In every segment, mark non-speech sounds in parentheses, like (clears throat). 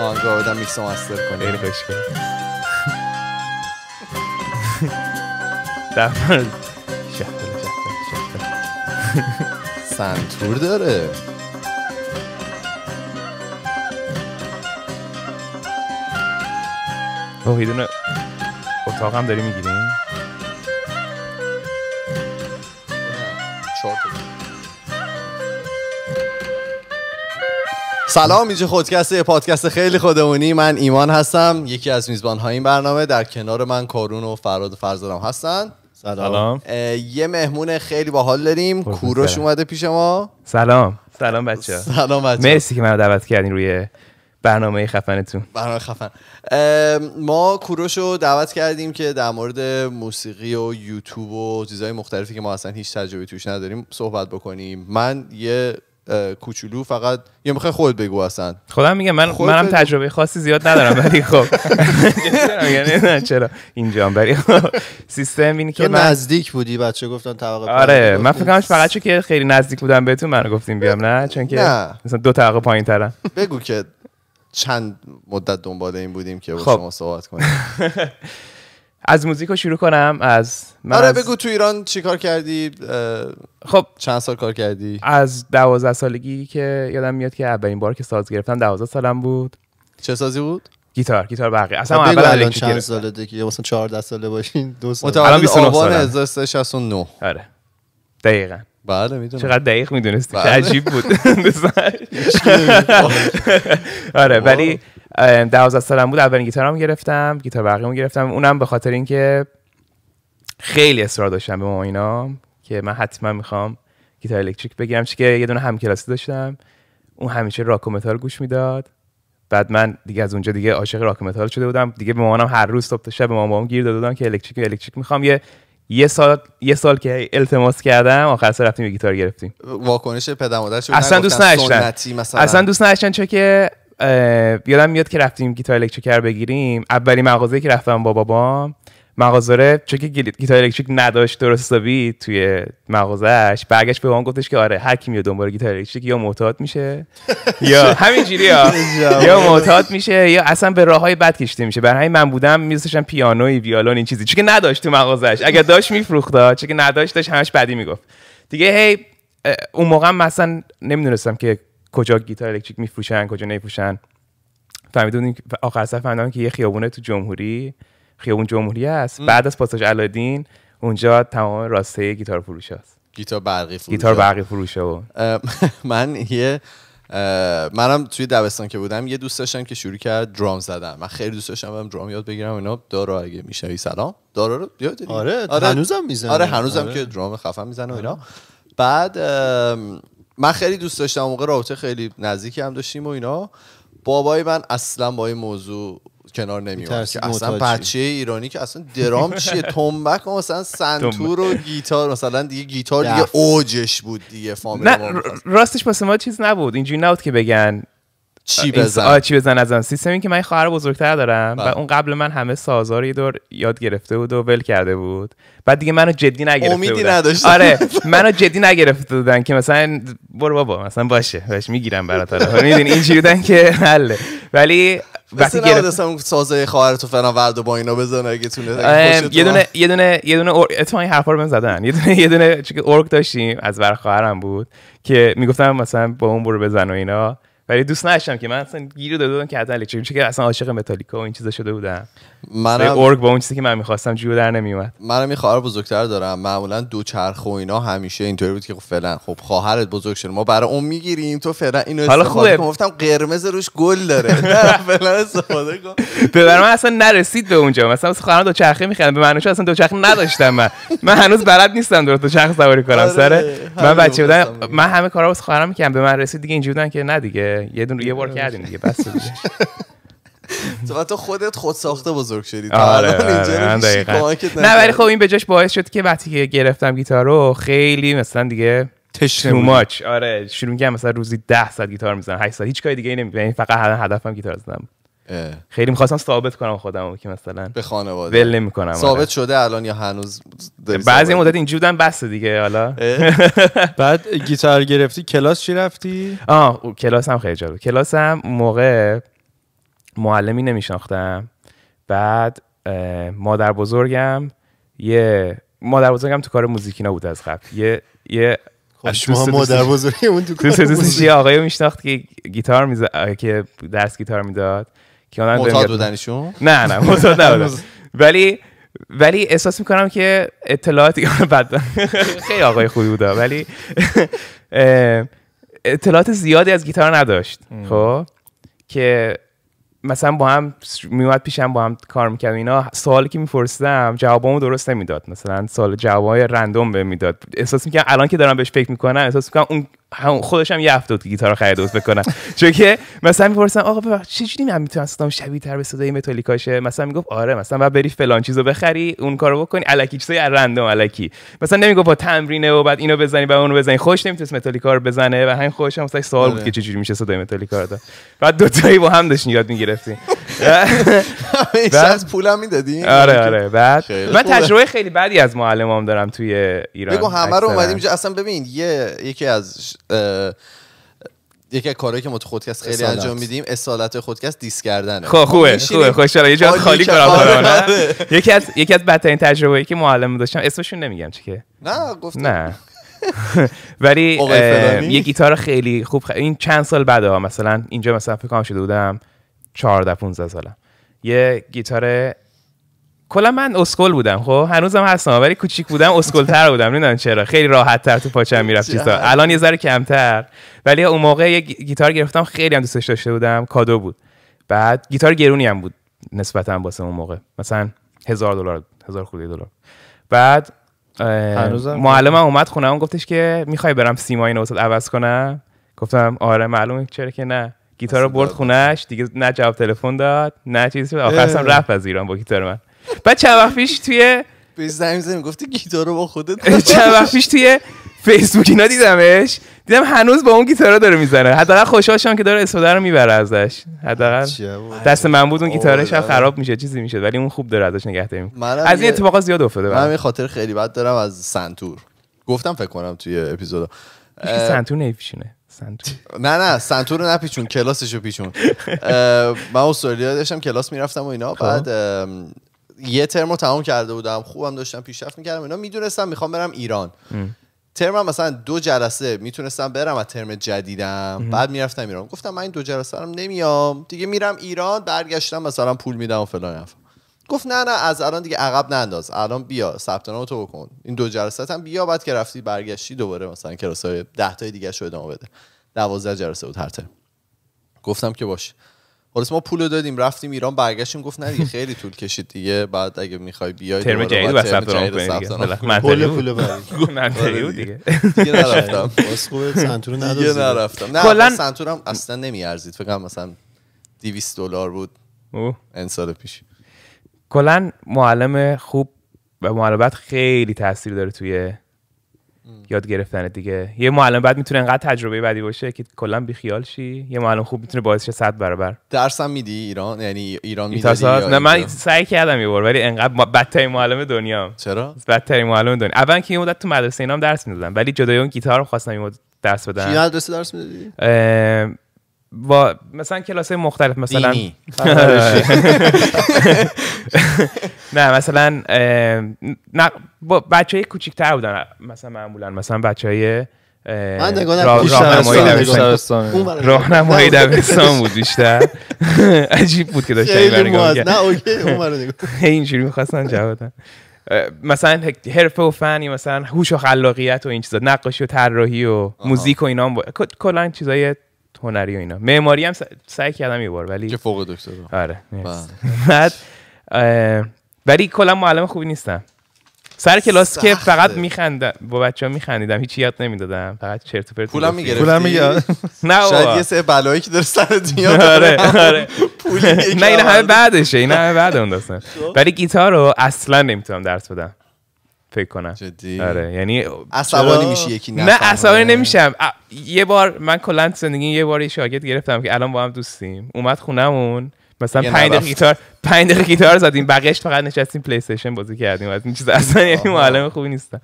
آنگا آدم میکس و مستر کنیم خیلی خوش کنه سنتور داره اوه یه دونه اتاق داری میگیریم سلام اینجا خودکسته پادکست خیلی خودمونی من ایمان هستم یکی از میزبان های این برنامه در کنار من کارون و فراد و فرزادم هستن سلام یه مهمون خیلی باحال داریم کوروش اومده پیش ما سلام سلام بچه سلام بچه مرسی که من دعوت کردین روی برنامه خفنتون برنامه خفن ما کوروش رو دعوت کردیم که در مورد موسیقی و یوتیوب و چیزهای مختلفی که ما اصلا هیچ تجربه توش نداریم صحبت بکنیم من یه کوچولو فقط یا میخوای خود بگو اصلا خودم میگم من منم تجربه خاصی زیاد ندارم ولی خب (laughs) یعنی, یعنی چرا اینجا ولی (laughs) سیستم اینی که من نزدیک بودی بچه گفتن طبقه آره خب، من خب. فکر کنم فقط چون که خیلی نزدیک بودم بهتون من گفتیم بیام نه چون که مثلا دو طبقه پایین ترم (laughs) بگو که چند مدت دنبال این بودیم که با خب. شما صحبت کنیم از موزیک رو شروع کنم از من آره بگو تو ایران چی کار کردی خب چند سال کار کردی از دوازده سالگی که یادم میاد که اولین بار که ساز گرفتم دوازده سالم بود چه سازی بود گیتار گیتار برقی اصلا اول الان چند ساله دیگه مثلا 14 ساله باشین دو سال الان 29 آبان 1369 آره دقیقاً بله میدونم چقدر دقیق میدونستی که بله. عجیب بود (laughs) (laughs) (laughs) آره ولی دوازده سالم بود اولین گیتارم گرفتم گیتار برقیمو گرفتم اونم به خاطر اینکه خیلی اصرار داشتم به ما اینا که من حتما میخوام گیتار الکتریک بگیرم چون که یه دونه همکلاسی داشتم اون همیشه راک و متال گوش میداد بعد من دیگه از اونجا دیگه عاشق راک متال شده بودم دیگه به مامانم هر روز صبح تا شب به مامانم گیر داده بودم که الکتریک الکتریک میخوام یه یه سال یه سال که التماس کردم آخر سر رفتیم گیتار گرفتیم واکنش پدر مادرش اصلا دوست نداشتن اصلا دوست نداشتن چون که یادم میاد که رفتیم گیتار الکتریکر بگیریم اولین مغازه که رفتم با بابام مغازه چون که گیتار الکتریک نداشت درست حسابی توی مغازش برگشت به اون گفتش که آره هر کی میاد دنبال گیتار الکتریک یا معتاد میشه یا (laughs) همینجوری یا معتاد میشه یا اصلا به راههای بد کشیده میشه برای من بودم میذاشتم پیانوی ویالون این چیزی چون که نداشت تو مغازش اگر داشت میفروختا چون که نداشت داشت همش بدی میگفت دیگه هی اون موقع مثلا نمیدونستم که کجا گیتار الکتریک میفروشن کجا نمیفروشن فهمیدونیم آخر سر فهمیدم که یه خیابونه تو جمهوری خیابون جمهوری است بعد از پاساژ علادین اونجا تمام راسته گیتار فروش است گیتار برقی فروش گیتار برقی فروش من یه منم توی دبستان که بودم یه دوست داشتم که شروع کرد درام زدن من خیلی دوست داشتم برم درام یاد بگیرم اینا دارو اگه میشوی سلام دارو رو یاد آره،, آره, هنوزم میزنه آره هنوزم آره. که درام خفن میزنه و اینا آره. بعد من خیلی دوست داشتم موقع رابطه خیلی نزدیکی هم داشتیم و اینا بابای من اصلا با این موضوع کنار نمیاد که اصلا بچه ایرانی که اصلا درام چیه (laughs) تنبک مثلا سنتور و گیتار مثلا دیگه گیتار دیگه اوجش بود دیگه فامیل راستش واسه ما چیز نبود اینجوری نبود که بگن چی بزن آه چی بزن از سیستمی که من خواهر بزرگتر دارم بله. و اون قبل من همه سازا رو یه دور یاد گرفته بود و ول کرده بود بعد دیگه منو جدی نگرفته امیدی نداشت آره منو جدی نگرفته بودن که مثلا برو بابا مثلا باشه باش میگیرم برات آره این اینجوری بودن که حله ولی وقتی گرفتم سازه خواهرتو فنا و با اینا بزن اگه تونه یه دونه یه دونه یه دونه اتفاقی حرفا رو زدن یه دونه یه دونه چون اورک داشتیم از بر خواهرم بود که میگفتم مثلا با اون برو بزن و اینا ولی دوست نشم که من اصلا گیر داده بودم که حتی الکتریکی که اصلا عاشق متالیکا و این چیزا شده بودم هم... اورگ با اون چیزی که من میخواستم جیو در نمیومد منم یه خواهر بزرگتر دارم معمولا دو چرخ و اینا همیشه اینطوری بود که خب فعلا خب خواهرت بزرگ شده ما برای اون میگیریم تو فعلا اینو حالا خوبه گفتم قرمز روش گل داره فعلا استفاده کن (laughs) به برام اصلا نرسید به اونجا مثلا خواهرم دو چرخه میخرم به معنیش اصلا دو چرخ نداشتم من من هنوز بلد نیستم دو چرخ سواری کنم آره، سر من بچه بودم من همه کارا واسه خواهرام میکردم به من رسید دیگه اینجوری بودن که نه دیگه یه دونه یه بار آره. کردیم دیگه بس (laughs) تو تو خودت خود ساخته بزرگ شدی آره،, آره،, آره، نه ولی خب این به جاش باعث شد که وقتی که گرفتم گیتار رو خیلی مثلا دیگه ماچ آره شروع کردم مثلا روزی 10 ساعت گیتار میزنم 8 ساعت هیچ کاری دیگه نمی این یعنی فقط هدفم گیتار زدم خیلی میخواستم ثابت کنم خودم که مثلا به خانواده ول نمیکنم آره. ثابت شده الان یا هنوز بعضی مدت اینجوری بودن بس دیگه حالا (laughs) بعد گیتار گرفتی کلاس چی رفتی آه کلاس هم خیلی جالب کلاس هم موقع معلمی نمیشناختم بعد مادر بزرگم یه مادر بزرگم تو کار موزیکینا بود از قبل یه یه خب، شما مادر بزرگی تو کار یه آقایی میشناخت که گیتار که درس گیتار میداد که اونم نه نه معتاد (laughs) نبود ولی ولی احساس میکنم که اطلاعاتی (laughs) بعد خیلی آقای خوبی بودا ولی (laughs) اطلاعات زیادی از گیتار نداشت خب که مثلا با هم میومد پیشم با هم کار میکرد اینا سوالی که میپرسیدم جوابامو درست نمیداد مثلا سال جوابای رندوم به میداد احساس میکنم الان که دارم بهش فکر میکنم احساس میکنم اون همون خودش هم یه هفته بود که گیتار خرید بود بکنم چون که مثلا میپرسن آقا ببخش چجوری جوری من میتونم صدام شبیه تر به صدای متالیکاشه مثلا میگفت آره مثلا بعد بری فلان چیزو بخری اون کارو بکنی الکی چیزای رندوم الکی مثلا نمیگفت با تمرینه و بعد اینو بزنی و اونو بزنی خوش نمیتونست متالیکا رو بزنه و همین خودش هم مثلا سوال بود که آره. چه جوری میشه صدای متالیکا رو داد بعد دو تایی با هم داشتین یاد میگرفتین (laughs) بعد پولم میدادی آره آره بعد من تجربه خیلی بدی از معلمام دارم توی ایران بگو همه رو اومدیم اصلا ببین یه یکی از یکی کاری کارهایی که ما تو خودکست خیلی اصالت. انجام میدیم اصالت خودکست دیس کردنه خب خوبه آره. خوبه خوشحال یه جا خالی کنم آره، آره. یکی از یکی از بدترین تجربه‌ای که معلم داشتم اسمشون نمیگم که؟ نه گفت. نه (laughs) ولی یه گیتار خیلی خوب خ... این چند سال بعد ها مثلا اینجا مثلا فکر کنم شده بودم 14 15 سالم یه گیتار کلا من اسکول بودم خب هنوزم هستم ولی کوچیک بودم اسکول تر بودم نمیدونم چرا خیلی راحت تر تو پاچم میرفت چیزا الان یه ذره کمتر ولی اون موقع یه گیتار گرفتم خیلی هم دوستش داشته بودم کادو بود بعد گیتار گرونی هم بود نسبتا واسه اون موقع مثلا هزار دلار هزار خورده دلار بعد معلم اومد خونه اون گفتش که میخوای برم سیمای نوست عوض کنم گفتم آره معلومه چرا که نه گیتار رو برد خونش دیگه نه جواب تلفن داد نه چیزی شد رفت از ایران با گیتار من بعد چند وقت پیش توی به زمین زمین گفتی گیتار رو با خودت (laughs) چند وقت پیش توی فیسبوک اینا دیدمش دیدم هنوز با اون گیتارا داره میزنه حداقل خوشحال شدم که داره استفاده رو میبره ازش حداقل دست من بود اون گیتارش آره. خراب میشه چیزی میشه ولی اون خوب داره ازش نگه از این اتفاقا زیاد افتاده من این خاطر خیلی بد دارم از سنتور گفتم فکر کنم توی اپیزود سنتور نمیشینه نه نه سنتور رو نپیچون کلاسشو پیچون من استرالیا داشتم کلاس میرفتم و اینا خب. بعد یه ترم تمام کرده بودم خوبم داشتم پیشرفت میکردم اینا میدونستم میخوام برم ایران ترمم مثلا دو جلسه میتونستم برم از ترم جدیدم بعد میرفتم ایران گفتم من این دو جلسه هم نمیام دیگه میرم ایران برگشتم مثلا پول میدم و فلان گفت نه نه از الان دیگه عقب ننداز الان بیا ثبت تو بکن این دو جلسه هم بیا بعد که رفتی برگشتی دوباره مثلا کلاس های 10 تا دیگه شو ادامه بده 12 جلسه بود هر ترم گفتم که باشه خلاص ما پولو دادیم رفتیم ایران برگشتیم گفت نه دیگه خیلی طول کشید دیگه بعد اگه میخوای بیای ترم جدید واسه ثبت پول پول برای دیگه دیگه (laughs) نرفتم آره. خوبه سنتور نداشتم دیگه نرفتم نه سنتورم اصلا نمیارزید فکر کنم مثلا 200 دلار بود او سال پیش کلا معلم خوب و معلم خیلی تاثیر داره توی یاد گرفتن دیگه یه معلم بعد میتونه انقدر تجربه بدی باشه که کلا بیخیال شی یه معلم خوب میتونه باعث شه صد برابر درسم میدی ایران یعنی ایران میدی نه من سعی کردم یه بار ولی انقدر بدترین معلم دنیا چرا بدترین معلم دنیا اول که یه مدت تو مدرسه اینام درس میدادم ولی جدای اون گیتار رو خواستم یه درس بدم چی درس درس میدادی با مثلا کلاس مختلف مثلا آره. نه مثلا بچه های کوچیکتر بودن مثلا معمولا مثلا بچه های راهنمایی دبستان بود بیشتر (laughs) عجیب بود که داشت این نه (laughs) اینجوری میخواستن جواب مثلا حرفه و فنی مثلا هوش و خلاقیت و این چیزا نقاشی و طراحی و موزیک و اینا کلا چیزای هنری و اینا معماری هم سعی کردم یه بار ولی که فوق دکتر آره بله. بعد ولی کلا معلم خوبی نیستم سر کلاس که فقط میخندم با بچه ها میخندیدم هیچی یاد نمیدادم فقط چرت و پرت پولم میگرفتی پولم (laughs) نه شاید یه سه بلایی که داره سر دنیا آره آره (laughs) نه این همه بعدشه این همه بعد اون داستان خب. ولی گیتار رو اصلا نمیتونم درس بدم فکر کنم جدی آره یعنی عصبانی میشی یکی نه عصبانی نمیشم یه بار من کلا زندگی یه بار شاگرد گرفتم که الان با هم دوستیم اومد خونمون مثلا 5 دقیقه گیتار پنج دقیقه گیتار زدیم بقیهش فقط نشستیم پلی استیشن بازی کردیم از این چیز اصلا یعنی معلم خوبی نیستن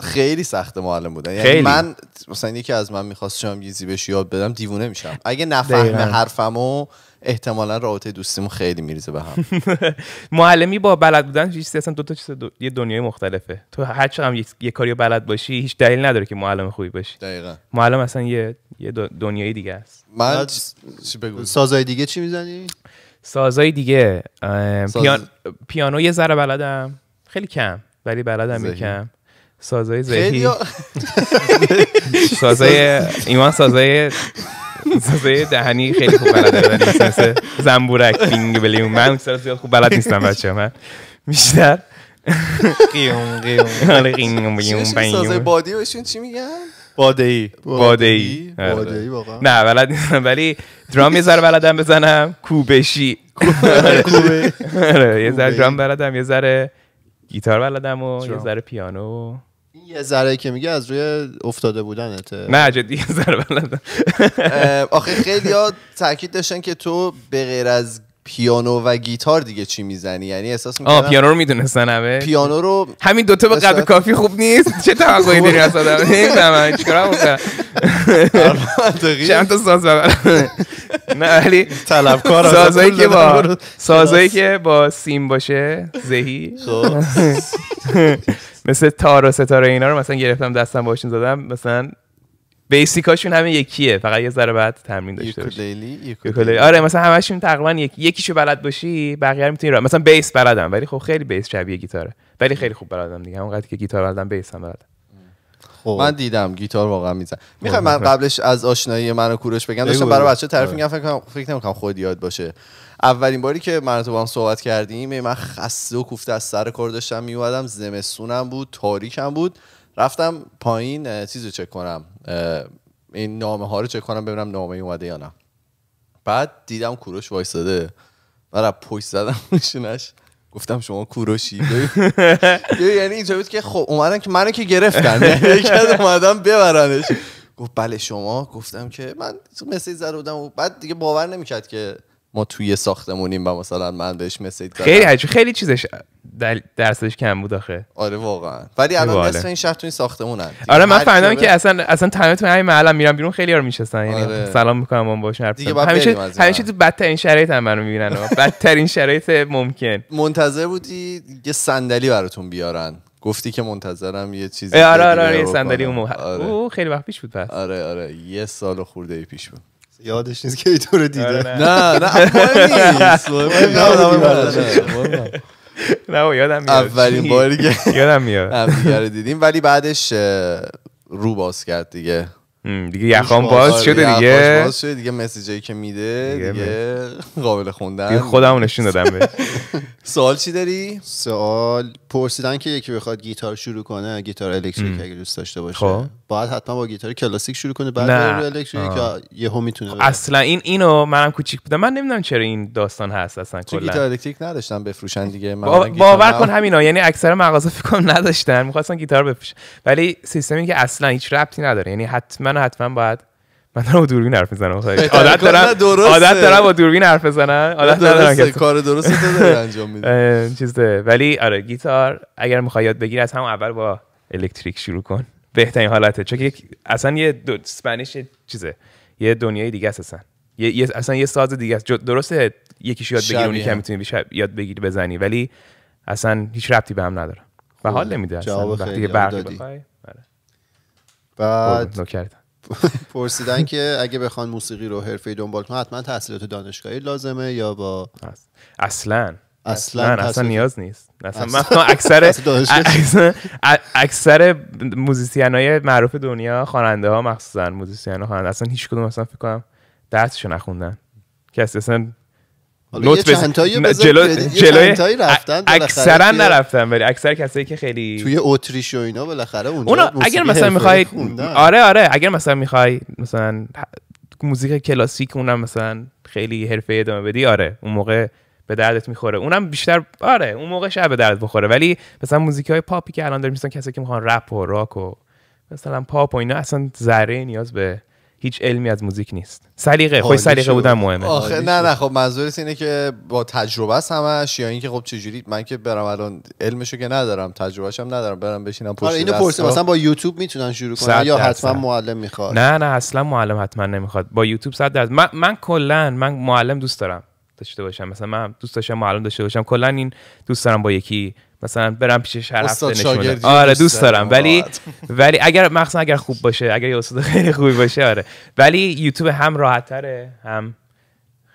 خیلی سخت معلم بودن یعنی من مثلا یکی از من میخواست گیزی بهش یاد بدم دیوونه میشم اگه نفهمه حرفمو احتمالا رابطه دوستیمو خیلی میریزه به هم (laughs) معلمی با بلد بودن هیچ اصلا دو تا چیز یه دنیای مختلفه تو هر چقدر هم یه کاریو بلد باشی هیچ دلیل نداره که معلم خوبی باشی دقیقا معلم اصلا یه یه دنیای دیگه است من سازای دیگه چی میزنی سازای دیگه ساز... پیانو یه ذره بلدم خیلی کم ولی بلدم یکم سازای زهی (laughs) سازای ایمان سازای سازای دهنی خیلی خوب بلده مثل زنبورک بینگ بلیون من اون زیاد خوب بلد نیستم بچه من بیشتر (laughs) قیوم قیوم (laughs) آره، قیوم قیوم سازای بادی بشون چی میگن؟ باده ای باده ای واقعا نه ولد (laughs) ولی درام یه ذره بلدم بزنم کوبشی آره، (laughs) آره، یه ذره درام بلدم یه ذره گیتار بلدم و یه ذره پیانو این یه ذره که میگه از روی افتاده بودن نه جدی یه ذره بلدم آخه خیلی ها تاکید داشتن که تو به غیر از پیانو و گیتار دیگه چی میزنی یعنی احساس آه پیانو رو میدونستن همه پیانو رو همین دوتا به قدر کافی خوب نیست چه توقعی دیگه از آدم نمیدونم چیکار بکنم چند تا ساز ببرم نه ولی طلبکار سازایی که با سازایی که با سیم باشه زهی خب. (laughs) مثل تار و ستاره اینا رو مثلا گرفتم دستم باشین زدم مثلا بیسیکاشون همه یکیه فقط یه ذره بعد تمرین داشته باشی آره مثلا همشون تقریبا یکی یکیشو بلد باشی بقیه رو میتونی را. مثلا بیس بلدم ولی خب خیلی بیس شبیه گیتاره ولی خیلی خوب بلدم دیگه اونقدر که گیتار بلدم بیس هم بلدم خوب. من دیدم گیتار واقعا میزن میخوام من خب. قبلش از آشنایی من و کوروش بگم داشتم برای بچه طرف میگم فکر کنم فکر خود یاد باشه اولین باری که من تو با هم صحبت کردیم من خسته و کوفته از سر کار داشتم میومدم زمستونم بود تاریکم بود رفتم پایین چیز رو چک کنم این نامه ها رو چک کنم ببینم نامه اومده یا نه بعد دیدم کوروش وایستاده من را پشت زدم میشونش (laughs) گفتم شما کوروشی (laughs) یعنی, یعنی اینجا بود که خب اومدن که منو که گرفتن (laughs) یعنی یکی از اومدم ببرنش گفت بله شما گفتم که من مسیج زده بودم و بعد دیگه باور نمیکرد که ما توی ساختمونیم و مثلا من بهش مسیج خیلی عجب. خیلی چیزش دل... درصدش کم بود آخه آره واقعا ولی الان نصف این شهر تو این ساختمونن آره من فهمیدم که اصلا اصلا تمام تو همین معلم میرم بیرون خیلی رو میشستن یعنی آره. سلام میکنم من باشون حرف دیگه همیشه همیشه تو بدترین شرایط هم منو میبینن بدترین شرایط ممکن منتظر بودی یه صندلی براتون بیارن گفتی که منتظرم یه چیزی آره،, آره آره, یه صندلی آره. اون خیلی وقت پیش بود پس آره آره یه سال خورده پیش بود یادش نیست که ایتو رو دیده آره، نه نه نه یادم میاد اولین باری که (laughs) یادم میاد دیدیم ولی بعدش رو باز کرد دیگه دیگه یخام باز شده دیگه باز شده دیگه مسیجی که میده دیگه, قابل خوندن دیگه خودم نشون دادم به (laughs) سوال چی داری سوال پرسیدن که یکی بخواد گیتار شروع کنه گیتار الکتریک اگه دوست داشته باشه خب. باید حتما با گیتار کلاسیک شروع کنه بعد بره رو الکتریک یهو میتونه اصلا این اینو منم کوچیک بودم من نمیدونم چرا این داستان هست اصلا کلا گیتار الکتریک نداشتن بفروشن دیگه من باور کن همینا یعنی اکثر مغازه فکر کنم نداشتن میخواستن گیتار بفروشن ولی سیستمی که اصلا هیچ ربطی نداره یعنی حتما من حتما باید من دارم با دوربین حرف میزنم (laughs) عادت دارم عادت دارم با دوربین حرف بزنم عادت دارم کار درست تو انجام میدی (laughs) چیزه ولی آره گیتار اگر میخوای یاد بگیری از همون اول با الکتریک شروع کن بهترین حالته چون اصلا یه دو اسپانیش چیزه یه دنیای دیگه است اصلا یه اصلا یه ساز دیگه است درسته یکیش یاد بگیر اونی که میتونی یاد بگیری بزنی ولی اصلا هیچ ربطی به هم نداره و حال نمیده اصلا وقتی برق بخوای آره. بعد (laughs) پرسیدن که اگه بخوان موسیقی رو حرفه دنبال کنن حتما تحصیلات دانشگاهی لازمه یا با اصلا اصلا اصلا نیاز نیست اصلا اکثر (laughs) اکثر موزیسین های معروف دنیا خواننده ها مخصوصا موزیسین ها خواننده اصلا هیچ کدوم اصلا فکر کنم درسشو نخوندن کسی اصلا نوت جلو جلو... رفتن اکثرا نرفتن ولی اکثر کسایی که خیلی توی اتریش و اینا بالاخره اونجا اونا اگر مثلا میخوای آره آره اگر مثلا میخوای مثلا موزیک کلاسیک اونم مثلا خیلی حرفه ادامه بدی آره اون موقع به دردت میخوره اونم بیشتر آره اون موقع شاید به دردت بخوره ولی مثلا موزیک های پاپی که الان داریم مثلا کسایی که میخوان رپ و راک و مثلا پاپ و اینا اصلا ذره نیاز به هیچ علمی از موزیک نیست سلیقه خوی سلیقه بودن مهمه آخه نه نه خب منظور اینه که با تجربه است همش یا اینکه خب چجوری من که برم الان علمشو که ندارم تجربهشم ندارم برم بشینم پشت آره، اینو پرسه مثلا با یوتیوب میتونن شروع کنن یا حتما معلم میخواد نه نه اصلا معلم حتما نمیخواد با یوتیوب صد درصد من من کلا من معلم دوست دارم داشته باشم مثلا من دوست داشتم معلم داشته باشم کلا این دوست دارم با یکی مثلا برم پیش هر هفته آره دوست دارم ولی (laughs) ولی اگر مخصوصا اگر خوب باشه اگر یه استاد خیلی خوبی باشه آره ولی یوتیوب هم راحتتره هم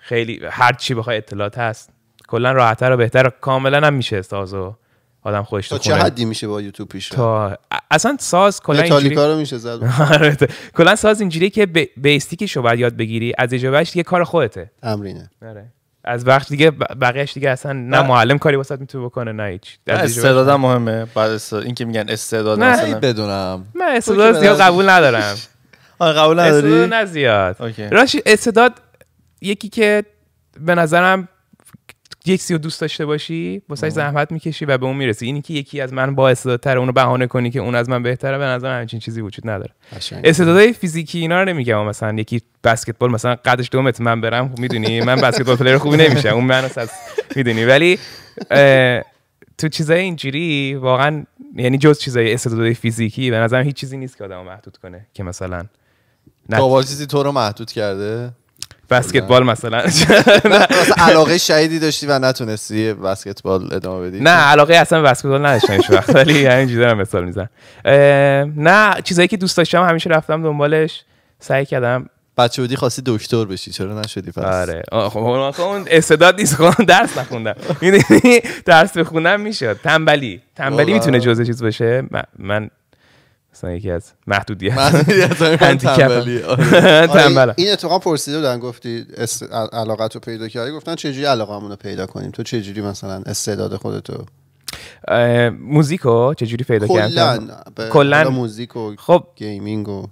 خیلی هر چی بخوای اطلاعات هست کلا راحتتر و بهتر کاملا هم میشه سازو آدم خوش تو چه حدی میشه با یوتیوب پیش تا اصلا ساز کلا اینجوری رو میشه زد (laughs) آره، کلا ساز اینجوری که بیستیکش باید یاد بگیری از اجابهش یه کار خودته تمرینه آره از وقت دیگه بقیهش دیگه اصلا نه, معلم کاری واسه میتونه بکنه نه هیچ استعداد مهمه بعد این که میگن استعداد نه بدونم من استعداد زیاد قبول ندارم (laughs) آره قبول نداری استعداد نه زیاد راش استعداد یکی که به نظرم یکسی رو دوست داشته باشی واسه زحمت میکشی و به اون میرسی اینی که یکی از من با استعدادتر اونو بهانه کنی که اون از من بهتره به نظر همچین چیزی وجود نداره استعدادهای فیزیکی اینا رو نمیگم مثلا یکی بسکتبال مثلا قدش دو متر من برم خب میدونی من بسکتبال پلیر خوبی نمیشه. اون من از میدونی ولی تو چیزای اینجوری واقعا یعنی جز چیزای استعدادهای فیزیکی به نظرم هیچ چیزی نیست که آدمو محدود کنه که مثلا نه چیزی تو رو محدود کرده بسکتبال مثلا (laughs) علاقه شهیدی داشتی و نتونستی بسکتبال ادامه بدی نه علاقه اصلا بسکتبال نداشتم شو وقت ولی همینجوری دارم مثال میزنم نه چیزایی که دوست داشتم همیشه رفتم دنبالش سعی کردم بچه بودی خواستی دکتر بشی چرا نشدی پس آره خب، خب، خب، اون استعداد نیست درس نخوندم میدونی درس بخونم میشد تنبلی تنبلی میتونه جزء چیز باشه من مثلا یکی از محدودیت (laughs) تنبلی (laughs) آره. آره، این اتفاقا پرسیده بودن گفتی علاقت رو پیدا کردی گفتن چجوری علاقه رو پیدا کنیم تو چجوری مثلا استعداد خودتو موزیکو چجوری پیدا کردی کلن موزیک و خب گیمینگ و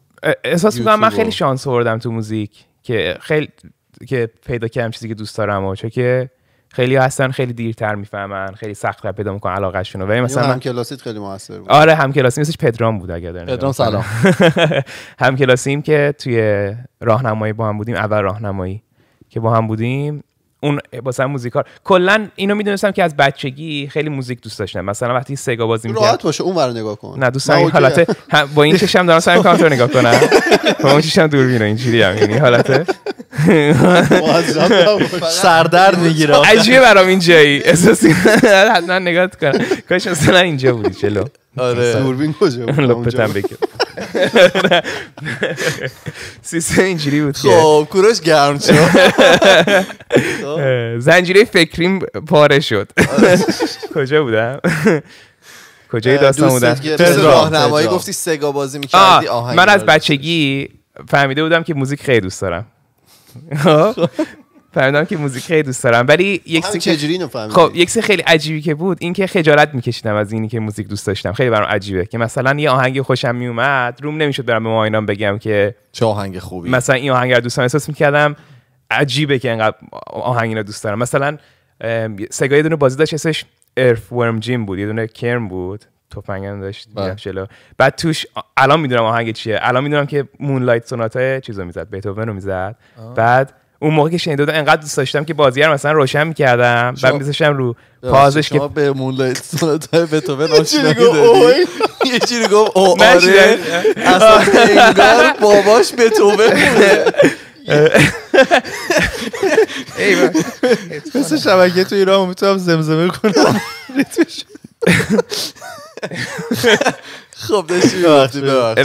احساس میکنم من خیلی شانس آوردم تو موزیک که خیلی که پیدا کردم چیزی که دوست دارم و چون که خیلی هستن خیلی دیرتر میفهمن خیلی سخت پیدا میکنن شون ولی مثلا هم کلاسیت خیلی موثر بود آره هم کلاسی مثلش پدرام بود اگر پدرام سلام (laughs) هم کلاسیم که توی راهنمایی با هم بودیم اول راهنمایی که با هم بودیم اون واسه موزیکار کلا اینو میدونستم که از بچگی خیلی موزیک دوست داشتم مثلا وقتی سگا بازی میکرد راحت باشه اونور نگاه کن نه دوستم این با این چشم دارم سعی نگاه کنم با اون چشم دور میره اینجوری هم این یعنی حالت (laughs) سردرد میگیره عجیبه برام اینجایی جایی احساسی حتما (laughs) نگاه کن کاش اصلا اینجا بودی چلو آره دوربین کجا بود لپتم سی (laughs) سیسه اینجوری بود خب کورش گرم شد (laughs) زنجیره فکریم پاره شد آره. (laughs) کجا بودم کجای داستان بودم راهنمایی گفتی سگا بازی میکردی من از بچگی فهمیده بودم که موزیک خیلی دوست دارم خب. فهمیدم که موزیک خیلی دوست دارم ولی یک سری چجوری اینو خب یک سری خیلی عجیبی که بود اینکه خجالت میکشیدم از اینی که موزیک دوست داشتم خیلی برام عجیبه که مثلا یه آهنگ خوشم میومد روم نمیشد برم به اینا بگم که چه آهنگ خوبی مثلا این آهنگ رو دوست احساس میکردم عجیبه که انقدر آهنگ رو دوست دارم مثلا سگای یه دونه بازی داشت اسمش ارف ورم جیم بود یه دونه کرم بود تفنگم داشت بله. جلو بعد توش الان میدونم آهنگ چیه الان میدونم که مونلایت سوناتا چیزو میزد بیتوون رو میزد بعد اون موقع که شنیده بودم انقدر دوست داشتم که بازی رو مثلا روشن میکردم و میذاشتم رو پازش که به مولایت سونات های به آشنا یه چیزی گفت او آره اصلا انگار باباش تو بوده مثل شبکه تو ایران میتونم زمزمه کنم (laughs) (laughs) خب داشتی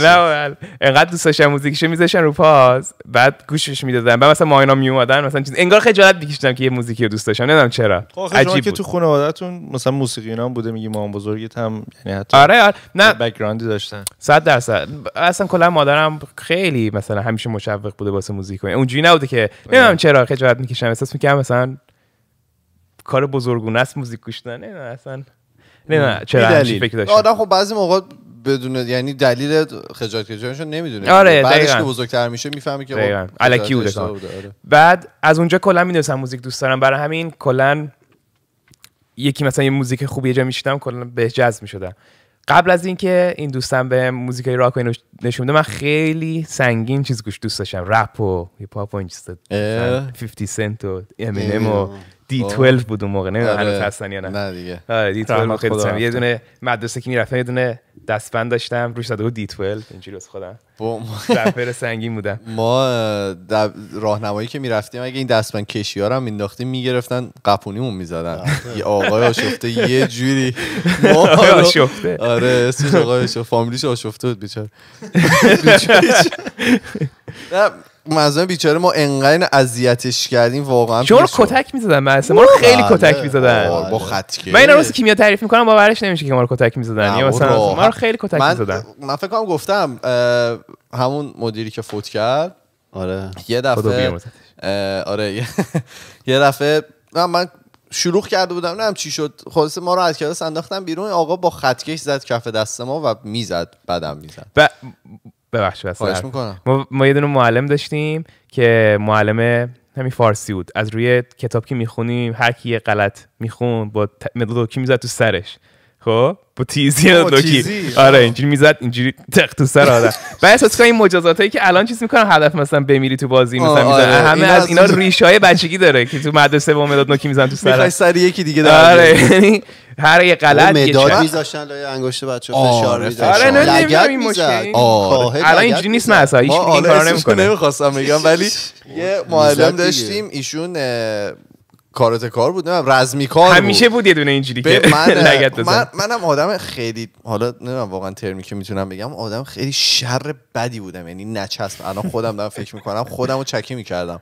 نه انقدر دوست داشتم موزیکشو میذاشتن رو پاس بعد گوشش میدادن بعد مثلا ماینا میومدن مثلا چیز انگار خجالت میکشیدم که یه موزیکی رو دوست داشتم نمیدونم چرا خب، عجیب که تو عادتون مثلا موسیقی اینا بوده میگی مام بزرگیت هم یعنی حتی آره آره نه بک‌گراندی داشتن 100 درصد اصلا کلا مادرم خیلی مثلا همیشه مشوق بوده واسه موزیک اونجوری نبوده که نمیدونم آره. چرا خجالت میکشم احساس میکنم مثلا کار بزرگونه است موزیک گوش دادن اصلا نه چرا دلیل فکر آدم خب بعضی موقع بدون یعنی دلیل خجالت کشیدنشو نمیدونه آره بعدش که بزرگتر میشه میفهمی که خب الکی بوده آره. بعد از اونجا کلا میدونستم موزیک دوست دارم برای همین کلا یکی مثلا یه موزیک خوبی یه جا میشیدم کلا به جذب میشدم قبل از اینکه این دوستم به موزیک راک اینو نشون من خیلی سنگین چیز گوش دوست داشتم رپ و هیپ هاپ و این چیزا 50 سنت و امینم و خب. دی 12 بود اون موقع نمیدونم هنوز آره. هستن یا نه نه دیگه آره دی 12 خیلی سم یه دونه مدرسه که میرفتم یه دونه دستبند داشتم روش داده بود دی 12 اینجوری از خودم زفر سنگین بودم ما راهنمایی که میرفتیم اگه این دستبند کشیارا هم مینداختیم میگرفتن قپونیمون میزدن یه آقای آشفته یه جوری (laughs) آشفته آره اسمش آقای شو فامیلیش آشفته بود بیچاره (laughs) (laughs) مثلا بیچاره ما انقدر اذیتش کردیم واقعا چرا کتک میزدن ما رو خیلی بله، کتک بله، میزدن بله، با خطکه من اینا روز کیمیا تعریف میکنم باورش نمیشه که ما رو کتک میزدن یا مثلا ما رو خیلی کتک میزدن من فکر کنم گفتم همون مدیری که فوت کرد آره یه دفعه آره یه (laughs) دفعه من شروع کرده بودم نه هم چی شد خلاص ما رو از کلاس انداختم بیرون آقا با خطکش زد کف دست ما و میزد بدم میزد ببخش خواهش ما, ما یه دونه معلم داشتیم که معلم همین فارسی بود از روی کتاب که میخونیم هر کی یه غلط میخون با ت... کی میزد تو سرش خب با تیزی نوکی آره اینجوری میزد اینجوری تخت تو سر آدم و (laughs) احساس این این هایی که الان چیز میکنن هدف مثلا بمیری تو بازی مثلا آره. همه از اینا های بچگی داره که تو مدرسه با مداد نوکی میزن تو سر سر یکی دیگه داره آره یعنی هر یه غلط یه مداد میذاشن لای انگشت بچه فشار میدن آره خب، خب، الان اینجوری نیست مثلا هیچ این نمیکنه آره، نمیخواستم بگم ولی (laughs) یه معلم داشتیم ایشون کارت کار بود نمیدونم رزمی کار همیشه بود, یه دونه اینجوری که (laughs) من منم آدم خیلی حالا نمیدونم واقعا ترمی که میتونم بگم آدم خیلی شر بدی بودم یعنی نچسب الان خودم دارم فکر میکنم خودم رو چکی میکردم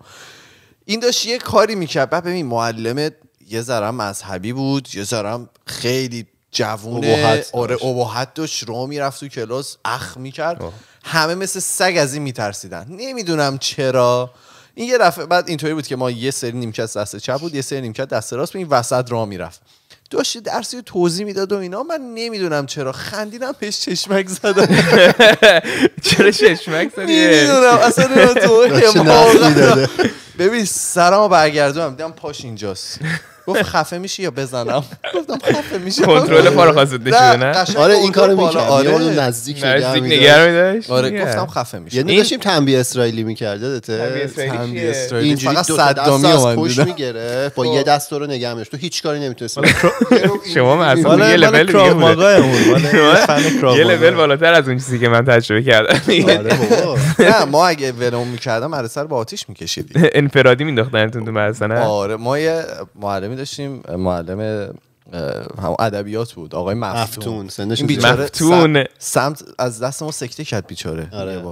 این داشت یه کاری میکرد بعد ببین معلم یه ذره مذهبی بود یه ذره خیلی جوون آره ابهت داشت رو میرفت تو کلاس اخ میکرد همه مثل سگ از این میترسیدن نمیدونم چرا این یه دفعه بعد اینطوری بود که ما یه سری نیمکت دست چپ بود یه سری نیمکت دست راست به این وسط را میرفت داشت درسی توضیح میداد و اینا من نمیدونم چرا خندیدم بهش چشمک زدم (laughs) چرا چشمک زدی نمیدونم اصلا تو ببین سرمو برگردونم دیدم پاش اینجاست گفت خفه میشی یا بزنم (laughs) گفتم خفه میشی کنترل پارو خواستت نه آره این کارو میکرد یعنی آره نزدیک نزدیک نگه میداشت آره گفتم خفه میشی یعنی آره. داشتیم تنبیه اسرائیلی میکرد یادته تنبیه اسرائیلی فقط صدامی از پشت میگرفت با یه خب. دست رو میداشت تو هیچ کاری نمیتونستی (laughs) شما مثلا یه لول دیگه بود یه لول بالاتر از اون چیزی که من تجربه کردم (laughs) آره، نه ما اگه ولمون میکردم سر با آتیش میکشیدیم انفرادی مینداختنتون تو مثلا آره ما یه معلمی داشتیم معلم هم ادبیات بود آقای مفتون سندش مفتون سمت از دست ما سکته کرد بیچاره آره.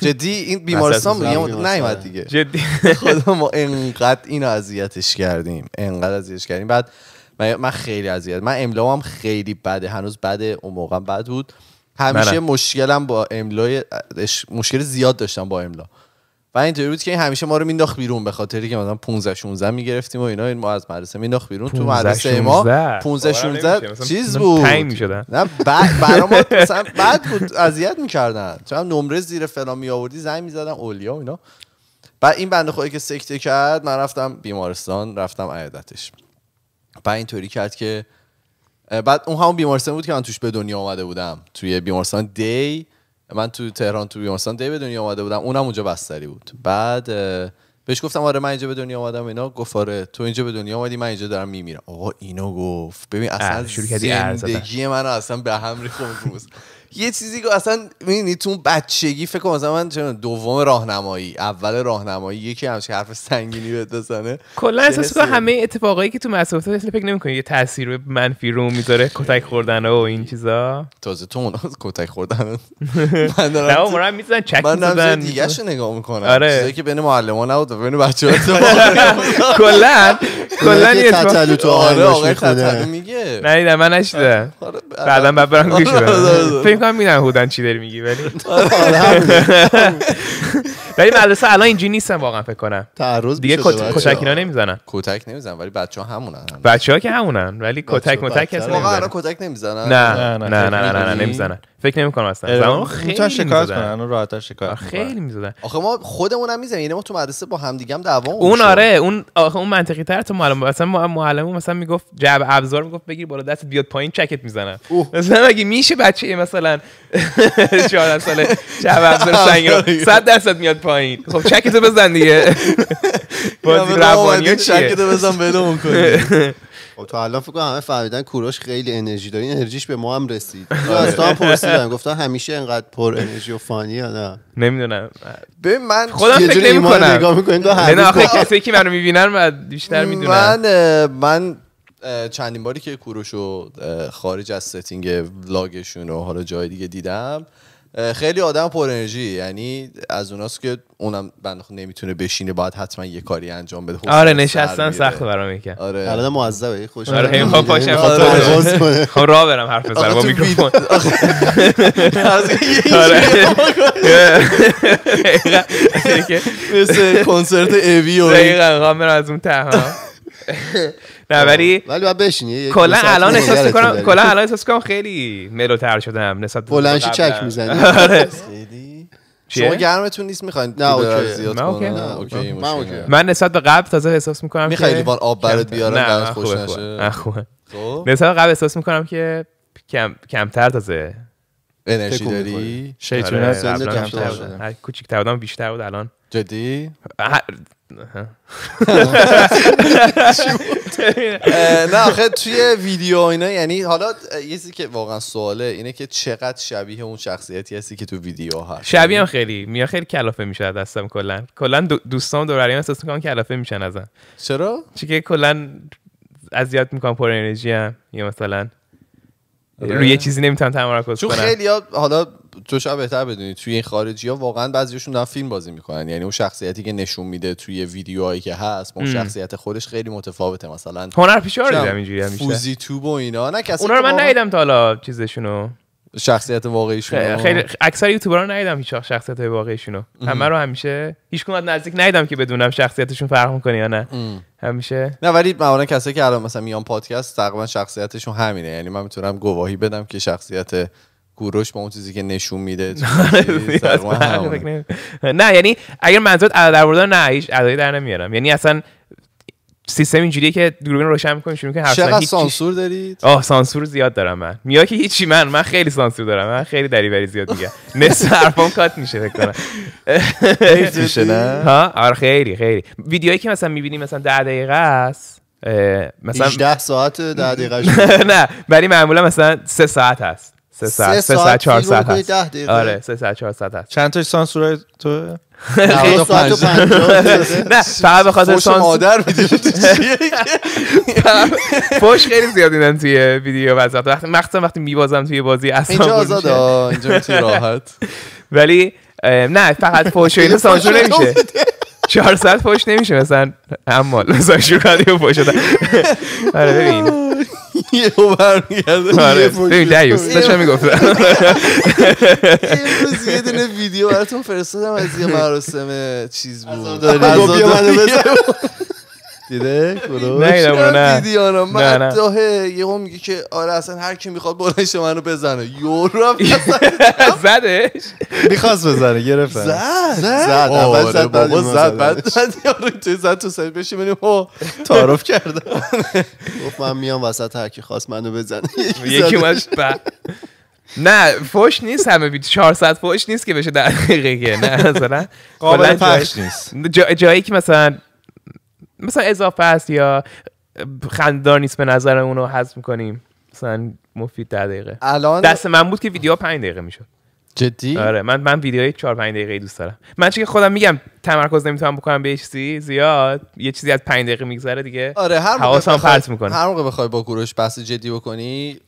جدی این بیمارستان نیومد آره. دیگه جدی خدا ما انقدر اینو اذیتش کردیم انقدر اذیتش کردیم بعد من خیلی اذیت من املام خیلی بده هنوز بده اون موقع بد بود همیشه مشکلم با املای مشکل زیاد داشتم با املا اینطوری بود که این همیشه ما رو مینداخت بیرون به خاطری که مثلا 15 16 میگرفتیم و اینا این ما از مدرسه مینداخت بیرون تو مدرسه ما 15 16 آره، چیز بود میشدن نه بعد (laughs) ما مثلا بعد بود اذیت میکردن هم نمره زیر فلان می آوردی زنگ میزدن اولیا و اینا بعد این بنده خدایی که سکته کرد من رفتم بیمارستان رفتم عیادتش بعد اینطوری کرد که بعد اون همون بیمارستان بود که من توش به دنیا آمده بودم توی بیمارستان دی من تو تهران تو بیمارستان دی به دنیا اومده بودم اونم اونجا بستری بود بعد بهش گفتم آره من اینجا به دنیا اومدم اینا گفت آره تو اینجا به دنیا اومدی من اینجا دارم میمیرم آقا اینو گفت ببین اصلا آره، زندگی من اصلا به هم ریخت (laughs) یه چیزی که اصلا میدونی تو بچگی فکر کنم مثلا من دوم راهنمایی اول راهنمایی یکی همش حرف سنگینی بهت بزنه کلا احساس کنم همه اتفاقایی که تو مسافت اصلا فکر نمی‌کنی یه تاثیر منفی رو میذاره کتک خوردن و این چیزا تازه تو اون (laughs) کتک خوردن (laughs) من دارم من میزنن چک من دیگه شو نگاه می‌کنم آره. که بین معلما نبود بین بچه‌ها (laughs) کلا کلا آره، یه تطلو تو آره آقا تطلو میگه نه من نشدم آره، آره. بعدا بعد برام گوش کنم میدونم هودن چی داری میگی ولی آره، آره، (laughs) ولی مدرسه الان اینجوری نیستن واقعا فکر کنم تعرض دیگه کتک اینا نمیزنن کتک نمیزنن ولی بچه‌ها همونن بچه‌ها که همونن ولی کتک متک هستن واقعا الان کتک نمیزنن نه نه نه نه نه نمیزنن فکر نمی کنم اصلا خیلی شکایت کنن شکایت خیلی میزدن آخه ما خودمون هم میزنیم یعنی ما تو مدرسه با همدیگه هم دعوا اون آره اون آخه اون منطقی تر تو معلم مثلا معلم مثلا میگفت جعب ابزار میگفت بگیر بالا دست بیاد پایین چکت میزنن مثلا اگه میشه بچه مثلا 14 (laughs) ساله جعب ابزار سنگ رو 100 آره. درصد میاد پایین خب چکتو بزن دیگه (laughs) بازی روانی چیه تو بزن بدون کنی تو الان فکر کنم همه فهمیدن کوروش خیلی انرژی داری انرژیش به ما هم رسید آره. از تو هم پرسیدم گفتم همیشه انقدر پر انرژی و فانی یا نه نمیدونم به من خودم فکر نمی نگاه می‌کنین تو آخه کسی که منو میبینن بیشتر میدونم. من من چندین باری که کوروش رو خارج از ستینگ ولاگشون و حالا جای دیگه دیدم خیلی آدم پر انرژی یعنی از اوناست که اونم بنده نمیتونه بشینه باید حتما یه کاری انجام بده خب، آره نشستن سخت برام میگه آره حالا معذبه خوش آره هیما آره، آره. پاشم خب راه برم حرف بزنم با میکروفون (laughs) آره (laughs) مثل کنسرت ایوی و دقیقاً برم از اون تها (laughs) نه ولی ولی بعد بشینی کلا الان احساس میکنم کلا الان احساس می‌کنم خیلی ملوتر شدم نسبت به بلند چک میزنی (laughs) آره. (laughs) شما گرمتون نیست میخواین نه اوکی زیاد اوکی من اوکی من نسبت به قبل تازه احساس میکنم میخوای لیوان آب برات بیارم برات خوش نشه خوبه خب؟ نسبت به قبل احساس میکنم که کم کمتر تازه انرژی داری شیطان آره، از کمتر تر بودم بیشتر بود الان جدی (laughs) (laughs) نه آخه توی ویدیو اینا یعنی حالا یه چیزی که واقعا سواله اینه که چقدر شبیه اون شخصیتی هستی که تو ویدیو هست شبیه هم خیلی میا خیلی کلافه میشه دستم کلا کلا دوستام دور هم احساس میکنم کلافه میشن ازم چرا چون که کلا اذیت میکنم پر انرژی هم یا مثلا آره. روی چیزی نمیتونم تمرکز کنم چون خیلی حالا تو شاید بهتر بدونی توی این خارجی ها واقعا بعضیشون دارن فیلم بازی میکنن یعنی اون شخصیتی که نشون میده توی ویدیوهایی که هست اون شخصیت خودش خیلی متفاوته مثلا هنر پیشار دیدم اینجوری همیشه فوزی توب و اینا نه کسی اونا رو من ندیدم تا حالا چیزشونو شخصیت واقعیشون خیلی اکثر یوتیوبرا رو ندیدم هیچ شخصیت رو همه رو همیشه هیچ نزدیک ندیدم که بدونم شخصیتشون فرق میکنه یا نه همیشه نه ولی معمولا کسایی که الان مثلا میان پادکست تقریبا شخصیتشون همینه یعنی من میتونم گواهی بدم که شخصیت کوروش با اون چیزی که نشون میده (laughs) (laughs) نه یعنی اگر منظورت عدد در بردن نه هیچ عددی در نمیارم یعنی اصلا سیستم اینجوریه که دوربین روشن میکنی شروع که چقدر سانسور دارید آه سانسور زیاد دارم من میاد که هیچی من من خیلی سانسور دارم من خیلی دریوری زیاد میگم (laughs) نصف حرفام کات میشه فکر کنم میشه نه ها آره خیلی خیلی ویدیوهایی که مثلا میبینی مثلا 10 دقیقه است مثلا 18 ساعت 10 دقیقه نه ولی معمولا مثلا 3 ساعت هست سه ساعت سه ساعت چهار ساعت هست آره سه ساعت چهار ساعت هست چند تاش سانسور تو (laughs) نه فقط به خاطر سانس مادر (laughs) فوش خیلی زیاد دیدن توی ویدیو وزاد وقتی مخصوصا وقتی میبازم توی بازی اصلا اینجا آزاده اینجا راحت (laughs) ولی نه فقط فوش و اینا سانسور نمیشه چهار ساعت فوش نمیشه مثلا اما مثلا شروع رادیو فوش شدن آره ببین یه رو برمیگرده آره ببین دیوس داشتم میگفتم امروز یه دونه ویدیو براتون فرستادم از یه مراسم چیز بود از (laughs) دیده نه نه نه نه نه نه. یهو میگه که آره اصلا هر کی میخواد برنش منو بزنه یورو (laughs) زدش میخواست بزنه گرفت زد زد آره، اول زد بابا زد بعد زد یارو تو زد تو سر بشی منو تعارف کرده گفت من میام وسط هر کی خواست منو بزنه یکی ماش بله. نه فوش نیست همه بیت 400 فوش نیست که بشه در دقیقه نه مثلا قابل پخش نیست جایی که مثلا مثلا اضافه است یا خنددار نیست به نظر اونو حذف میکنیم مثلا مفید در دقیقه الان دست من بود که ویدیو 5 دقیقه میشد جدی آره من من ویدیوهای 4 5 دقیقه دوست دارم من چون خودم میگم تمرکز نمیتونم بکنم به چیزی زیاد یه چیزی از 5 دقیقه میگذره دیگه آره هر حواسم بخوای... پرت میکنه هر موقع بخوای با گروش بحث جدی بکنی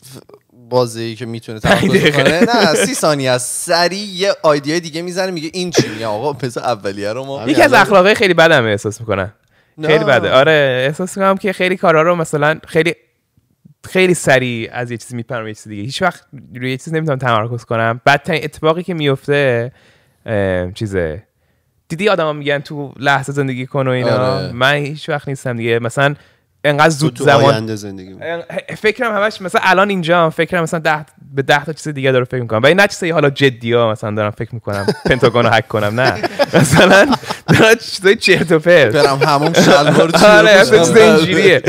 بازی که میتونه تمرکز کنه نه سی ثانیه از سری یه ایده دیگه میزنه میگه این چیه آقا پس اولیه رو ما یکی از اخلاقای خیلی بدم احساس میکنم خیلی بده آره احساس میکنم که خیلی کارا رو مثلا خیلی خیلی سریع از یه چیزی میپرم یه چیز دیگه هیچ وقت روی یه چیز نمیتونم تمرکز کنم بدترین اتفاقی که میفته چیزه دیدی آدما میگن تو لحظه زندگی کن و اینا آره. من هیچ وقت نیستم دیگه مثلا انقدر زود تو زمان زندگی فکرم همش مثلا الان اینجا فکرم مثلا ده به 10 تا چیز دیگه دارم فکر میکنم و این نه چیزی حالا جدی ها مثلا دارم فکر میکنم (laughs) پنتاگون رو هک کنم نه مثلا دارم چیزای چرت و پرت برم همون شلوار آره چیز اینجوریه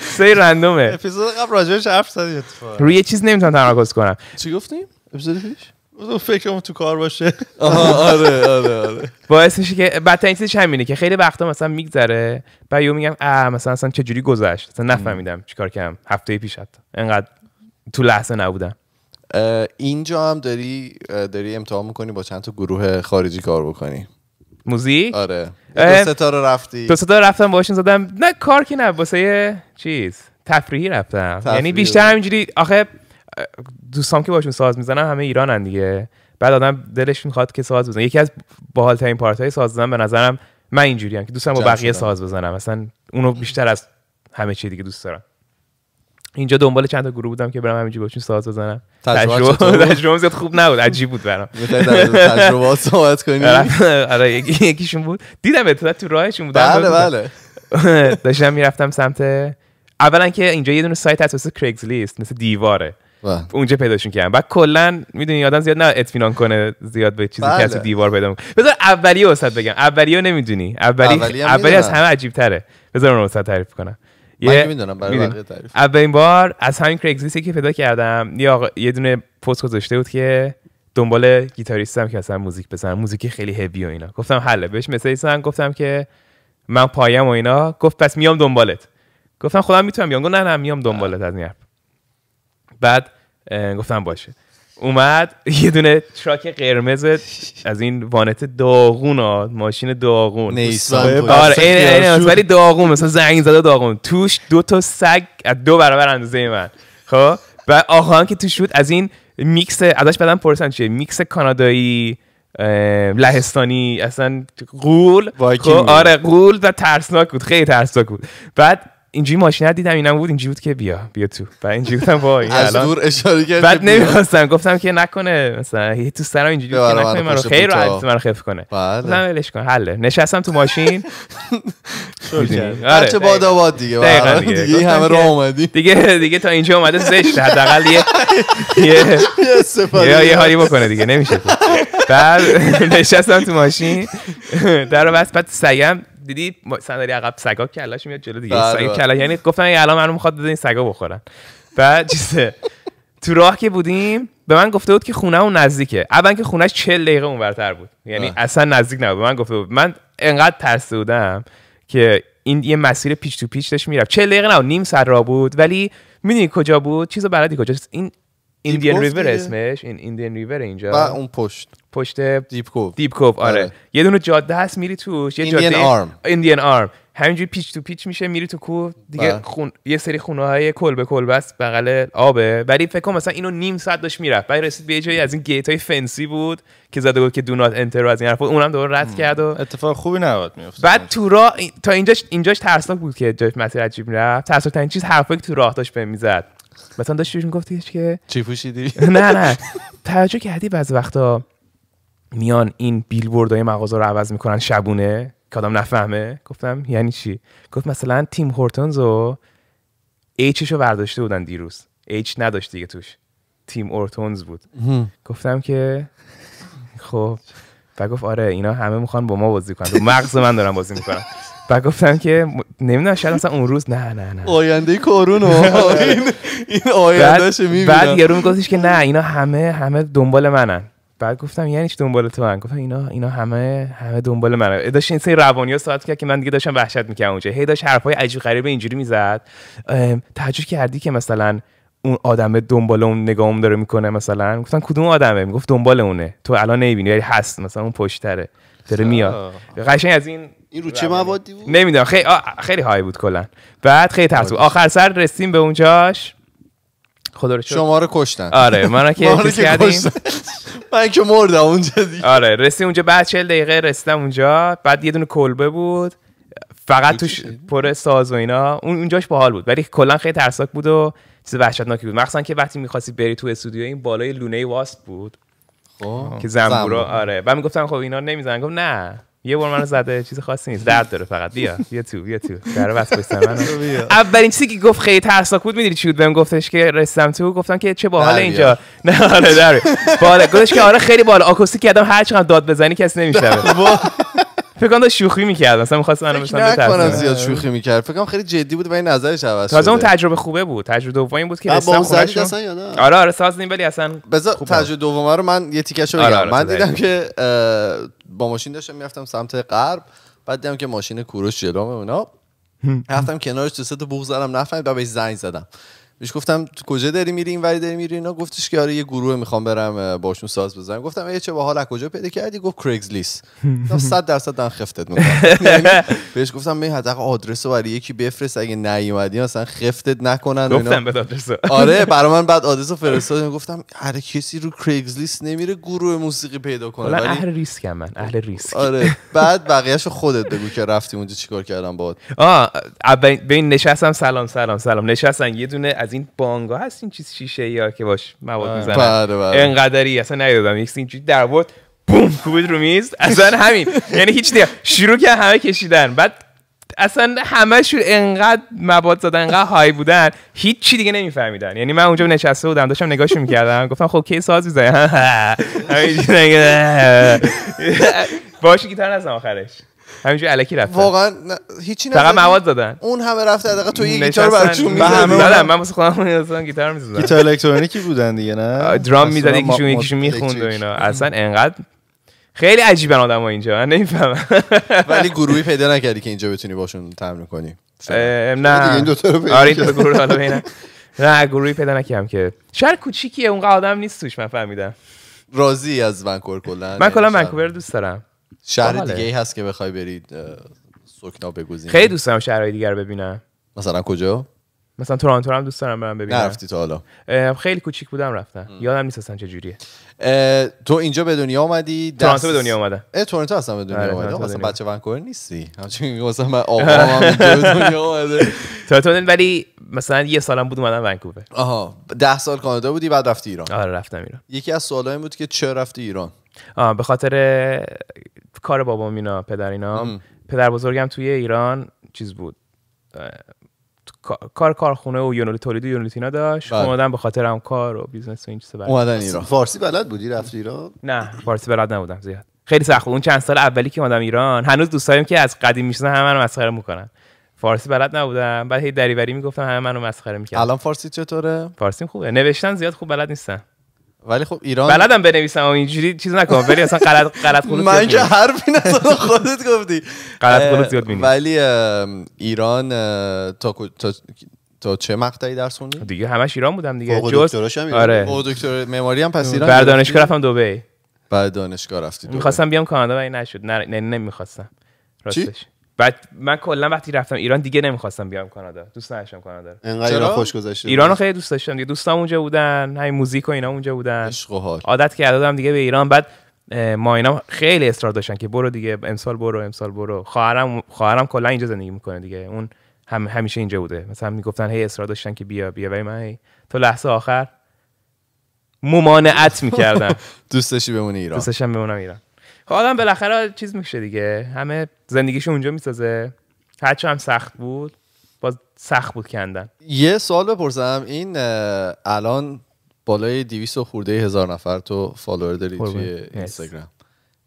سه (laughs) رندومه اپیزود قبل راجعش حرف زدی اتفاقا روی چیز نمیتونم تمرکز کنم چی گفتیم اپیزود پیش فکرم تو کار باشه آره آره آره باعث میشه که بعد چیزش همینه که خیلی وقتا مثلا میگذره بعد یو میگم اه مثلا اصلا چه جوری گذشت مثلا نفهمیدم چیکار کردم هفته پیش حتی انقدر تو لحظه نبودم اینجا هم داری داری امتحان میکنی با چند تا گروه خارجی کار بکنی موزیک آره دو ستاره رفتی دو ستاره رفتم باشین زدم نه کار که نه واسه چیز تفریحی رفتم یعنی بیشتر همینجوری آخه دوستام که باشون ساز میزنم همه ایرانن دیگه بعد آدم دلش میخواد که ساز بزنه یکی از ترین پارت های ساز زدن به نظرم من اینجوری هم که دوستم با بقیه ساز بزنم مثلا اونو بیشتر از همه چی دیگه دوست دارم اینجا دنبال چند تا گروه بودم که برم همینجوری باشون ساز بزنم تجربه زیاد خوب نبود عجیب بود برام تجربه صحبت کنیم (laughs) آره، یکیشون بود دیدم اطلاعات تو راهشون بود بله بله (laughs) داشتم میرفتم سمت اولا که اینجا یه دونه سایت هست مثل کریگز لیست مثل دیواره و اونجا پیداشون کردم بعد کلا میدونی آدم زیاد نه اطمینان کنه زیاد به چیزی که بله. دیوار پیدا میکنه بذار اولی وسط بگم رو نمیدونی اولی اولی, اولی از همه عجیب تره بذار اون وسط تعریف کنم یه میدونم برای تعریف بار از همین کریگزیست که پیدا کردم یه یه دونه پست گذاشته بود که دنبال گیتاریستم که اصلا موزیک بزنم موزیک خیلی هوی و اینا گفتم حله بهش مسیج گفتم که من پایم و اینا گفت پس میام دنبالت گفتم خودم میتونم بیام گفت نه نه میام دنبالت از این بعد گفتم باشه اومد یه دونه تراک قرمز از این وانت داغون ها ماشین داغون نیسان آره, آره، ولی داغون مثلا زنگ زده داغون توش دو تا سگ از دو برابر اندازه من خب و آخران که توش بود از این میکس ازش بعدم پرسن چیه میکس کانادایی لهستانی اصلا قول خب؟ آره قول و ترسناک بود خیلی ترسناک بود بعد اینجوری ماشین دیدم اینم بود اینجوری بود که بیا بیا تو و اینجوری گفتم وای (laughs) از دور اشاره کرد بعد نمیخواستم گفتم که نکنه مثلا یه تو سر اینجوری که نکنه منو خیلی راحت منو خف کنه بله. من ولش کن حله نشستم تو ماشین بچه باد آباد دیگه دیگه همه راه اومدی دیگه دیگه تا اینجا اومده زشت حداقل یه (laughs) یه یه حالی بکنه دیگه نمیشه بعد (laughs) نشستم تو ماشین در بس بعد سگم دیدی صندلی عقب سگا کلاش میاد جلو دیگه بله، سگ بله. کلا یعنی گفتن الان منو میخواد بزنین این سگا بخورن بعد چیزه تو راه که بودیم به من گفته بود که خونه اون نزدیکه اول که خونهش 40 دقیقه اونورتر بود یعنی بله. اصلا نزدیک نبود به من گفته بود من انقدر ترسیده بودم که این یه مسیر پیچ تو پیچ داشت میرفت 40 دقیقه نه نیم سر راه بود ولی میدونی کجا بود چیزو بلدی کجا این ایندین ریور اسمش این ایندین ریور اینجا و اون پشت پشت دیپ کوف دیپ کوف آره. یه دونه جاده هست میری توش یه جاده آرم ایندین آرم همینجوری پیچ تو پیچ میشه میری تو کو، دیگه بله. خون... یه سری خونه های کل به کل بس بغل آبه ولی فکر کنم مثلا اینو نیم ساعت داشت میرفت بعد رسید به جایی از این گیت های فنسی بود که زده بود که دونات نات انتر از این طرف اونم دوباره رد کرد و اتفاق خوبی نبود میافت بعد تو راه تا اینجاش اینجاش ترسناک بود که جای مسیر عجیب میرفت ترسناک ترین چیز حرفایی تو راه داشت به میزد مثلا داشتی بهش میگفتی که چی پوشیدی (laughs) نه نه توجه کردی بعض وقتا میان این بیلبوردهای مغازه رو عوض میکنن شبونه که آدم نفهمه گفتم یعنی چی گفت مثلا تیم هورتونز و ایچش رو برداشته بودن دیروز ایچ نداشت دیگه توش تیم اورتونز بود گفتم که خب و گفت آره اینا همه میخوان با ما بازی کنن مغز من دارم بازی میکنم بعد گفتم که نمیدونم شاید مثلا اون روز نه نه نه آینده کارون (laughs) آره. این این آیندهش میبینم بعد یارو میگفتش که نه اینا همه همه دنبال منن بعد گفتم یعنی چی دنبال تو من گفتم اینا اینا همه همه دنبال من داشت این سری روانیا ساعت کرد که من دیگه داشتم وحشت میکردم اونجا هی داشت حرفای عجیب غریب اینجوری میزد تعجب کردی که مثلا اون آدم دنبال اون نگاهم داره میکنه مثلا گفتم کدوم آدمه میگفت دنبال اونه تو الان نمیبینی ولی هست مثلا اون پشتره داره میاد قشنگ از این این رو چه موادی بود نمیدونم خیلی خیلی های بود کلا بعد خیلی ترس خب. آخر سر رسیدیم به اونجاش خدا رو شما رو کشتن آره من که چیز کردیم من که مردم اونجا دیگه آره رسیم اونجا بعد 40 دقیقه رسیدم اونجا بعد یه دونه کلبه بود فقط توش پر ساز و اینا اون اونجاش باحال بود ولی کلا خیلی ترسناک بود و چیز وحشتناکی بود مخصوصا که وقتی میخواستی بری تو استودیو این بالای لونه واسط بود خب که زنبورا آره بعد میگفتن خب اینا نمیزنن گفت نه یه بار منو زده چیز خاصی نیست درد داره فقط بیا بیا تو بیا تو در واسه پشت من اولین چیزی که گفت خیلی ترسناک بود میدیدی چی بهم گفتش که رسیدم تو گفتم که چه باحال اینجا (laughs) نه آره در بالا گفتش که آره خیلی بالا آکوستیک کردم هر چقدر داد بزنی کسی نمیشه. (laughs) فکر کنم شوخی میکرد مثلا می‌خواست منو مثلا بترسونه کنم آره. زیاد شوخی میکرد فکر کنم خیلی جدی بود و نظرش عوض شد تازه اون تجربه خوبه بود تجربه دوم این بود که رسیدم خونه‌شون آره آره ساز نیم ولی اصلا بذار تجربه دوم رو من یه بگم آره، آره، من دیدم که با ماشین داشتم میرفتم سمت غرب بعد دیدم که ماشین کوروش جلومه اونا رفتم کنارش تو سه تا بوق زدم نفهمید زنگ زدم بهش گفتم کجا داری میری این وری داری میری اینا گفتش که آره یه گروه میخوام برم باشون ساز بزنم گفتم ای چه باحال کجا پیدا کردی گفت کریگز لیست 100 درصد دن خفتت میکنم (laughs) یعنی بهش گفتم می حداق آدرس رو برای یکی بفرست اگه نیومدی مثلا خفتت نکنن گفتم به آدرس (laughs) آره (laughs) برای من بعد آدرس فرستاد گفتم هر کسی رو کریگز لیست نمیره گروه موسیقی پیدا کنه ولی اهل ریسک من اهل ریسک آره بعد بقیه‌اشو خودت بگو که رفتی اونجا چیکار کردم باهات آ ببین نشستم سلام سلام سلام نشستم یه دونه از این بانگا هست این چیز شیشه یا که باش مواد میزنن بله، بله. انقدری اصلا نیدادم یک سینچی در بود بوم کوبید رو میز اصلا همین یعنی هیچ دیگه شروع که همه کشیدن بعد اصلا همشون انقدر مباد زدن انقدر های بودن هیچ دیگه نمیفهمیدن یعنی من اونجا نشسته بودم داشتم نگاهش میکردم گفتم خب کی ساز میزنی (laughs) (laughs) باشه گیتار آخرش همینجوری الکی رفتن واقعا هیچی نه فقط مواد دادن اون همه رفت دقیقا تو یه گیتار براتون میزدن نه من واسه خودم اصلا گیتار میزدم گیتار الکترونیکی بودن دیگه نه درام میزد یکیشون یکیشون میخوند و اینا اصلا انقدر خیلی عجیبن آدم ها اینجا من نمیفهمم ولی گروهی پیدا نکردی که اینجا بتونی باشون تمرین کنی نه این دو تا رو آره این گروه حالا نه گروهی پیدا نکردم که شهر کوچیکیه اونقدر آدم نیست توش من فهمیدم راضی از ونکوور کلا من کلا یعنی ونکوور دوست دارم شهر دیگه ای هست که بخوای برید سکنا بگوزین خیلی دوست دارم شهرهای دیگر ببینم مثلا کجا مثلا تورانتو هم دوست دارم برم ببینم نرفتی تا حالا خیلی کوچیک بودم رفتم یادم نیست اصلا جوریه تو اینجا به دنیا اومدی دست... به دنیا اومدم اه تورانتو اصلا به دنیا آره، اومده اصلا بچه ونکوور نیستی همچنین مثلا من آقا هم به دنیا اومده تورانتو ولی مثلا یه سالم بود اومدم ونکوور آها ده سال کانادا بودی بعد رفتی ایران آره رفتم ایران یکی از سوالای بود که چرا رفتی ایران به خاطر کار بابام اینا پدر اینا پدر بزرگم توی ایران چیز بود کار کارخونه و یونولی تولید و یونولی تینا داشت بله. اومدن به خاطر هم کار و بیزنس و این چیزا اومدن ایران فارسی بلد بودی رفتی ایران نه فارسی بلد نبودم زیاد خیلی سخت اون چند سال اولی که اومدم ایران هنوز دوستایم که از قدیم میشنن همه منو مسخره میکنن فارسی بلد نبودم بعد هی دریوری میگفتم همه منو مسخره میکردن الان فارسی چطوره فارسی خوبه نوشتن زیاد خوب بلد نیستم ولی خب ایران بلدم بنویسم اینجوری چیز نکنم ولی اصلا غلط غلط خودت من که حرفی نزدم خودت گفتی غلط خودت زیاد می‌بینی ولی ایران تا تا چه مقطعی درس خوندی دیگه همش ایران بودم دیگه جز آره دکتر معماری هم پس ایران بعد دانشگاه رفتم دبی بعد دانشگاه رفتی دبی می‌خواستم بیام کانادا ولی نشد نه نمی‌خواستم راستش بعد من کلا وقتی رفتم ایران دیگه نمیخواستم بیام کانادا دوست نداشتم کانادا انقدر ایران خوش گذشته ایرانو خیلی دوست داشتم دیگه دوستام اونجا بودن همین موزیک و اینا اونجا بودن عشق و عادت که دادم دیگه به ایران بعد ما اینا خیلی اصرار داشتن که برو دیگه امسال برو امسال برو خواهرم خواهرم کلا اینجا زندگی میکنه دیگه اون هم همیشه اینجا بوده مثلا میگفتن هی اصرار داشتن که بیا بیا ولی من تا لحظه آخر ممانعت میکردم (laughs) دوست داشتی بمونی ایران دوست داشتم بمونم ایران خب آدم بالاخره چیز میشه دیگه همه زندگیش اونجا میسازه هرچه هم سخت بود باز سخت بود کندن یه سوال بپرسم این الان بالای و خورده هزار نفر تو فالوور داری توی اینستاگرام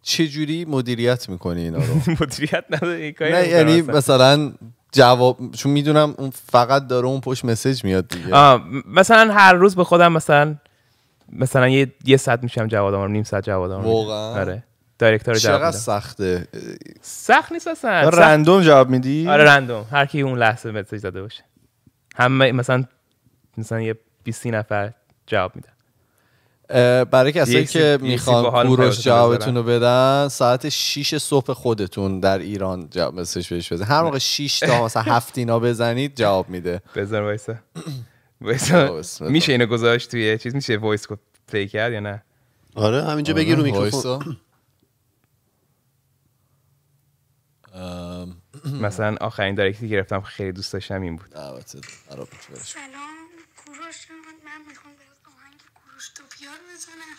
چجوری مدیریت میکنی اینا رو (laughs) مدیریت نداری نه یعنی مثلا جواب چون میدونم اون فقط داره اون پشت مسج میاد دیگه مثلا هر روز به خودم مثلا مثلا یه یه ساعت میشم جواب نیم ساعت جواب واقعا آره. دایرکتور جواب چقدر سخته سخت نیست اصلا آره، رندوم جواب میدی آره رندوم هر کی اون لحظه مسیج داده باشه همه مثلا مثلا یه 20 نفر جواب میدن برای کسایی که میخوان کوروش جوابتون رو بدن ساعت 6 صبح خودتون در ایران جواب مسیج بهش بزنید هر موقع 6 تا (laughs) مثلا 7 اینا بزنید جواب میده بزن وایسا (coughs) وایسا میشه اینو گذاشت توی چیز میشه وایس پلی کرد یا نه آره همینجا آره، بگی رو میکروفون (clears throat) مثلا آخرین داره که گرفتم خیلی دوست داشتم این بود سلام کوروش من میخوام آهنگ کوروش تو پیار بزنم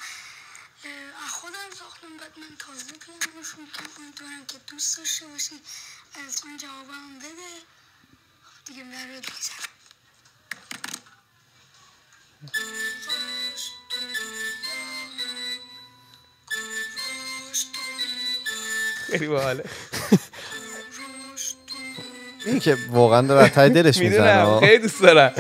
خودم ساختم بعد من تازه کنم میکنم که دوست داشته باشی از اون جوابم بده خب دیگه رو بزنم خیلی باحاله (laughs) این که واقعا داره تای دلش میزنه خیلی دوست دارم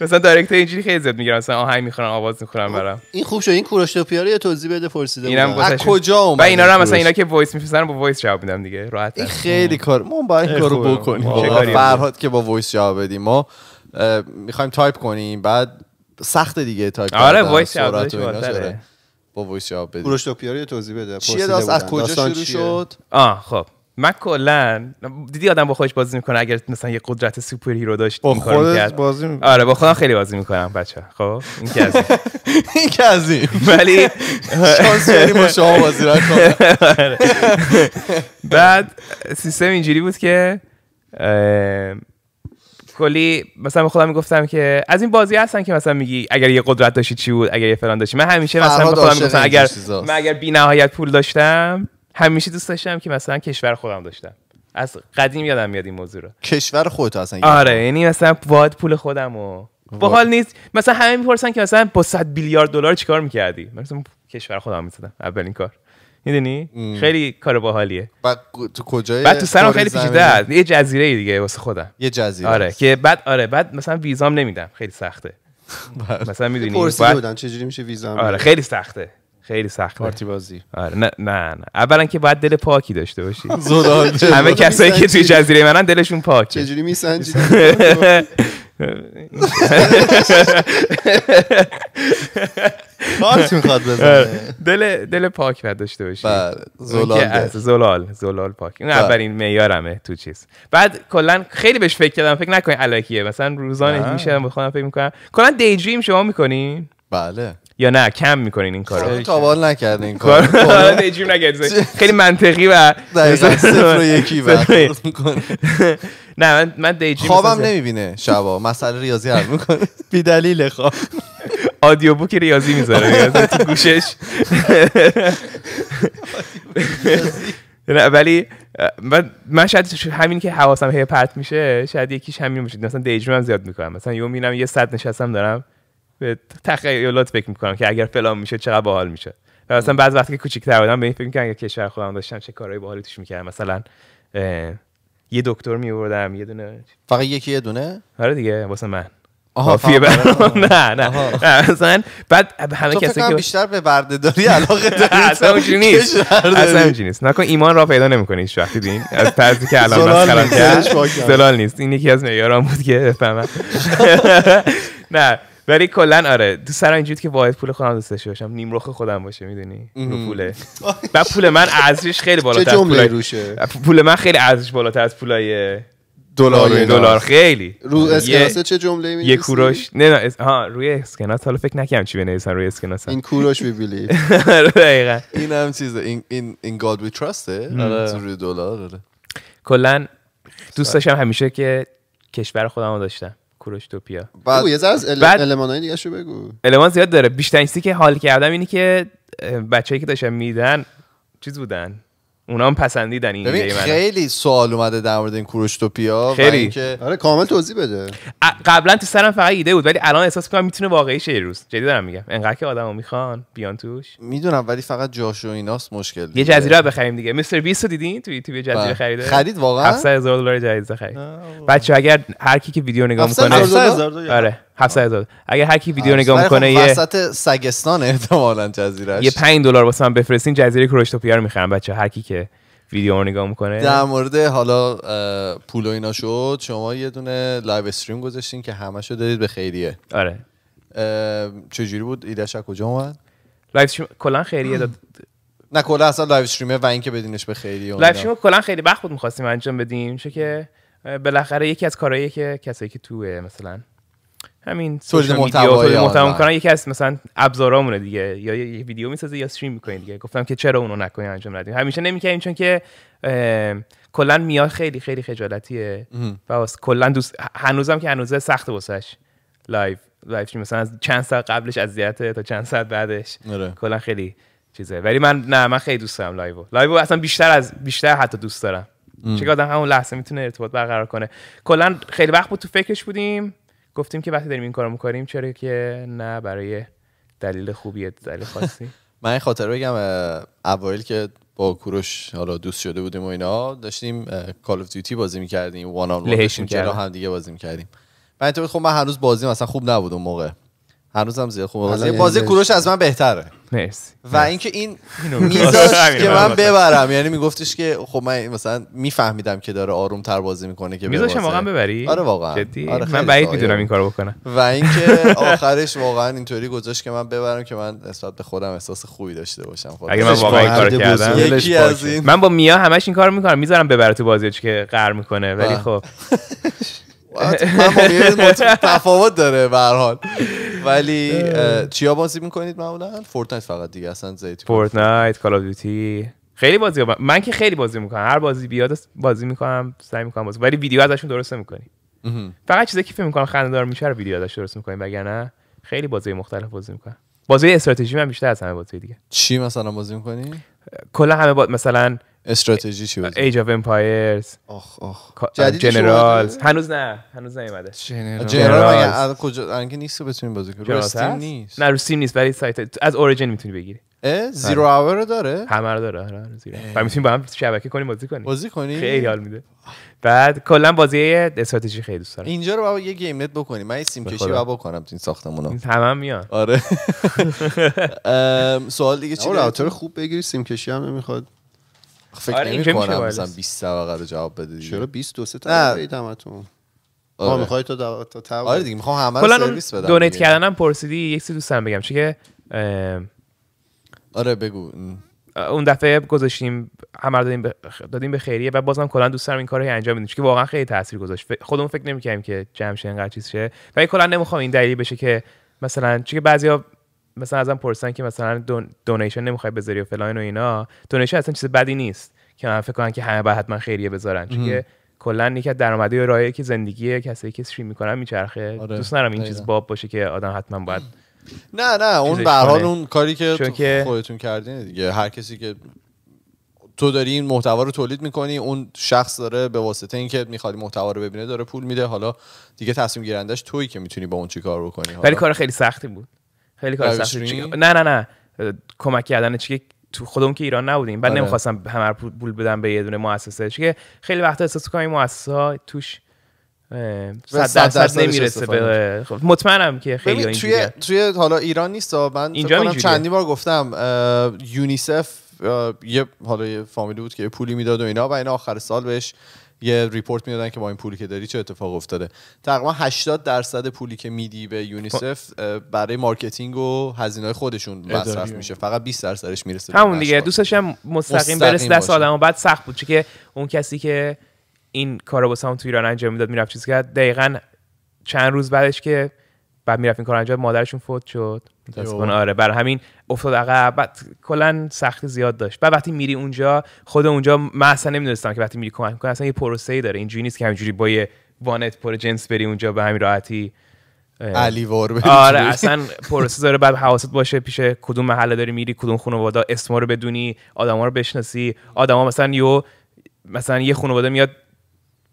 مثلا دایرکتور اینجوری خیلی زد میگیرم مثلا آهنگ میخورم آواز میخورم خب، برام این خوب شد این کوروش تو پیاره توضیح بده پرسیده اینم از کجا اومد و اینا رو هم مثلا اینا که وایس میفرستن با وایس جواب میدم دیگه راحت این خیلی کار ما با این کارو بکنیم فرهاد که با وایس جواب بدیم ما میخوایم تایپ کنیم بعد سخت دیگه تایپ آره وایس جواب با وایس جواب بدیم کوروش تو پیاره توضیح بده چیه از کجا شروع شد آه خب من کلا دیدی آدم با خودش بازی میکنه اگر مثلا یه قدرت سوپر هیرو داشت با خودش بازی میکنه آره با خودم خیلی بازی میکنم بچه خب این که از این (laughs) که از ولی (laughs) شانس با شما بازی آره. بعد سیستم اینجوری بود که کلی مثلا خودم میگفتم که از این بازی هستن که مثلا میگی اگر یه قدرت داشتی چی بود اگر یه فلان داشتی من همیشه مثلا خودم میگفتم اگر من اگر بی‌نهایت پول داشتم همیشه دوست داشتم که مثلا کشور خودم داشتم از قدیم یادم میاد این موضوع رو کشور خودت اصلا آره یعنی مثلا واد پول خودم و باحال نیست مثلا همه میپرسن که مثلا با 100 بیلیارد دلار چیکار میکردی مثلا کشور خودم میزدم اولین کار میدونی خیلی کار باحالیه بعد تو کجای بعد تو سرم خیلی پیچیده یه جزیره دیگه واسه خودم یه جزیره آره که بعد آره بعد مثلا ویزام نمیدم خیلی سخته (laughs) بله. مثلا میدونی پرسیده چجوری میشه ویزام آره، خیلی سخته خیلی سخته پارتی بازی آره نه نه, نه. اولا که باید دل پاکی داشته باشی (laughs) همه کسایی که توی جزیره منن دلشون پاکه چجوری میسنجی (laughs) میخواد بزنه آره. دل دل پاک باید داشته باشی بله، زلال زلال زلال پاک این بله. اولین معیارمه تو چیز بعد کلا خیلی بهش فکر کردم فکر نکنین الکیه مثلا روزانه میشه بخوام فکر میکنم کلا دی شما میکنین بله یا نه کم میکنین این کارو تاوال خب، نکردین این کار (laughs) خب. خیلی منطقی و و (laughs) (laughs) نه من من خوابم نمیبینه شبا مسئله ریاضی حل میکنه بی دلیل خواب آدیو بوک ریاضی میذاره تو گوشش ولی من من شاید همین که حواسم هی پرت میشه شاید یکیش همین باشه مثلا دیجیم هم زیاد میکنم مثلا یه یه صد نشستم دارم به تخیلات فکر میکنم که اگر فلان میشه چقدر باحال میشه و مثلا بعض وقتی که کوچیک‌تر بودم به این فکر میکنم اگر کشور خودم داشتم چه کارهای باحالی توش میکردم مثلا یه دکتر میوردم یه دونه فقط یکی یه دونه آره دیگه واسه من آها (laughs) نه نه مثلا بعد همه کسی که بیشتر به داری علاقه (laughs) داری اصلا اونجوری (laughs) نیست اصلا اونجوری نیست نکن ایمان را پیدا نمیکنی هیچ وقت دین از طرزی که الان مسخرم کرد نیست این یکی از معیارام بود که بفهمم نه ولی کلا آره تو سر اینجوری که واحد پول خودم دوست داشته باشم نیم خودم باشه میدونی رو پوله (laughs) و پول من ارزشش خیلی بالاتر از پول روشه پول من خیلی ارزش بالاتر از پولای دلار دلار خیلی رو اسکناس چه جمله می یه کوروش نه نه ها روی اسکناس حالا فکر نکنم چی بنویسن روی اسکناس این کوروش وی بیلیو (laughs) آره، دقیقاً این هم چیزه این این این گاد وی تراسته روی دلار آره. کلا دوست داشتم همیشه که کشور خودمو داشتم کروشتوپیا توپیا. یه ذره از ال... المانای دیگه شو بگو المان زیاد داره بیشتر چیزی که حال کردم اینی که بچه‌ای که داشتم میدن چیز بودن اونا هم پسندیدن این ببین خیلی سوال اومده در مورد این کروشتوپیا خیلی که... آره کامل توضیح بده قبلا تو سرم فقط ایده بود ولی الان احساس میکنم میتونه واقعی شه روز جدی دارم میگم انقدر که آدمو میخوان بیان توش میدونم ولی فقط جاشو ایناست مشکل دیگه. یه جزیره بخریم دیگه مستر بیستو دیدین تو یوتیوب جزیره بله. خریده خرید واقعا 7000 دلار جایزه خرید بچه اگر هر کی که ویدیو نگاه میکنه 700 اگه هر کی ویدیو آره. نگاه خب میکنه یه وسط سگستان احتمالاً جزیره. یه 5 دلار واسه من بفرستین جزیره کروشتوپیا رو میخرم بچه هر کی که ویدیو رو نگاه میکنه در مورد حالا پول و اینا شد شما یه دونه لایو استریم گذاشتین که همشو دارید به خیریه آره چجوری بود ایدهش کجا اومد لایو استریم کلا خیریه داد (clears throat) نه کلا اصلا لایو استریمه و اینکه بدینش به خیریه لایو استریم کلا خیلی وقت بود می‌خواستیم انجام بدیم چه که بالاخره یکی از کارهایی که کسایی که تو مثلا همین تولید محتوا محتوا کنن یکی از مثلا ابزارامونه دیگه یا یه ویدیو میسازه یا استریم میکنه دیگه گفتم که چرا اونو نکنیم انجام ندیم همیشه نمیکنیم چون که کلا میاد خیلی خیلی خجالتیه و کلا دوست هنوزم که هنوزه سخت واسش لایو لایو مثلا از چند ساعت قبلش اذیته تا چند ساعت بعدش آره. کلا خیلی چیزه ولی من نه من خیلی دوست دارم لایو لایو اصلا بیشتر از بیشتر حتی دوست دارم چه آدم همون لحظه میتونه ارتباط برقرار کنه کلا خیلی وقت بود تو فکرش بودیم گفتیم که وقتی داریم این کارو میکنیم چرا که نه برای دلیل خوبی دلیل خاصی (laughs) من این خاطر بگم اوایل که با کوروش حالا دوست شده بودیم و اینا داشتیم کال اف دیوتی بازی میکردیم وان آن وان و هم دیگه بازی میکردیم من خب من هنوز بازی اصلا خوب نبود اون موقع هنوزم هم زیاد خوب بازی بازی کوروش از من بهتره مرسی و اینکه این میذاشت که من ببرم یعنی میگفتش که خب من مثلا میفهمیدم که داره آروم تر بازی میکنه که میذاشم واقعا ببری آره واقعا جدی آره، من بعید میدونم این کارو بکنم و اینکه آخرش واقعا اینطوری گذاشت که من ببرم که من نسبت به خودم احساس خوبی داشته باشم خودم خب، اگه من واقعا این کارو کردم من با میا همش این کارو میکنم میذارم ببره تو بازیش که قهر میکنه ولی خب (laughs) (laughs) تفاوت داره به حال ولی چیا بازی میکنید معمولا فورتنایت فقط دیگه اصلا زیتون فورتنایت کال اف دیوتی خیلی بازی با... من که خیلی بازی میکنم هر بازی بیاد بازی میکنم سعی میکنم بازی ولی ویدیو ازشون درست میکنی فقط چیزی که فکر میکنم دار میشه رو ویدیو ازش درست میکنیم وگرنه خیلی بازی مختلف بازی میکنم بازی استراتژی من بیشتر از همه بازی دیگه چی مثلا بازی میکنی کلا همه با... مثلا استراتژی چی بود ایج اف امپایرز اخ اخ جنرال هنوز نه هنوز نیومده جنرال آره، جنرال کجا الان نیست بتونیم بازی کنیم رو نیست نه روستیم نیست ولی سایت از اوریجین میتونی بگیری زیرو اور رو داره همه رو داره آره زیرو آره، و میتونیم با هم شبکه کنیم بازی کنیم بازی کنیم خیلی حال میده بعد کلا بازی استراتژی خیلی دوست دارم اینجا رو بابا یه گیم نت بکنیم من سیم کشی بابا کنم تو این ساختمونا تمام میان آره (laughs) سوال دیگه داره خوب بگیری سیم کشی هم نمیخواد فکر آره نمی کنم مثلا 20 تا رو جواب بده دیگه چرا 20 دو سه تا همتون آره. ما میخوای تو تا تا آره دیگه میخوام همه رو سرویس بدم دونیت کردنم پرسیدی یک سری دوستم بگم چه که آره بگو اون دفعه گذاشتیم همه دادیم به, دادیم به خیریه و بازم کلا دوست دارم این کار رو انجام میدیم که واقعا خیلی تاثیر گذاشت خودمون فکر نمیکنیم که جمع شه اینقدر چیز شه و کلا نمیخوام این دلیلی بشه که مثلا چون بعضیا مثلا ازم پرسن که مثلا دون دونیشن نمیخوای بذاری و فلان و اینا دونیشن اصلا چیز بدی نیست که من فکر کنم که همه باید حتما خیریه بذارن چون کلا یکی درآمدی و رایه که زندگی کسی که استریم میکنن میچرخه آره. دوست ندارم این چیز باب باشه که آدم حتما باید (clears throat) نه نه اون به حال اون کاری که تو خودتون کردین دیگه هر کسی که تو داری این محتوا رو تولید میکنی اون شخص داره به واسطه اینکه میخواد محتوا رو ببینه داره پول میده حالا دیگه تصمیم گیرندش تویی که میتونی با اون چیکار بکنی ولی کار خیلی سختی بود خیلی کار نه نه نه کمک کردن چیکه تو خودمون که ایران نبودیم بعد آره. نمیخواستم همه پول بدم به یه دونه مؤسسه که خیلی وقتا احساس کنم این مؤسسه ها توش صد درصد نمیرسه به خب مطمئنم که خیلی توی توی حالا ایران نیست من اینجا چندی بار گفتم یونیسف یه حالا یه فامیلی بود که پولی میداد و اینا و اینا آخر سال بهش یه ریپورت میدادن که با این پولی که داری چه اتفاق افتاده تقریبا 80 درصد پولی که میدی به یونیسف خب. برای مارکتینگ و هزینه خودشون مصرف میشه فقط 20 درصدش میرسه همون دیگه دوستش هم مستقیم, برسه دست آدم و بعد سخت بود که اون کسی که این کارو با هم تو ایران انجام میداد میرفت چیز کرد دقیقا چند روز بعدش که بعد میرفت این کار انجام مادرشون فوت شد آره بر همین افتاد عقب بعد کلا سختی زیاد داشت بعد وقتی میری اونجا خود اونجا من اصلا نمیدونستم که وقتی میری کمک میکنه اصلا یه پروسه ای داره اینجوری نیست که همینجوری با یه وانت پر جنس بری اونجا به همین راحتی علی وار آره اصلا پروسه داره بعد حواست باشه پیش کدوم محله داری میری کدوم خانواده اسما رو بدونی آدما رو بشناسی آدما مثلا یو مثلا یه خانواده میاد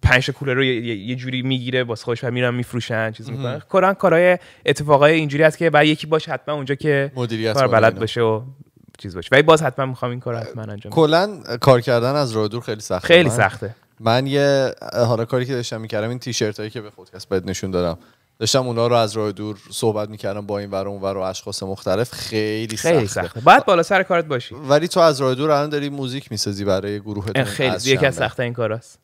پنج کولر رو یه جوری میگیره واسه خودش میرن میفروشن چیز میکنن کلا کارهای اتفاقای اینجوری هست که بعد یکی باش حتما اونجا که کار بلد باشه و چیز باشه ولی باز حتما میخوام این کار حتما انجام کلا کار کردن از راه دور خیلی سخته خیلی سخته من یه حالا کاری که داشتم میکردم این تیشرت هایی که به پادکست بد نشون دادم داشتم اونا رو از راه دور صحبت میکردم با این ور اون ور و اشخاص مختلف خیلی, خیلی سخته. سخته بالا سر کارت باشی ولی تو از راه دور الان داری موزیک میسازی برای گروه خیلی یکی از سخته این کاراست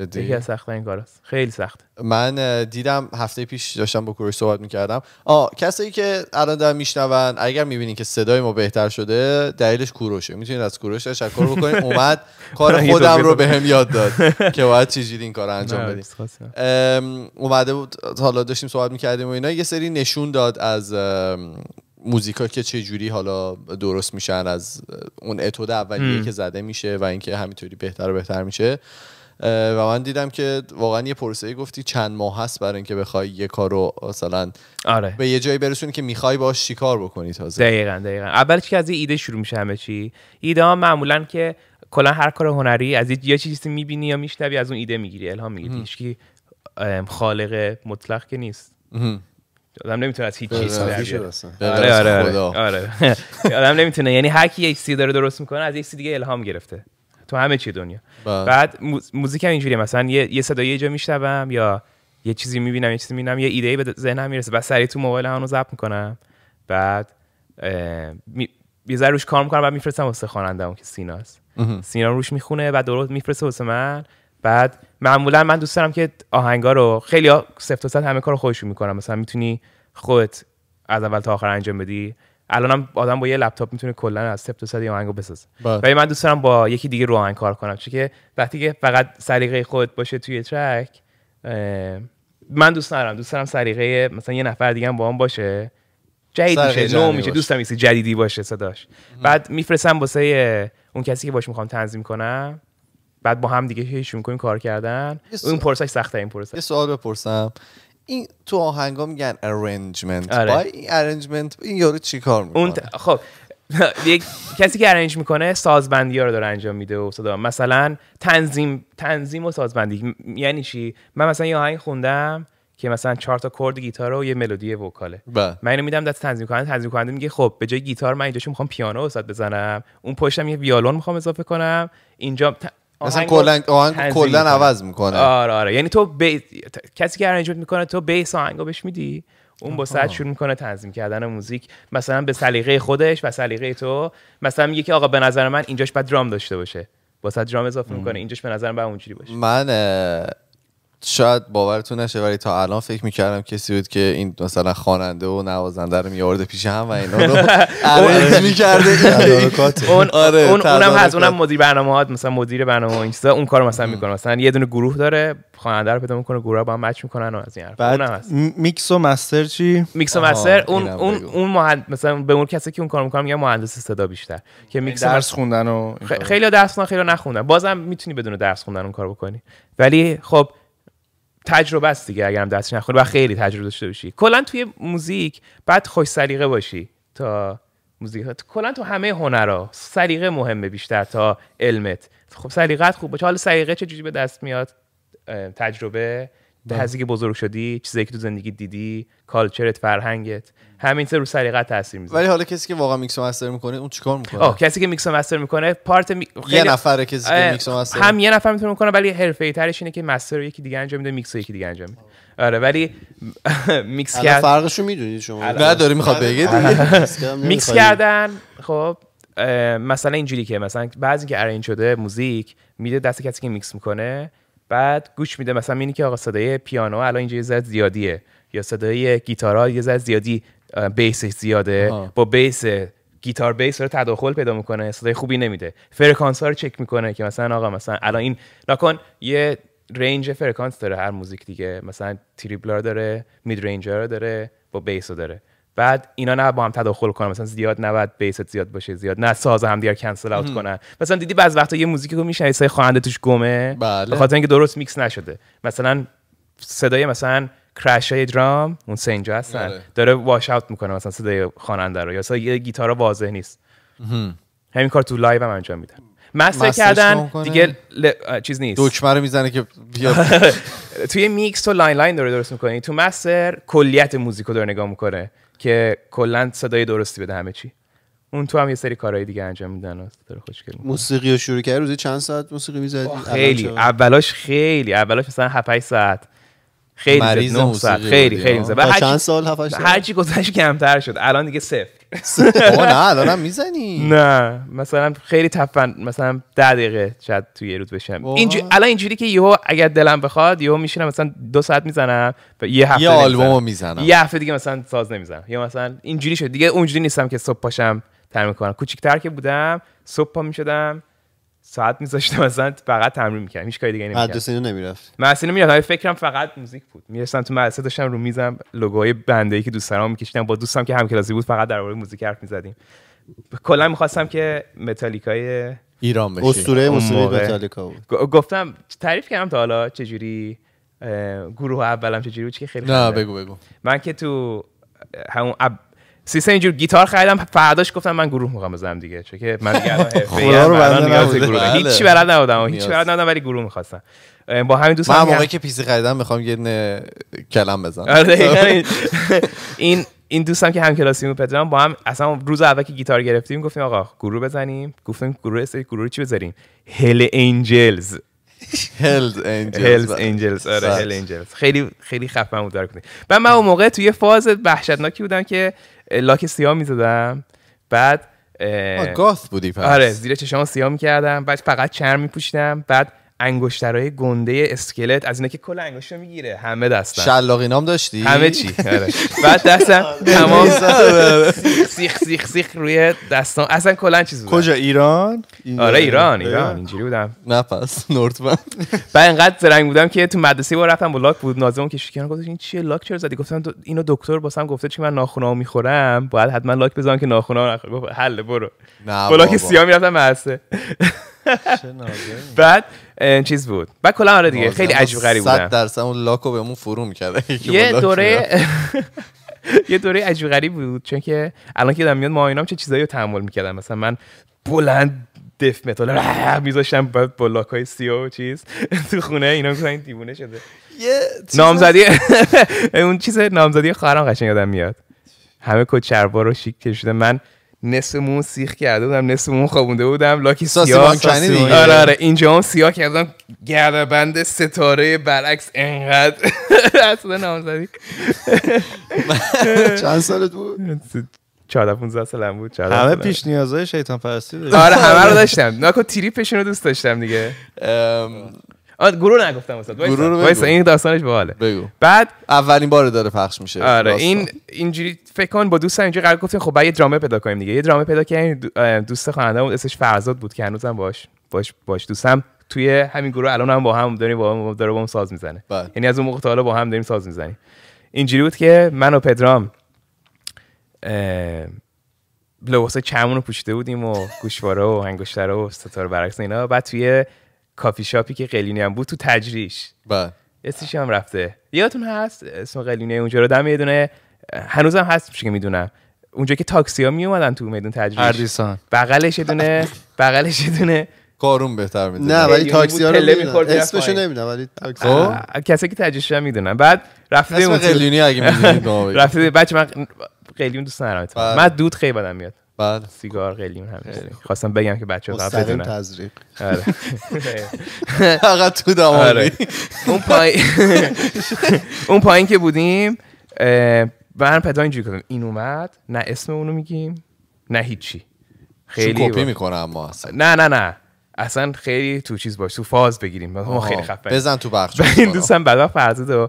جدی؟ یکی سخت این است. خیلی سخت من دیدم هفته پیش داشتم با کوروش صحبت میکردم آ کسایی که الان دارن میشنون اگر میبینین که صدای ما بهتر شده دلیلش کوروشه میتونید از کوروش تشکر بکنید (laughs) اومد کار خودم رو بهم به یاد داد (laughs) که باید چجوری این کار انجام بدیم اومده بود حالا داشتیم صحبت میکردیم و اینا یه سری نشون داد از موزیکا که چه جوری حالا درست میشن از اون اتود اولیه که زده میشه و اینکه همینطوری بهتر و بهتر میشه و من دیدم که واقعا یه پروسه گفتی چند ماه هست برای اینکه بخوای یه کارو مثلا آره. به یه جایی برسونی که میخوای باش شکار بکنی تازه دقیقا دقیقا اول که از ایده شروع میشه همه چی ایده ها معمولا که کلا هر کار هنری از یه چیزی میبینی یا میشنوی از اون ایده میگیری الهام میگیری که خالق مطلق که نیست آدم نمیتونه از هیچ چیز آره،, آره آره آره (laughs) آدم نمیتونه یعنی هر کی یه سی داره درست میکنه از یه دیگه الهام گرفته تو همه چی دنیا بله. بعد موزیک هم اینجوریه مثلا یه, صدای صدایی یه جا میشنوم یا یه چیزی میبینم یه چیزی میبینم یه ایده به ذهنم میرسه بعد سریع تو موبایل هم رو ضبط میکنم بعد می... یه ذره روش کار میکنم بعد میفرستم واسه خواننده‌ام که سیناست سینا روش میخونه بعد درست میفرسته واسه من بعد معمولا من دوست دارم که آهنگا رو خیلی سفت و همه کار خودشون میکنم مثلا میتونی خودت از اول تا آخر انجام بدی الانم آدم با یه لپتاپ میتونه کلا از سپت تا صد یه آهنگو بسازه بله. ولی من دوست دارم با یکی دیگه رو آهنگ کار کنم چون که وقتی که فقط سریقه خود باشه توی ترک من دوست ندارم دوست دارم سلیقه مثلا یه نفر دیگه با هم باشه جدید میشه نو میشه دوستم جدیدی باشه صداش بعد میفرستم واسه اون کسی که باش میخوام تنظیم کنم بعد با هم دیگه شروع کنیم کار کردن اون پروسه سخته این پرسش یه سوال بپرسم این تو آهنگا میگن ارنجمنت با این ارنجمنت این یارو چیکار میکنه اون خب (laughs) یک کسی که ارنج میکنه سازبندی ها رو داره انجام میده و صدا مثلا تنظیم تنظیم و سازبندی یعنی چی من مثلا یه آهنگ خوندم که مثلا چهار تا کورد گیتار و یه ملودی وکاله بله. من اینو میدم دست تنظیم کننده تنظیم کننده میگه خب به جای گیتار من اینجاشو میخوام پیانو وسط بزنم اون پشتم یه ویالون میخوام اضافه کنم اینجا مثلا کلا آهنگ کلا عوض میکنه آره آره یعنی تو بی... کسی که ارنجمنت میکنه تو بیس آهنگو بهش میدی اون با ساعت شروع میکنه تنظیم کردن موزیک مثلا به سلیقه خودش و سلیقه تو مثلا میگه که آقا به نظر من اینجاش باید درام داشته باشه با درام اضافه میکنه اینجاش به نظر من اونجوری باشه من شاید باورتون نشه ولی تا الان فکر میکردم کسی بود که این مثلا خواننده و نوازنده رو میارده پیش هم و اینا رو (laughs) ارنج میکرده اون آره اون اونم هست اونم مدیر برنامه هات مثلا مدیر برنامه اینستا اون کار مثلا میکنه مثلا یه دونه گروه داره خواننده رو پیدا میکنه گروه با هم میکنن و از این حرف اونم هست میکس و مستر چی میکس و مستر اون اون اون مثلا به اون کسی که اون کار میکنه میگه مهندس صدا بیشتر که میکس درس خوندن و خیلی درس خیلی نخوندن بازم میتونی بدون درس خوندن اون کار بکنی ولی خب تجربه است دیگه اگرم دست نخوری و خیلی تجربه داشته باشی کلا توی موزیک بعد خوش سلیقه باشی تا موزیک کلا تو همه هنرها سلیقه مهمه بیشتر تا علمت خب سلیقت خوب باشه حالا سلیقه چه جوری به دست میاد تجربه بله. که بزرگ شدی چیزایی که تو زندگی دیدی کالچرت فرهنگت همین رو سلیقه تاثیر میذاره ولی حالا کسی که واقعا میکس مستر میکنه اون چیکار میکنه آه کسی که میکس مستر میکنه پارت می... خیلی... یه نفره کسی که میکس مستر هم یه نفر میتونه میکنه ولی حرفه ترش اینه که مستر رو یکی دیگه انجام میده میکس رو یکی دیگه انجام میده آره ولی (laughs) میکس کردن رو میدونید شما بعد داره میخواد بگید (laughs) میکس کردن خب مثلا اینجوری که مثلا بعضی که ارنج شده موزیک میده دست کسی که میکس میکنه بعد گوش میده مثلا اینی که آقا صدای پیانو الان اینجا یه زیادیه یا صدای گیتارا یه ذره زیادی بیسش زیاده با بیس گیتار بیس رو تداخل پیدا میکنه صدای خوبی نمیده فرکانس ها رو چک میکنه که مثلا آقا مثلا الان این ناکن یه رنج فرکانس داره هر موزیک دیگه مثلا تریبلر داره مید رنجر داره با بیس رو داره بعد اینا نه با هم تداخل کنن مثلا زیاد نباید بیست زیاد باشه زیاد نه ساز هم دیگر کنسل اوت کنن مثلا دیدی بعض وقتا یه موزیکی رو میشه سای توش گمه بله. خاطر اینکه درست میکس نشده مثلا صدای مثلا کرش های درام اون سه اینجا هستن آره. داره واش اوت میکنه مثلا صدای خواننده رو یا صدای یه گیتارا واضح نیست همین کار تو لایو هم انجام میدن مستر کردن دیگه ل... چیز نیست دکمه رو میزنه که بیا (laughs) توی میکس و لاین لاین داره درست میکنه یعنی تو مستر کلیت موزیکو داره نگاه میکنه که کلا صدای درستی بده همه چی اون تو هم یه سری کارهای دیگه انجام میدن خوشگل موسیقی رو شروع کرد روزی چند ساعت موسیقی میزدی خیلی اولاش خیلی اولاش مثلا 7 8 ساعت خیلی مریض خیلی خیلی میزه هر چند سال هر چی گذشت کمتر شد الان دیگه صفر نه الان میزنی نه مثلا خیلی تفن مثلا ده دقیقه شاید توی یه روز بشم اینجوری الان اینجوری که یهو اگر دلم بخواد یهو میشینم مثلا دو ساعت میزنم و یه هفته یه آلبومو میزنم یه هفته دیگه مثلا ساز نمیزنم یا مثلا اینجوری شد دیگه اونجوری نیستم که صبح پاشم تمرین کنم کوچیک‌تر که بودم صبح پا میشدم ساعت میذاشتم مثلا فقط تمرین میکردم هیچ کاری دیگه نمیکردم مدرسه نمیرفت مدرسه میرفت فکرم فقط موزیک بود میرسم تو مدرسه داشتم رو میزم بنده ای که دوست دارم میکشیدم با دوستم که همکلاسی بود فقط درباره موزیک حرف میزدیم کلا میخواستم که متالیکای ایران بشه اسطوره موسیقی متالیکا بود گفتم تعریف کردم تا حالا جوری گروه اولم چه بود که خیلی نه بگو بگو من که تو همون سیستم اینجور گیتار خریدم فرداش گفتم من گروه میخوام بزنم دیگه چون که من دیگه الان هیچ بله. بلد نبودم هیچی بلد نبودم ولی گروه میخواستم با همین دوستم من موقعی که پیسی خریدم میخوام یه کلم بزنم آره، (laughs) این این دوستم که هم کلاسیمو پدرم با هم اصلا روز اول که گیتار گرفتیم گفتیم آقا گروه بزنیم گفتیم گروه سری گروه چی بذاریم هل انجلز هل انجلز هل انجلز آره هل بله. انجلز خیلی خیلی خفن بود دار من اون موقع توی فاز وحشتناکی بودم که لاک سیاه میزدم بعد گاست بودی پس آره زیر چشام سیاه میکردم بعد فقط چرم میپوشیدم بعد انگشترهای گنده اسکلت از اینا که کل انگشتو میگیره همه دستم شلاقی نام داشتی همه چی آره. بعد دستم (laughs) تمام (laughs) آره. سیخ سیخ سیخ روی دستم اصلا کلا چیز بود کجا ایران آره ایران ایران اینجوری بودم نه پس نورتمن (laughs) بعد انقدر زرنگ بودم که تو مدرسه با رفتم با لاک بود نازمون که شکیان گفتش این چیه لاک چرا زدی گفتم اینو دکتر باسم گفته چی من ناخونامو میخورم باید حتما لاک بزنم که ناخونا نخوره گفت حل برو بلاک سیاه میرفتم مدرسه بعد این چیز بود بعد کلا آره دیگه خیلی یعنی عجیب غریب بود 100 درصد اون لاکو بهمون فرو میکرد (laughs) یه دوره (laughs) یه دوره عجیب غریب بود چون که الان که دارم میاد ما اینام چه چیزایی رو تحمل میکردم مثلا من بلند دف متال (laughs) میذاشتم بعد با لاکای سیو و چیز تو خونه اینا این دیوونه شده نامزدی اون چیز نامزدی خواهرام قشنگ یادم میاد همه کچربار رو شیک کشیده من نصفمون سیخ کرده بودم نصفمون خوابونده بودم لاکی سیاه آره آره اینجا هم سیاه کردم گردبند ستاره برعکس انقدر (laughs) اصلا نامزدی (laughs) چند سالت بود؟ 14 15 سالم بود همه پیش نیازهای شیطان پرستی آره همه رو (laughs) داشتم ناکو پیشن رو دوست داشتم دیگه گروه نگفتم واسه وایس این داستانش باحاله بگو بعد اولین بار داره پخش میشه آره داستان. این اینجوری فکر کن با دوستا اینجوری قرار گفتیم خب بعد یه درامه پیدا کنیم دیگه یه درامه پیدا کنیم دوست بود اسمش فرزاد بود که هنوزم باش باش باش دوستم توی همین گروه الان هم با هم داریم با هم داره با هم ساز میزنه بله. یعنی از اون موقع حالا با هم داریم ساز میزنیم اینجوری بود که من و پدرام لباسه چمون رو پوشیده بودیم و گوشواره و انگشتره و ستاره برعکس اینا بعد توی کافی شاپی که قلیونی هم بود تو تجریش بله اسمش هم رفته یادتون هست اسم قلیونی اونجا رو دم یه دونه هنوزم هست میشه که میدونم اونجا که تاکسی ها می تو میدون تجریش اردیسان بغلش یه دونه بغلش دونه قارون بهتر میدونه نه ولی تاکسی ها رو میدونم اسمشو نمیدونم ولی تاکسی کسی که تجریش ها میدونن بعد رفته اون قلیونی اگه میدونید رفته بچه من قلیون دوست ندارم بله. من دود خیلی بدم میاد بعد سیگار قلیم هم. خواستم بگم که بچه قبل بدونن تزریق آره (laughs) فقط تو دامادی آره. اون پای (laughs) اون پایین که بودیم برن پتا اینجوری کردم این اومد نه اسم اونو میگیم نه هیچی خیلی کپی میکنه اما نه نه نه اصلا خیلی تو چیز باش تو فاز بگیریم ما خیلی خفه بزن تو بخش (laughs) این دوستم بعدا فرزاد و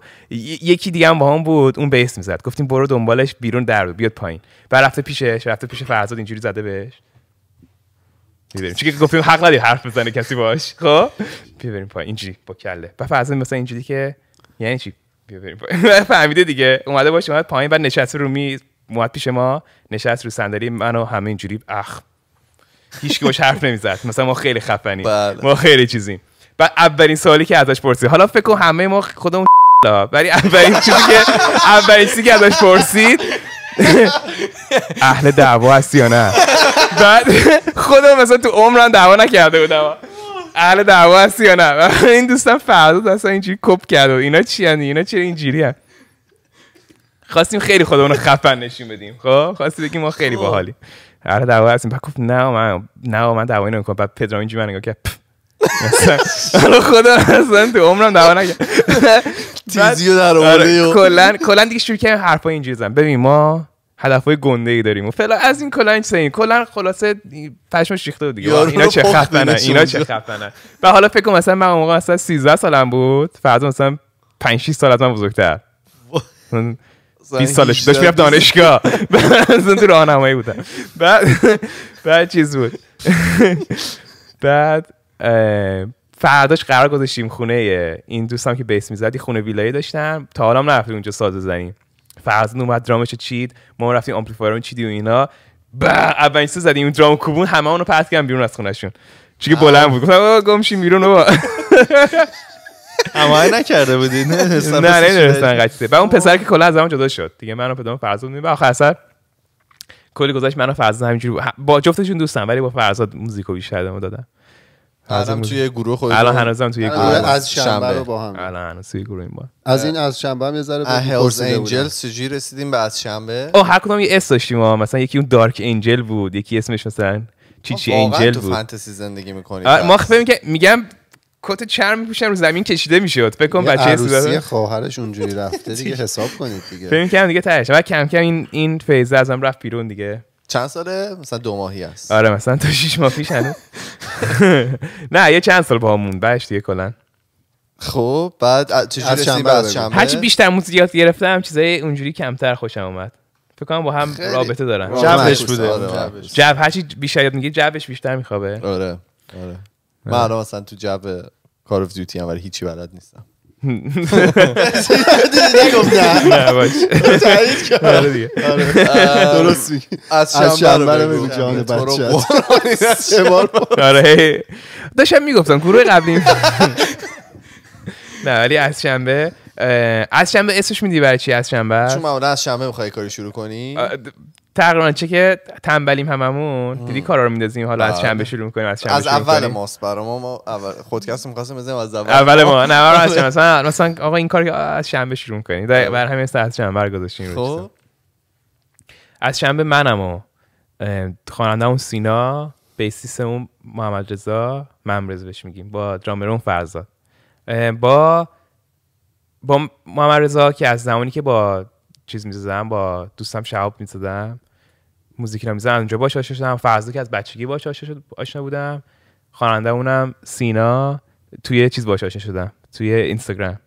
یکی دیگه هم با هم بود اون بیس میزد گفتیم برو دنبالش بیرون درو بیاد پایین بعد رفته پیشش رفته پیش فرزاد اینجوری زده بهش میبریم چیکار که گفتیم حق نداری حرف بزنه کسی باش خب بیبریم پایین اینجوری با کله بعد فرزاد مثلا اینجوری که یعنی چی پایین (laughs) فهمیده دیگه اومده باشه اومد پایین بعد نشسته رو می اومد پیش ما نشست رو صندلی منو همه اینجوری اخ هیچ گوش حرف نمیزد مثلا ما خیلی خفنی بله. ما خیلی چیزیم و اولین سوالی که ازش پرسید حالا فکر کن همه ما خودمون (laughs) ولی اولین چیزی که اولین چیزی که ازش پرسید (laughs) اهل دعوا هستی یا نه بعد خودم مثلا تو عمرم دعوا نکرده بودم اهل دعوا هستی یا نه این دوستم فردا اصلا اینجوری کپ کرد و اینا چی هن؟ اینا چه اینجوری هست خواستیم خیلی خودمون خفن نشون بدیم خب خواستیم بگیم ما خیلی خب. باحالیم آره دعوا هستیم بعد گفت نه من نه من اینو میکنم بعد پدرام اینجوری من نگاه کرد (laughs) خدا اصلا تو عمرم دعوا نکرد تیزیو در آورده کلا کلا دیگه شروع کردیم حرفای اینجوری زدن ببین ما هدفای گنده ای داریم و فعلا از این کلا این کلا خلاصه پشم شیخته دیگه اینا چه خفنه اینا چه خفنه و حالا فکر کنم مثلا من اون موقع اصلا 13 سالم بود فرض مثلا 5 6 سال از من بزرگتر 20 سالش داشت میرفت دانشگاه (laughs) تو راهنمایی بودم بعد بعد چیز بود بعد فرداش قرار گذاشتیم خونه این دوستم که بیس یه خونه ویلایی داشتم تا حالا نرفتیم اونجا ساز بزنیم فرض اومد درامش چید ما رفتیم آمپلیفایر رو چیدی و اینا با اولین زدیم اون درام کوبون همه اونو پرت کردن بیرون از خونهشون چون بلند بود گفتم گمشیم بیرون اما نکرده بودی نه نه نمیدونستم قضیه و اون پسر که کلا از هم جدا شد دیگه منو پدرم فرزاد میبا آخر سر کلی گذاشت منو فرزاد همینجوری با جفتشون دوستم ولی با فرزاد موزیکو بیشتر دادم دادم الان توی گروه خود الان هنوزم توی گروه از شنبه رو با هم الان هنوز توی گروه ما از این از شنبه هم یه ذره هلز انجل سجی رسیدیم به از شنبه او هر کدوم یه اس داشتیم مثلا یکی اون دارک انجل بود یکی اسمش مثلا چی چی انجل بود تو فانتزی زندگی میکنیم ما فکر که میگم کت چرم میپوشن رو زمین کشیده میشد کنم بچه عروسی خواهرش اونجوری رفته دیگه (laughs) حساب کنید دیگه فکر کنم دیگه تهش. بعد کم کم این این فیزه ازم رفت بیرون دیگه چند ساله مثلا دو ماهی است آره مثلا تا 6 ماه پیش هنوز (laughs) نه یه چند سال باهمون بعدش دیگه کلا خب بعد چجوری از هرچی بیشتر موز یاد گرفتم چیزای اونجوری کمتر خوشم اومد فکر کنم با هم رابطه دارن جوش بوده جاب هرچی بیشتر یاد میگی جوش بیشتر میخوابه آره،, آره آره من مثلا تو جاب کار اف دیوتی هم ولی هیچی بلد نیستم (laughs) (laughs) بله آره. آره. درست از شنبه بچه آره، داشتم میگفتم گروه قبلی (laughs) نه ولی از شنبه از شنبه اسمش میدی برای چی از شنبه چون معمولا از شنبه میخوای کاری شروع کنی تقریبا چه که تنبلیم هممون دیدی کارا رو میندازیم حالا از شنبه شروع میکنیم از شنبه از اول ماست برای ما ما اول خودکست بزنیم از اول اول ما نه از شنبه (laughs) مثلا مثلا آقا این کار از شنبه شروع کنیم خب. بر همین از شنبه گذاشتیم خب از شنبه منم و اون سینا بیسیسمون محمد رضا ممرز بهش میگیم با درامرون فرزاد با با محمد رضا که از زمانی که با چیز میزدم با دوستم شعب میزدم موزیک رو میزنم اونجا باش آشنا شدم فرضا که از بچگی باش آشنا بودم خواننده اونم سینا توی چیز باش آشنا شدم توی اینستاگرام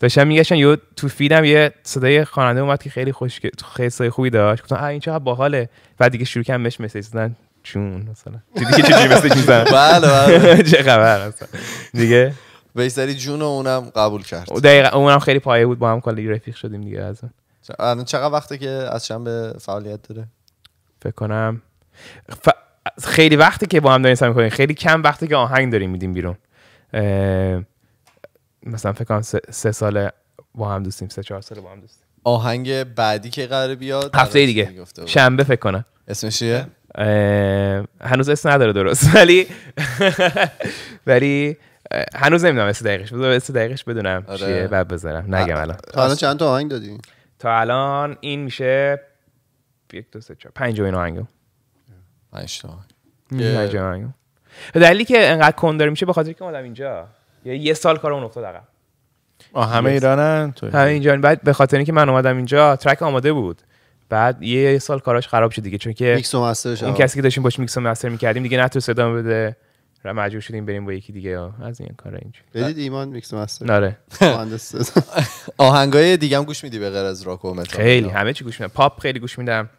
داشتم میگشن یو تو فیدم یه صدای خواننده اومد که خیلی خوش خیلی صدای خوبی داشت گفتم این چقدر باحاله بعد دیگه شروع کردم بهش مسیج دادن چون مثلا دیدی که چجوری مسیج میزنن (laughs) بله بله (laughs) چه خبر اصلا دیگه بیشتری جون اونم قبول کرد دقیقاً اونم خیلی پایه بود با هم کلی رفیق شدیم دیگه از اون چقدر وقته که از شنبه فعالیت داره فکر کنم خیلی وقتی که با هم داریم میکنیم خیلی کم وقتی که آهنگ داریم میدیم بیرون مثلا فکر کنم سه, سه سال با هم دوستیم سه چهار سال با هم دوستیم آهنگ بعدی که قرار بیاد هفته دیگه شنبه فکر کنم اسمش چیه هنوز اسم نداره درست (laughs) ولی ولی هنوز نمیدونم اسم دقیقش بذار اسم دقیقش بدونم آره. چیه بعد بذارم نگم الان چند تا آهنگ دادی تا الان این میشه یک دو سه چهار پنج و آهنگم پنج دلیلی که انقدر کندر میشه به خاطر که اومدم اینجا یعنی یه سال کارمون افتاد عقب همه ایرانن تو همه اینجا بعد به خاطر اینکه من اومدم اینجا ترک آماده بود بعد یه سال کاراش خراب شد دیگه چون که میکس اون کسی که داشتیم باش میکس و مستر میکردیم دیگه نتو صدا بده را مجبور شدیم بریم با یکی دیگه از این کارا اینجا بدید ایمان میکس و مستر ناره (laughs) آهنگای دیگه هم گوش میدی به غیر از راک و متال خیلی همه چی گوش میدم پاپ خیلی گوش میدم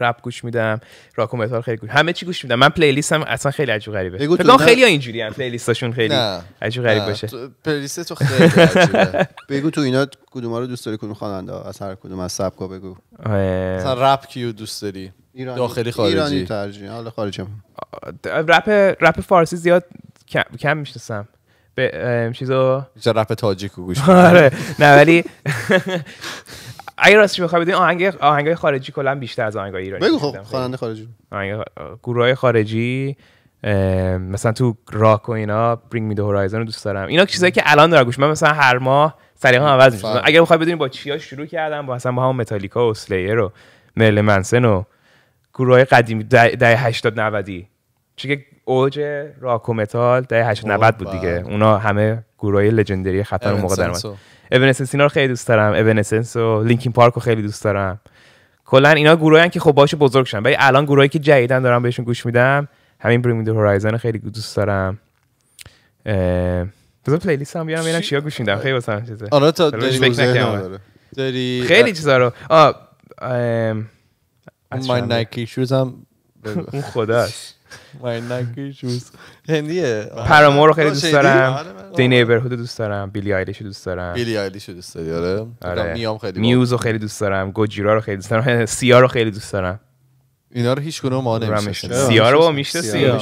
رپ گوش میدم راک و متال خیلی گوش همه چی گوش میدم من پلی هم اصلا خیلی عجیب غریبه فکر کنم خیلی اینجوری هم پلی لیستاشون خیلی عجیب غریب باشه پلی لیست تو خیلی عجیبه (laughs) بگو تو اینا کدوم رو دوست داری کدوم خواننده از هر کدوم از سبکا بگو آره. مثلا رپ کیو دوست داری داخلی خارجی ایرانی ترجیح حالا خارجی رپ رپ فارسی زیاد کم, کم میشناسم به چیزو رپ تاجیکو گوش (laughs) آره نه ولی (laughs) اگه راستش بخوای بدونی آهنگ آهنگای خارجی کلا بیشتر از آهنگای ایرانی بگو خب خواننده خارجی آهنگ گروه خارجی مثلا تو راک و اینا برینگ می هورایزن رو دوست دارم اینا چیزایی که الان دارم گوش من مثلا هر ماه سریعا عوض میشه اگه بخوای بدونی با چیا شروع کردم با مثلا با همون متالیکا و اسلیر و مرل منسن و گروه قدیمی دهه 80 90 چی که اوج راک و متال دهه 80 90 بود دیگه اونا همه گروه لژندری خطر موقع در اونسنس اینا رو خیلی دوست دارم اونسنس و لینکین پارک رو خیلی دوست دارم کلا اینا گروهن که خب باشه بزرگ شدن ولی الان گروهی که جدیدن دارم بهشون گوش میدم همین بریمیند هورایزن خیلی دوست دارم بذار پلیلیست هم بیارم ببینم چیا گوش میدم خیلی هم چیزه آره، خیلی چیزا رو اون مای نایکی شوز هم اون خداست هندی آره. پرامور رو خیلی دوست دارم دی آره، نیبرهود دوست دارم بیلی آیلیش رو دوست دارم بیلی آیلیش رو دوست آره. دارم آره میام خیلی میوز رو خیلی دوست دارم گوجیرا رو خیلی دوست دارم (laughs) سیا رو خیلی دوست دارم اینا رو هیچ کدوم ما نمیشه سیا رو با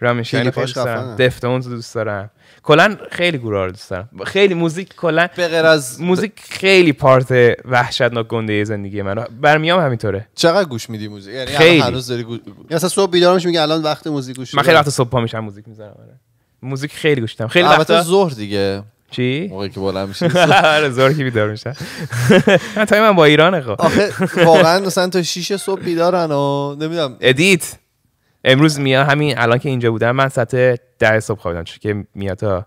رامشین رو دوست دفتونز رو دوست دارم کلا خیلی گروه رو دوست دارم خیلی موزیک کلا به غیر از موزیک خیلی پارت وحشتناک گنده زندگی من برمیام همینطوره چقدر گوش میدی موزیک یعنی خیلی. هر روز داری گوش یعنی اصلا صبح بیدار میشم میگه الان وقت موزیک گوش من خیلی وقت صبح پا میشم موزیک میذارم آره. موزیک خیلی گوش میدم خیلی وقت ظهر دیگه چی؟ موقعی که بالا میشه (laughs) آره زور که بیدار میشن (laughs) من تایم من با ایرانه خب. آخه واقعا مثلا تا 6 صبح بیدارن و نمیدونم ادیت امروز میاد همین الان که اینجا بودم من ساعت ده صبح خوابیدم چون که میا تا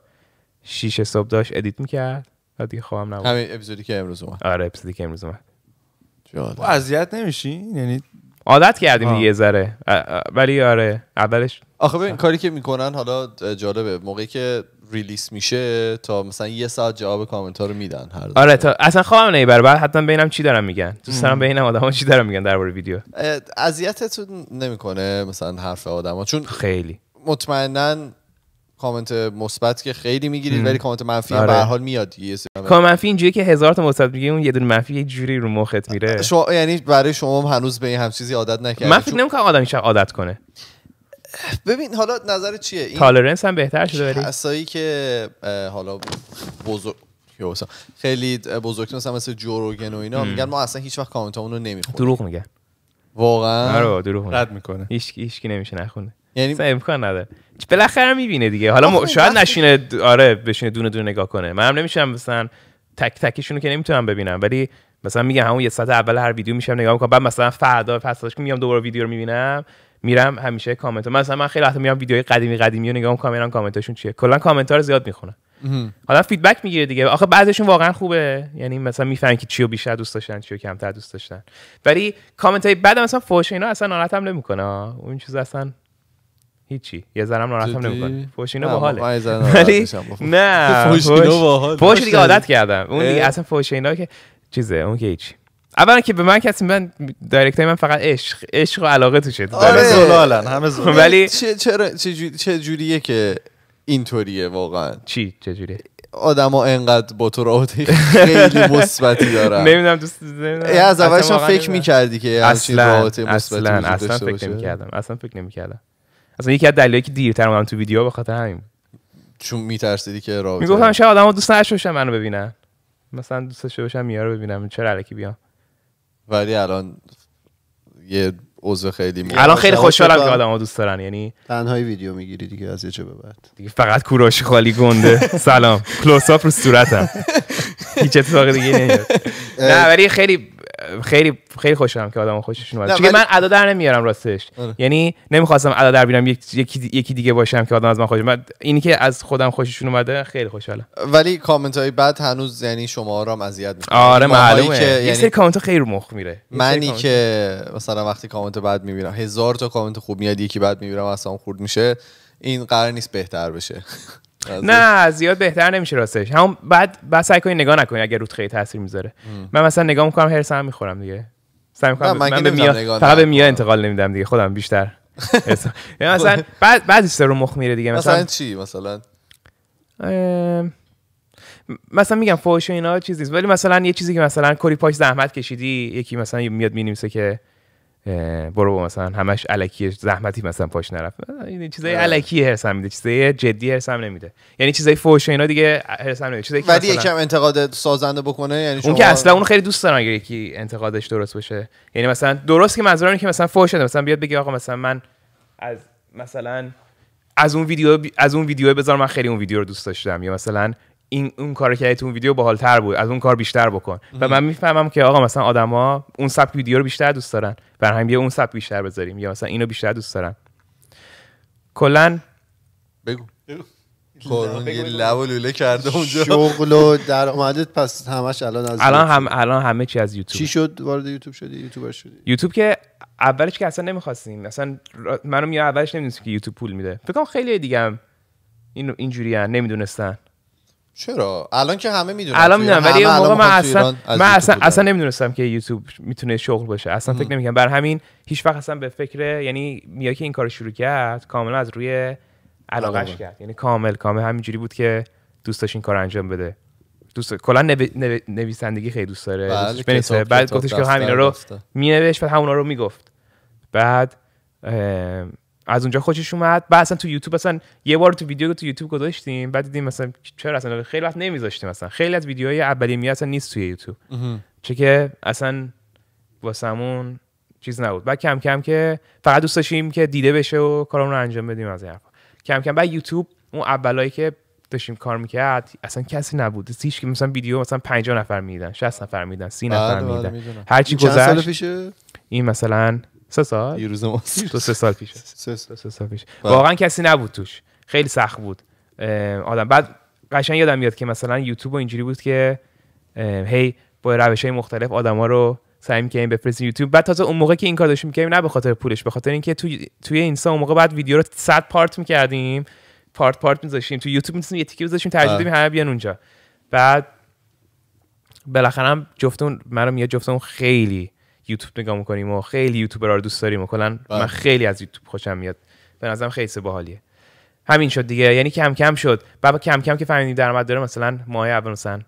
شیش صبح داشت ادیت میکرد و دیگه خوابم نبود همین اپیزودی که امروز اومد آره اپیزودی که امروز اومد اذیت نمیشی یعنی عادت کردیم یه ذره ولی آره اولش آخه ببین کاری که میکنن حالا جالبه موقعی که ریلیس میشه تا مثلا یه ساعت جواب کامنت ها رو میدن هر آره تا اصلا خواهم نمیبره بعد حتما بینم چی دارم میگن دوست دارم ببینم آدما چی دارم میگن درباره ویدیو اذیتتون نمیکنه مثلا حرف ها چون خیلی مطمئنا کامنت مثبت که خیلی میگیرید ولی کامنت منفی آره. به حال میاد یه کامنت منفی اینجوریه که هزار تا مثبت میگی اون یه دونه منفی یه جوری رو مخت میره شما یعنی برای شما هنوز به این هم چیزی عادت نکردید من فکر نمیکنم آدم عادت کنه ببین حالا نظر چیه این تالرنس هم بهتر شده ولی کسایی که حالا بزرگ خیلی بزرگ مثلا مثل جوروگن و اینا میگن ما اصلا هیچ وقت کامنت رو نمیخونیم دروغ میگن واقعا آره دروغ رد میکنه هیچ کی نمیشه نخونه یعنی اصلا امکان نداره بالاخره میبینه دیگه حالا شاید نشینه آره بشینه دونه دونه نگاه کنه منم نمیشم مثلا تک تکشونو که نمیتونم ببینم ولی مثلا میگم همون یه ساعت اول هر ویدیو میشم نگاه میکنم بعد مثلا فردا داشتم میام دوباره ویدیو رو میبینم میرم همیشه کامنت ها مثلا من خیلی وقت میام ویدیوهای قدیمی قدیمی رو نگاه میکنم کامنت کامنتاشون چیه کلا کامنت ها رو زیاد میخونم حالا فیدبک میگیره دیگه آخه بعضیشون واقعا خوبه یعنی مثلا میفهمن که چیو بیشتر دوست داشتن چیو کمتر دوست داشتن ولی کامنت های بعد مثلا فوش اینا اصلا ناراحتم نمیکنه اون چیز اصلا هیچی یه زرم ناراحتم نمیکنه فوش اینا باحاله (laughs) ولی نه فوش دیگه (laughs) عادت کردم اون دیگه اصلا فوش اینا که چیزه اون که هیچی اولا که به من کسی من دایرکت من فقط عشق عشق و علاقه توشه آره. آره. زلالن همه زلالن یعنی ولی چه چرا چه, جوری چه جوریه که اینطوریه واقعا چی چه جوریه ها انقدر با تو رابطه خیلی مثبتی دارن نمیدونم دوست نمیدونم از اولش فکر می‌کردی که اصلا رابطه مثبتی اصلا اصلا فکر نمی‌کردم. اصلا فکر نمیکردم اصلا یکی از دلایلی که دیرتر اومدم تو ویدیو به خاطر همین چون میترسیدی که رابطه میگفتم شاید آدمو دوست نشوشن منو ببینن مثلا دوست باشم میاره ببینم چرا الکی بیام ولی الان یه عضو خیلی مهم. الان خیلی خوشحالم که ها دوست دارن یعنی تنهایی ویدیو میگیری دیگه از یه چه به بعد دیگه فقط کوروش خالی گنده (laughs) سلام کلوز رو صورتم (laughs) هیچ اتفاق دیگه نیست نه ولی خیلی خیلی خیلی خوشحالم که آدم خوششون اومد چون من ادا در نمیارم راستش آره. یعنی نمیخواستم ادا در بیارم یکی یکی دیگه باشم که آدم از من خوشش اومد اینی که از خودم خوششون اومده خیلی خوشحالم ولی کامنت های بعد هنوز یعنی شما را هم اذیت میکنه آره یعنی معلومه که یه یعنی سری کامنت خیلی مخ میره منی که مثلا وقتی کامنت بعد میبینم هزار تا کامنت خوب میاد یکی بعد میبینم اصلا خورد میشه این قرار نیست بهتر بشه نه زیاد بهتر نمیشه راستش همون بعد بعد سعی نگاه نکنی اگر رود خیلی تاثیر میذاره من مثلا نگاه میکنم هر هم میخورم دیگه سعی میکنم من, به میا به میا انتقال نمیدم دیگه خودم بیشتر (laughs) یعنی مثلا بعد بعد رو مخ میره دیگه مثلا چی مثلا مثلا میگم فوش و اینا چیز ولی مثلا یه چیزی که مثلا کوری پاش زحمت کشیدی یکی مثلا میاد مینویسه که برو مثلا همش علکی زحمتی مثلا پاش نرفت این یعنی چیزای آره. علکی هرس میده چیزای جدی هرس نمیده یعنی چیزای فوش اینا دیگه هرس نمیده چیزایی یکم انتقاد سازنده بکنه یعنی اون که اصلا اون خیلی دوست دارن اگه یکی انتقادش درست باشه یعنی مثلا درست که منظورم که مثلا فوش شده مثلا بیاد بگی آقا مثلا من از مثلا از اون ویدیو از اون ویدیو بذار من خیلی اون ویدیو رو دوست داشتم یا مثلا این اون کار که تو اون ویدیو باحالتر بود از اون کار بیشتر بکن و من میفهمم که آقا مثلا آدما اون سبک ویدیو رو بیشتر دوست دارن بر هم یه اون سبک بیشتر بذاریم یا مثلا اینو بیشتر دوست دارن کلا بگو یه لوله کرده اونجا شغل و درآمدت پس همش الان از الان هم الان همه چی از یوتیوب چی شد وارد یوتیوب شدی یوتیوبر شدی یوتیوب که اولش که اصلا نمیخواستیم اصلا منم یا اولش نمیدونستم که یوتیوب پول میده فکر کنم خیلی دیگه این نمیدونستن چرا الان که همه میدونن الان میدونم ولی اون موقع من اصلا من اصلا اصلا نمیدونستم که یوتیوب میتونه شغل باشه اصلا فکر نمیکنم بر همین هیچ وقت اصلا به فکر یعنی میای که این کار شروع کرد کاملا از روی علاقش آره. کرد یعنی کامل کامل همینجوری بود که دوست داشت این کار انجام بده دوست کلا نویسندگی خیلی دوست داره بله، بعد گفتش که همینا رو مینوشت بعد همونا رو میگفت بعد از اونجا خوشش اومد بعد اصلا تو یوتیوب اصلا یه بار تو ویدیو تو یوتیوب گذاشتیم بعد دیدیم مثلا چرا اصلا خیلی وقت نمیذاشتیم مثلا خیلی از ویدیوهای اولیه اصلا نیست توی یوتیوب چه که اصلا واسمون چیز نبود بعد کم کم که فقط دوست داشتیم که دیده بشه و کارمون رو انجام بدیم از این کم کم بعد یوتیوب اون اولایی که داشتیم کار میکرد اصلا کسی نبود هیچ که مثلا ویدیو مثلا 50 نفر میدن، 60 نفر میدن، 30 آره، نفر آره، میدن. هر چی گذشت این مثلا سه سال یه روز تو سه سال پیش سه سال, سه سال پیش بله. واقعا کسی نبود توش خیلی سخت بود آدم بعد قشنگ یادم میاد که مثلا یوتیوب اینجوری بود که هی با روش های مختلف آدما رو سعی می‌کردیم بفرستیم یوتیوب بعد تازه اون موقع که این کار داشتیم می‌کردیم نه به خاطر پولش به خاطر اینکه تو توی اینستا اون موقع بعد ویدیو رو 100 پارت میکردیم پارت پارت می‌ذاشتیم تو یوتیوب میتونیم یه تیکه می‌ذاشتیم ترجیح بله. همه بیان اونجا بعد بالاخره هم جفتون منم یه جفتون خیلی یوتیوب نگاه میکنیم و خیلی یوتیوبرها رو دوست داریم و کلا من بله. خیلی از یوتیوب خوشم میاد به نظرم خیلی باحالیه همین شد دیگه یعنی کم کم شد بعد کم کم که فهمیدیم درآمد داره مثلا ماه اول مثلا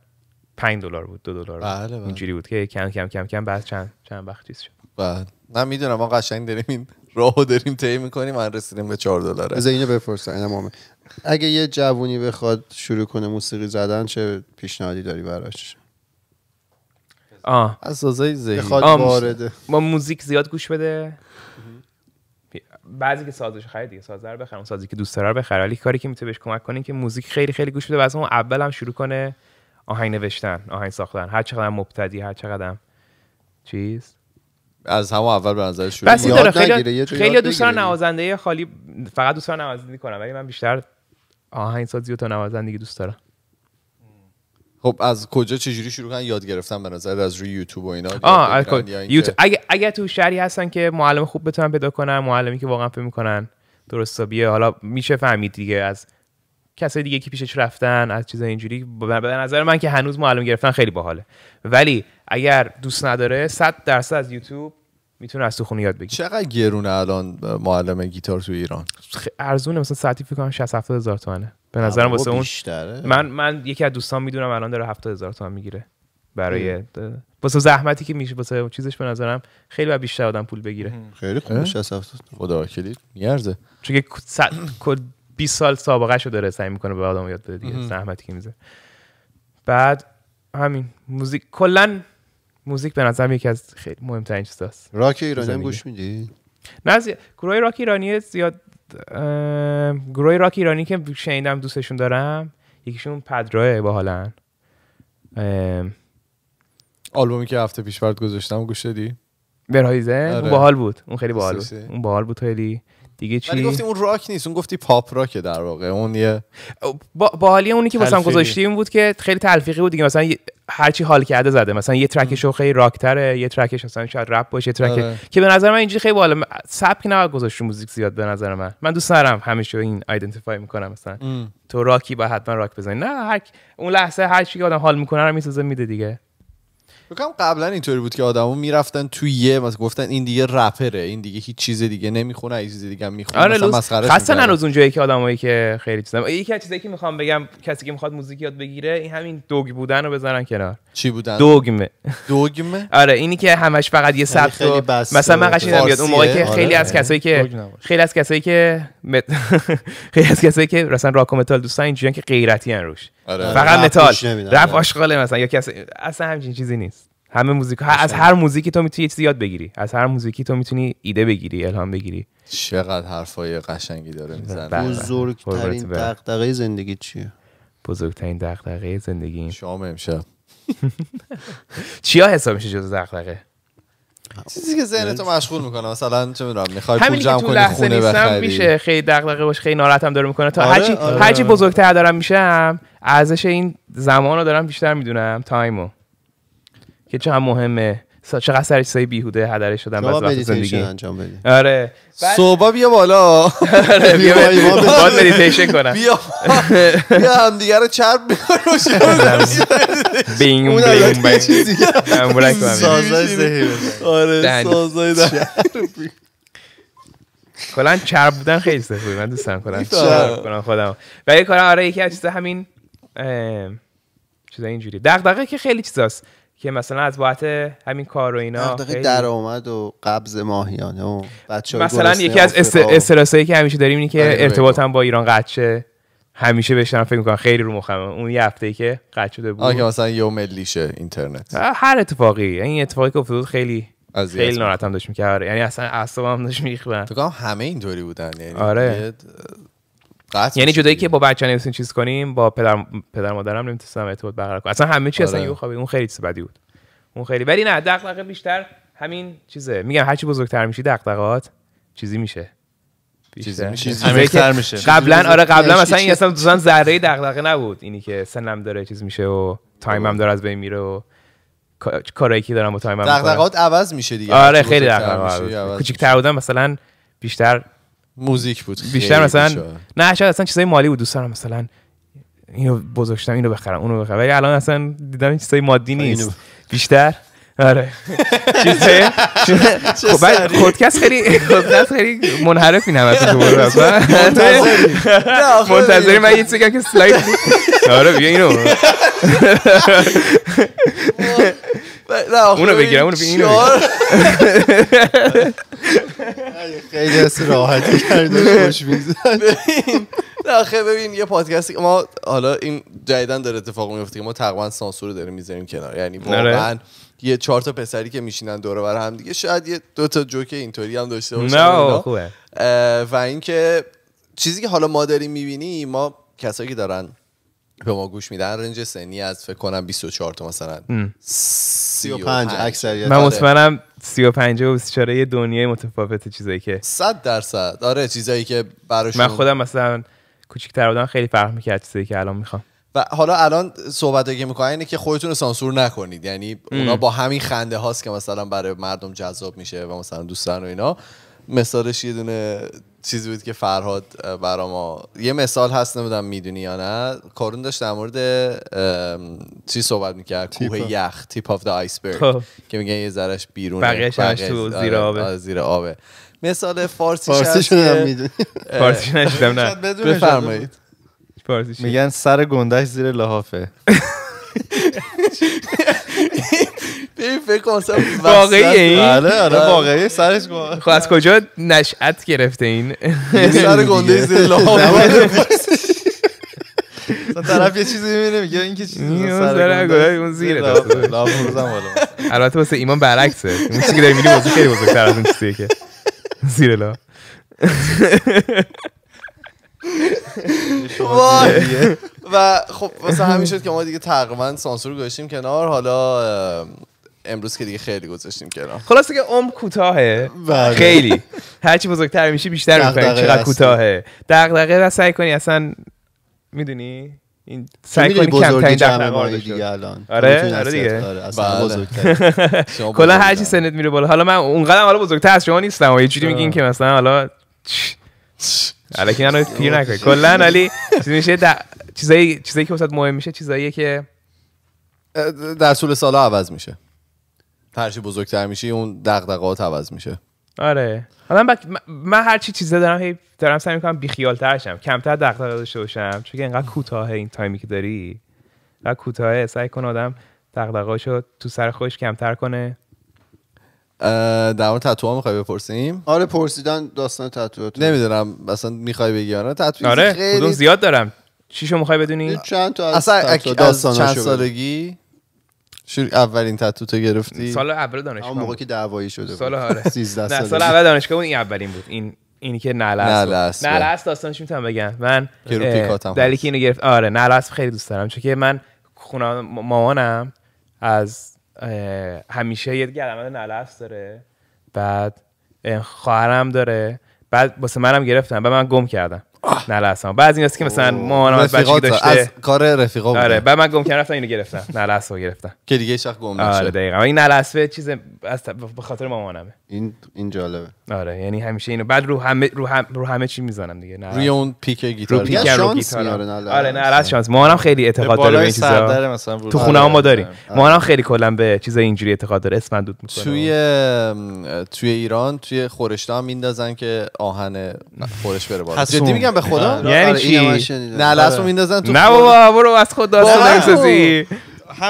5 دلار بود دو دلار بله، بله. اینجوری بود که کم کم کم کم بعد چند چند وقت چیز شد بعد نه میدونم ما قشنگ داریم این راهو داریم طی میکنیم من رسیدیم به 4 دلاره از اینو بپرسم اینا اگه یه جوونی بخواد شروع کنه موسیقی زدن چه پیشنهادی داری براش آه. از وارده ما موزیک زیاد گوش بده بعضی که سازش خرید دیگه ساز رو بخرم سازی که دوست داره بخره ولی کاری که میتونه بهش کمک کنه که موزیک خیلی خیلی گوش بده و از اون اول هم شروع کنه آهنگ نوشتن آهنگ ساختن هر چقدر مبتدی هر چقدر چیز از همون اول به نظر شروع خیلی خیلی دوست نوازنده خالی فقط دوست دارم نوازنده کنم ولی من بیشتر سازی و تا نوازندگی دوست دارم خب از کجا چجوری شروع کردن یاد گرفتن به نظر از روی یوتیوب و اینا آه یوتیوب اگه اگه تو شهری هستن که معلم خوب بتونن پیدا کنن معلمی که واقعا فهم میکنن درست بیه حالا میشه فهمید دیگه از کسای دیگه که پیشش رفتن از چیزای اینجوری به نظر من که هنوز معلم گرفتن خیلی باحاله ولی اگر دوست نداره 100 درصد از یوتیوب میتونه از تو خونه یاد بگیره چقدر گرونه الان معلم گیتار تو ایران ارزونه مثلا ساعتی فکر کنم 60 70 هزار تومانه به نظرم واسه اون من من یکی از دوستان میدونم الان داره 70000 تومان میگیره برای واسه زحمتی که میشه واسه اون چیزش به نظرم خیلی باید بیشتر آدم پول بگیره خیلی خوبش از خدا کلی میارزه چون که 20 سال سابقه شو داره سعی میکنه به آدم یاد بده دیگه زحمتی که میزه بعد همین موزیک کلا موزیک به نظرم یکی از خیلی مهمترین چیزاست راک ایرانی هم گوش میدی نه زی... گروه راک ایرانی زیاد گروه راک ایرانی که شنیدم دوستشون دارم یکیشون پدراه باحالن آلبومی که هفته پیش برد گذاشتم گوش دادی؟ برایزه اون آره. باحال بود اون خیلی باحال بود اون باحال بود خیلی دیگه چی ولی گفتی اون راک نیست اون گفتی پاپ راکه در واقع اون یه با, حالی اونی که مثلا گذاشتی این بود که خیلی تلفیقی بود دیگه مثلا هرچی حال کرده زده مثلا یه ترکش خیلی راکتره یه ترکش مثلا شاید رپ باشه ترک آره. که به نظر من اینجوری خیلی بالا سبک نباید گذاشت موزیک زیاد به نظر من من دوست دارم همیشه این آیدنتिफाई میکنم مثلا تو راکی با حتما راک بزنی نه هر اون لحظه هر چی که آدم حال میکنه رو میسازه میده دیگه میگم قبلا اینطوری بود که آدما میرفتن تو یه مثلا گفتن این دیگه رپره این دیگه هیچ چیز دیگه نمیخونه این چیز دیگه میخونه آره مثلا مسخره اونجایی که آدمایی که خیلی چیزا یکی از چیزایی که میخوام بگم کسی که میخواد موزیک یاد بگیره این همین دوگ بودن رو بزنن کنار چی بودن دوگمه دوگمه (laughs) آره اینی که همش فقط یه یعنی سبک مثلا من قشنگ میاد اون موقعی که آره. خیلی از کسایی که خیلی از کسایی که خیلی از کسایی که مثلا راک و متال دوستان اینجوریه که غیرتی ان روش آره. فقط متال رپ آشغاله مثلا یا کس اصلا همچین چیزی نیست همه موزیک از هر موزیکی تو میتونی چیزی یاد بگیری از هر موزیکی تو میتونی ایده بگیری الهام بگیری چقدر حرفای قشنگی داره میزنه بزرگترین دغدغه زندگی چیه بزرگترین دغدغه زندگی شام امشب (laughs) چیا حساب میشه جز دغدغه چیزی که ذهن تو مشغول میکنه مثلا چه میدونم میخوای پول جمع کنی خونه بخری میشه خیلی دغدغه باش خیلی ناراحتم داره میکنه تا آره، آره. هرچی بزرگتر دارم میشم ارزش این زمان رو دارم بیشتر میدونم تایمو که چه مهمه چقدر سر چیزای بیهوده هدر شدن باز وقت زندگی انجام بدی آره صبح بیا بالا آره بیا باید مدیتیشن کنم بیا بیا هم دیگه رو چرب بکنم (laughs) بینگ بینگ بینگ سازای زهی آره سازای کلا چرب بودن خیلی سخته من دوست دارم کلا چرب کنم خودم ولی کلا آره یکی از چیزا همین چیزا اینجوری دغدغه که خیلی چیزاست که مثلا از باعت همین کار و اینا درآمد و قبض ماهیانه و مثلا یکی از استرسایی که همیشه داریم اینه که ارتباطم با ایران قطع شه همیشه بشنم فکر میکنم خیلی رو مخمه اون یه هفته ای که قطع شده بود مثلا یه ملیشه اینترنت هر اتفاقی این اتفاقی که افتاد خیلی خیلی ناراحتم داشت میکرد یعنی اصلا اعصابم داشت میخوردن تو همه اینطوری بودن یعنی آره یعنی جدایی که با بچه نمیتونیم چیز کنیم با پدر, پدر مادرم نمیتونستم ارتباط برقرار کنم اصلا همه چی اصلا آره. یه خوابی اون خیلی چیز بدی بود اون خیلی ولی نه دغدغه بیشتر همین چیزه میگم هرچی بزرگتر میشی دغدغات چیزی میشه بیشتر. چیزی میشه میشه قبلا آره قبلا مثلا این اصلا دوستان ذره دغدغه نبود اینی که سنم داره چیز میشه و تایمم داره از بین میره و کارایی که دارم با تایمم دغدغات عوض میشه دیگه آره خیلی دغدغه کوچیک‌تر بودم مثلا بیشتر موزیک بود بیشتر مثلا نه شاید اصلا چیزای مالی بود دوستان مثلا اینو بزرگشتم اینو بخرم اونو بخرم ولی الان اصلا دیدم چیزای مادی نیست بیشتر آره (laughs) چیزه خب بعد خودکست خیلی خودکس خیلی منحرف این همه تو (laughs) (laughs) منتظری من یه چیزی که سلاید آره بیا اینو اونو بگیرم اونو بگیرم خیلی از راحتی کرده خوش ببین یه پادکستی که ما حالا این جدیدن داره اتفاق میفته که ما تقریبا سانسور رو داریم میذاریم کنار یعنی واقعا یه چهار تا پسری که میشینن دوره بر هم دیگه شاید یه دو تا جوک اینطوری هم داشته باشن و اینکه چیزی که حالا ما داریم میبینیم ما کسایی که دارن به ما گوش میدن رنج سنی از فکر کنم 24 تا مثلا 35 اکثریت من آره. مطمئنم 35 و 24 یه دنیای متفاوت چیزایی که 100 درصد آره چیزایی که براشون من خودم مثلا کوچیک‌تر بودم خیلی فرق میکرد چیزایی که الان میخوام و حالا الان صحبت که میکنه اینه که خودتون سانسور نکنید یعنی اونا با همین خنده هاست که مثلا برای مردم جذاب میشه و مثلا دوستان و اینا مثالش یه دونه چیزی بود که فرهاد برا ما یه مثال هست نمیدونم میدونی یا نه کارون داشت در مورد چی صحبت میکرد کوه یخ تیپ آف دا آیسبرگ که میگن یه ذرهش بیرونه بقیه تو آره، آره، زیر آبه مثال فارسی فارسی هم فارسی نشدم نه بفرمایید میگن سر گندش زیر لحافه (laughs) (laughs) این فکر مثلا واقعی این آره آره بله. واقعی سرش (laughs) خب از کجا نشأت گرفته این سر (laughs) گنده زلا طرف یه چیزی میبینه میگه این که چیزی سر اون زیره البته واسه ایمان برعکسه این چیزی که داری میبینی واسه خیلی بزرگتر از اون چیزیه که زیر لا و خب واسه همین شد که ما دیگه تقریبا سانسور گذاشتیم کنار حالا امروز که دیگه خیلی گذاشتیم کنار خلاصه که عمر کوتاهه بله. خیلی هرچی بزرگتر میشی بیشتر میفهمی چقدر کوتاهه دغدغه و سعی کنی اصلا میدونی این سعی کنی کمترین دغدغه دیگه الان آره آره دیگه آره، بله. بزرگتر (laughs) کلا هر چی سنت میره بالا حالا من اونقدرم حالا بزرگتر از شما نیستم یه جوری میگین که مثلا حالا الکی که پیر نکنه کلا علی چیزی میشه چیزایی چیزایی که وسط مهم میشه چیزایی که در طول سالا عوض میشه هرچی بزرگتر میشی اون ها عوض میشه آره حالا من هر چی دارم هی دارم سعی میکنم بیخیال کمتر دغدغه داشته باشم چون اینقدر کوتاه این تایمی که داری و کوتاه سعی کن آدم شد تو سر خودش کمتر کنه در مورد تتو میخوای بپرسیم آره پرسیدن داستان تتو نمیدونم مثلا میخوای بگی آره تتو آره خیلی... زیاد دارم چیشو میخوای بدونی چند تا اصلا از چند سالگی شروع اولین تتو گرفتی سال اول دانشگاه اون موقع که دعوایی شده بود سال آره 13 (laughs) سال سال اول دانشگاه بود این اولین بود این اینی که نلس نلس داستانش میتونم بگم من دلیلی که اینو گرفت آره نلس خیلی دوست دارم چون که من خونه مامانم از همیشه یه گلمه نلس داره بعد خواهرم داره بعد واسه منم گرفتم بعد من گم کردم نه لحظه بعضی هست که مثلا مامانم از بچگی داشته از کار رفیقا آره، بوده آره بعد من گم کردم رفتن اینو گرفتم نه لحظه گرفتم که دیگه ایش وقت گم نشه آره دقیقا. این نلسفه چیز از به خاطر مامانمه این این جالبه آره یعنی همیشه اینو بعد رو همه رو, همه رو همه چی میزنم دیگه روی اون پیک گیتار رو پیک رو گیتار آره نه شانس مامانم خیلی اعتقاد داره این چیزا تو خونه ما داریم آره. مامانم خیلی کلا به چیزای اینجوری اعتقاد داره اسم دود میکنه توی توی ایران توی خورشتا میندازن که آهن خورش بره بالا جدی میگم به خدا آره. یعنی آره، چی نه لازم میندازن تو نه بابا برو از خود داستان نمیسازی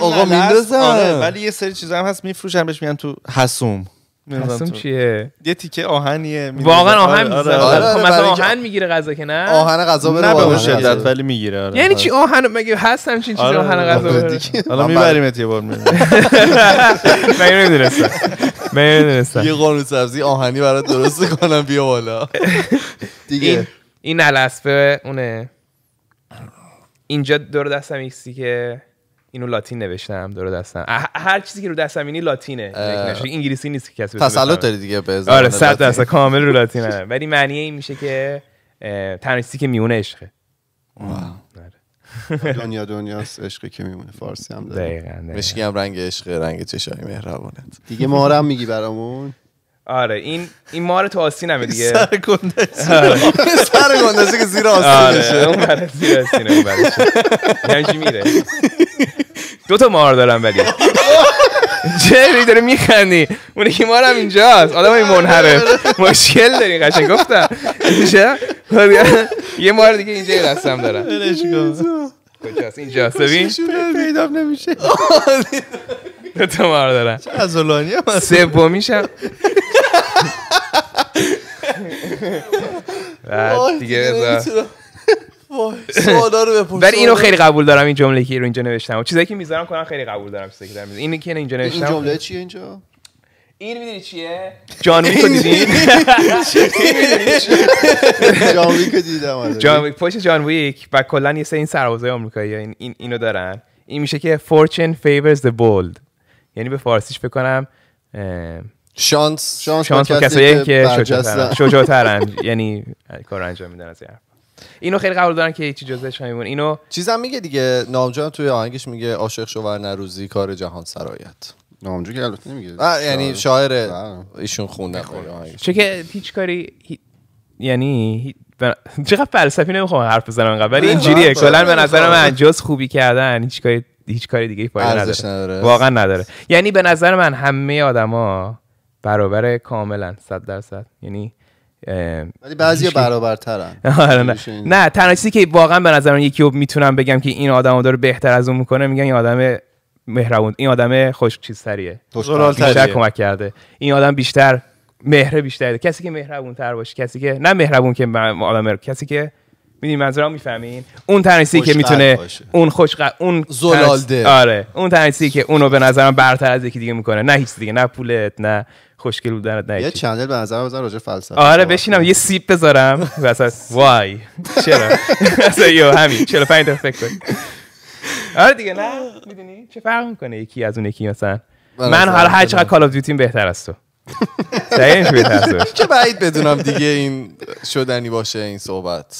آقا میندازن آره، ولی یه سری چیزا هم هست میفروشن بهش میگن تو حسوم حسوم چیه یه تیکه آهنیه واقعا آهن میذاره خب، مثلا آهن میگیره غذا که نه آهن غذا بره نه به شدت ولی میگیره یعنی چی آهن مگه هست همچین چیزی آهن غذا بره حالا میبریمت بله. یه بار (laughs) من من یه قانون سبزی آهنی برات درست کنم بیا بالا (laughs) دیگه این الاسفه اونه اینجا دور دستم ایکسی که اینو لاتین نوشتم دور دستم هر چیزی که رو دستم اینی لاتینه انگلیسی نیست که کسی تسلط داری دیگه به آره صد درصد کامل رو لاتینه ولی معنی این میشه که تنریسی که میونه عشقه آره. دنیا دنیاست عشقی که میمونه فارسی هم داره مشکی هم رنگ عشق رنگ چشای مهربانت دیگه ما هم میگی برامون آره این این مار تو همه دیگه سر گندش آره. سر گندش که زیر آره، میشه اون برای زیر آستینه اون یعنی برای میره دو تا مار دارم ولی جری داره میخندی اونه که مارم اینجاست آدم های منحره مشکل داری قشنگ گفتم یه مار دیگه اینجا یه دستم دارم کجاست هست ببین پیدا نمیشه دو تا مار دارم چه اولانی هم دیگه رو ولی اینو خیلی قبول دارم این جمله که رو اینجا نوشتم چیزایی که میذارم کنم خیلی قبول دارم چیزایی که دارم اینی که اینجا نوشتم این جمله چیه اینجا این میدونی چیه جان ویکو دیدین جان ویکو دیدم آره. جان ویک پشت جان ویک و کلا یه سه این سربازای آمریکایی این اینو دارن این میشه که فورچن فیورز the bold یعنی به فارسیش بکنم شانس شانس, شانس با کسایی که (laughs) شجاعترن یعنی کار انجام میدن از اینو خیلی قبول دارن که هیچ جزش نمیمون اینو چیزم میگه دیگه نامجان توی آهنگش میگه عاشق شوور نروزی کار جهان سرایت نامجو که البته نمیگه یعنی شاعر ایشون خونده چه که هیچ کاری یعنی چقدر فلسفی نمیخوام حرف بزنم اینقدر ولی اینجوریه کلا به نظر من جز خوبی کردن هیچ کاری هیچ کاری دیگه فایده نداره. نداره واقعا نداره یعنی به نظر من همه آدما برابر کاملا صد درصد یعنی ولی بعضی برابرترن (laughs) آره، نه نه تنها چیزی که واقعا به نظر من یکی میتونم بگم که این آدم داره بهتر از اون میکنه میگن این آدم مهربون این آدم خوش چیزتریه بیشتر کمک کرده این آدم بیشتر مهره بیشتره کسی که مهربون تر باشه کسی که نه مهربون که آدم کسی که میدونی منظورم میفهمین اون تنیسی که میتونه باشه. اون خوش اون زلالده آره اون تنیسی که اونو به نظرم برتر از یکی دیگه میکنه نه هیچ دیگه نه پولت نه خوشگل بودنت نه یه چندل به نظر بزن راجع فلسفه آره بشینم یه سیب بذارم واسه وای چرا اصلا یو همین فاین تو فکر کن آره دیگه نه میدونی چه فرق میکنه یکی از اون یکی مثلا من حالا هر چقدر کال اف دیوتی بهتر از تو دقیقش چه بعید بدونم دیگه این شدنی باشه این صحبت (laughs) (laughs)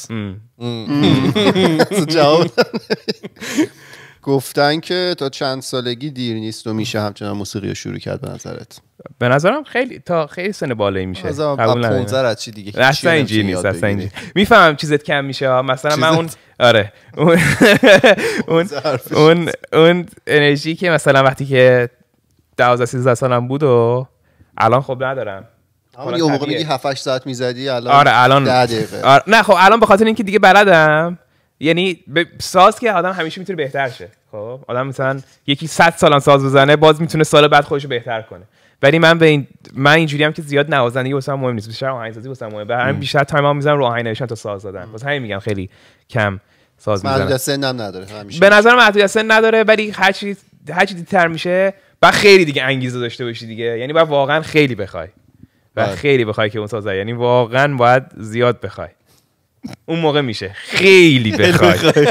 گفتن که تا چند سالگی دیر نیست و میشه همچنان موسیقی رو شروع کرد به نظرت به نظرم خیلی تا خیلی سن بالایی میشه قبول چی دیگه اصلا اینجی نیست میفهمم چیزت کم میشه مثلا من اون آره اون (laughs) اون اون انرژی که مثلا وقتی که 12 13 سالم بود و الان خب ندارم اون یه موقع میگی 7 8 ساعت میزدی الان آره الان 10 دقیقه آره نه خب الان به خاطر اینکه دیگه بلدم یعنی ب... ساز که آدم همیشه میتونه بهتر شه خب آدم مثلا یکی 100 سال ساز بزنه باز میتونه سال بعد خودش بهتر کنه ولی من به این من اینجوری هم که زیاد نوازندگی واسه مهم نیست بیشتر سازی واسه مهمه به همین بیشتر تایم ها میذارم رو آهنگ نوشتن تا ساز زدن واسه همین میگم خیلی کم ساز میزنم محدودیت سن هم نداره همیشه به نظر محدودیت سن نداره ولی هر چی هر چی دیرتر میشه و خیلی دیگه انگیزه داشته باشی دیگه یعنی باید واقعا خیلی بخوای و بله. خیلی بخوای که اون سازه یعنی واقعا باید زیاد بخوای اون موقع میشه خیلی بخوای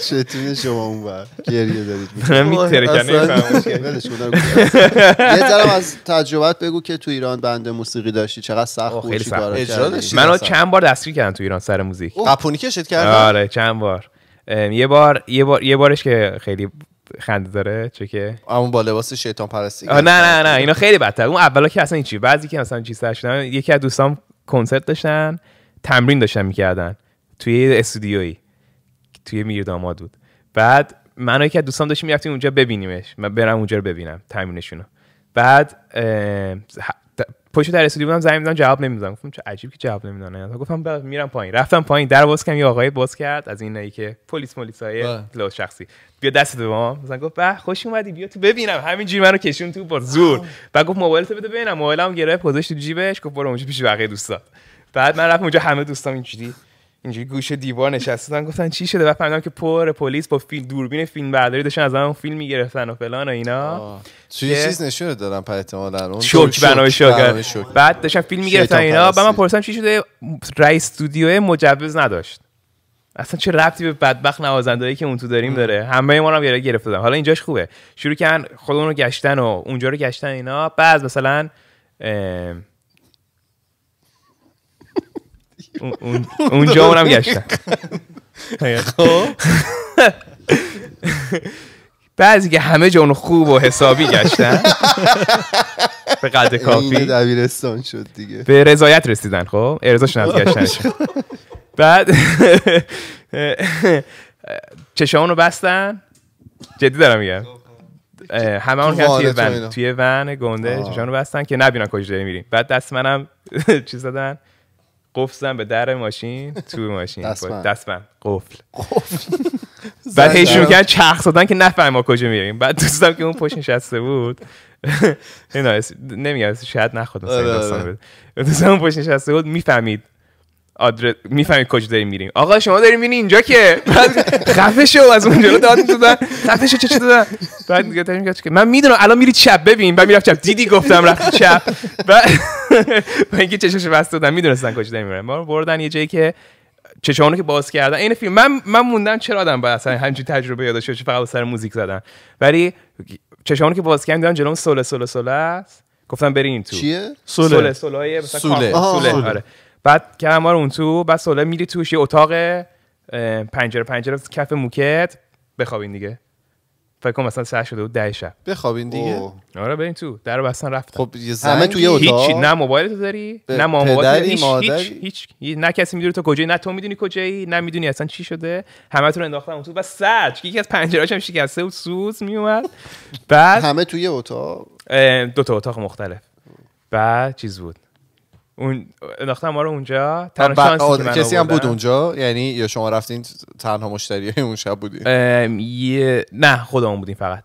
شتون شما اون بر گریه دارید (laughs) میتره یه ذرم از تجربت بگو که تو ایران بند موسیقی داشتی چقدر سخت بود خیلی من منو چند بار دستگیر کردن تو ایران سر موزیک قپونی کشید کردن آره چند بار یه بار یه بار یه بارش که خیلی خنده داره چه که اما با لباس شیطان پرستی نه نه نه اینا خیلی بدتر اون اولا که اصلا چی بعضی که مثلا چیز داشتن یکی از دوستان کنسرت داشتن تمرین داشتن میکردن توی استودیویی توی میرداماد بود بعد من از دوستان داشتیم میرفتیم اونجا ببینیمش من برم اونجا رو ببینم رو بعد پشت در استودیو بودم زنگ میزنم جواب نمیدادم گفتم چه عجیب که جواب نمیدادن یعنی گفتم بله، میرم پایین رفتم پایین در باز کردم یه آقای باز کرد از اینایی که پلیس پلیسای لو بله. شخصی بیا دست به ما مثلا گفت به خوش اومدی بیا تو ببینم همینجوری منو کشون تو با زور بعد گفت موبایلت بده ببینم موبایلم گرفت گذاشت تو جیبش گفت برو اونجا پیش بقیه دوستا بعد من رفتم اونجا همه دوستام اینجوری اینجوری گوشه دیوار نشستن گفتن چی شده بعد فهمیدم که پر پلیس با فیلم دوربین فیلم برداری داشتن از اون فیلم میگرفتن و فلان و اینا چی چیز نشون دادن پر احتمال اون شوک بنای شوک بعد داشتن فیلم میگرفتن اینا بعد من پرسیدم چی شده رئیس استودیو مجوز نداشت اصلا چه ربطی به بدبخت نوازندایی که اون تو داریم داره همه ما هم گرفته دارم حالا اینجاش خوبه شروع کردن خودمون رو گشتن و اونجا رو گشتن اینا بعد مثلا اون... (laughs) اونجا اونم گشتن خب (laughs) بعضی که همه جا اونو خوب و حسابی گشتن به قدر (laughs) کافی دبیرستان شد دیگه به رضایت رسیدن خب ارزاش نزد گشتنش خب. بعد (laughs) چشمون رو بستن جدی دارم میگم همه اون توی توی ون گنده چشمون رو بستن که نبینن کجا داریم میریم بعد دست منم (laughs) چی زدن قفل به در ماشین تو ماشین دست من قفل (laughs) بعد هی شروع کردن چرخ زدن که نفهم ما کجا میریم بعد دوستم که اون پشت نشسته بود نمیگم شاید نخواد مثلا آره، آره. دوستم پشت نشسته بود میفهمید آدرس میفهمید کجا داریم میریم آقا شما داریم میرین اینجا که خفه و از اونجا داد میدادن خفه چه چه بعد دیگه داریم که من میدونم الان میری چپ ببین بعد میرفت چپ دیدی گفتم رفت چپ و اینکه چشش بسته دادن میدونستن کجا داریم میریم ما بردن یه جایی که چشمانو که باز کردن این فیلم من من موندم چرا آدم با اصلا همچین تجربه یاد چه فقط سر موزیک زدن ولی چشمانو که باز کردن جلوی سوله سوله سوله گفتم برین تو چیه سوله سوله سوله, سوله. آره بعد که ما اون تو بعد سوله میری توش یه اتاق پنجره پنجره کف موکت بخوابین دیگه فکر کنم مثلا سر شده بود ده شب بخوابین دیگه اوه. آره بریم تو در رو بستن رفتن خب یه همه توی اتاق هیچ نه موبایل تو داری نه موبایل هیچ, هیچ نه کسی میدونه تو کجایی نه تو میدونی کجایی نه میدونی اصلا چی شده همه تو رو انداختن اون تو و سج یکی از پنجره‌هاش هم شکسته و سوز میومد بعد همه توی اتاق دو تا اتاق مختلف بعد چیز بود اون انداختن ما رو اونجا تنها کسی هم بود اونجا یعنی یا شما رفتین تنها مشتری (laughs) اون شب بودی یه... نه خودمون بودیم فقط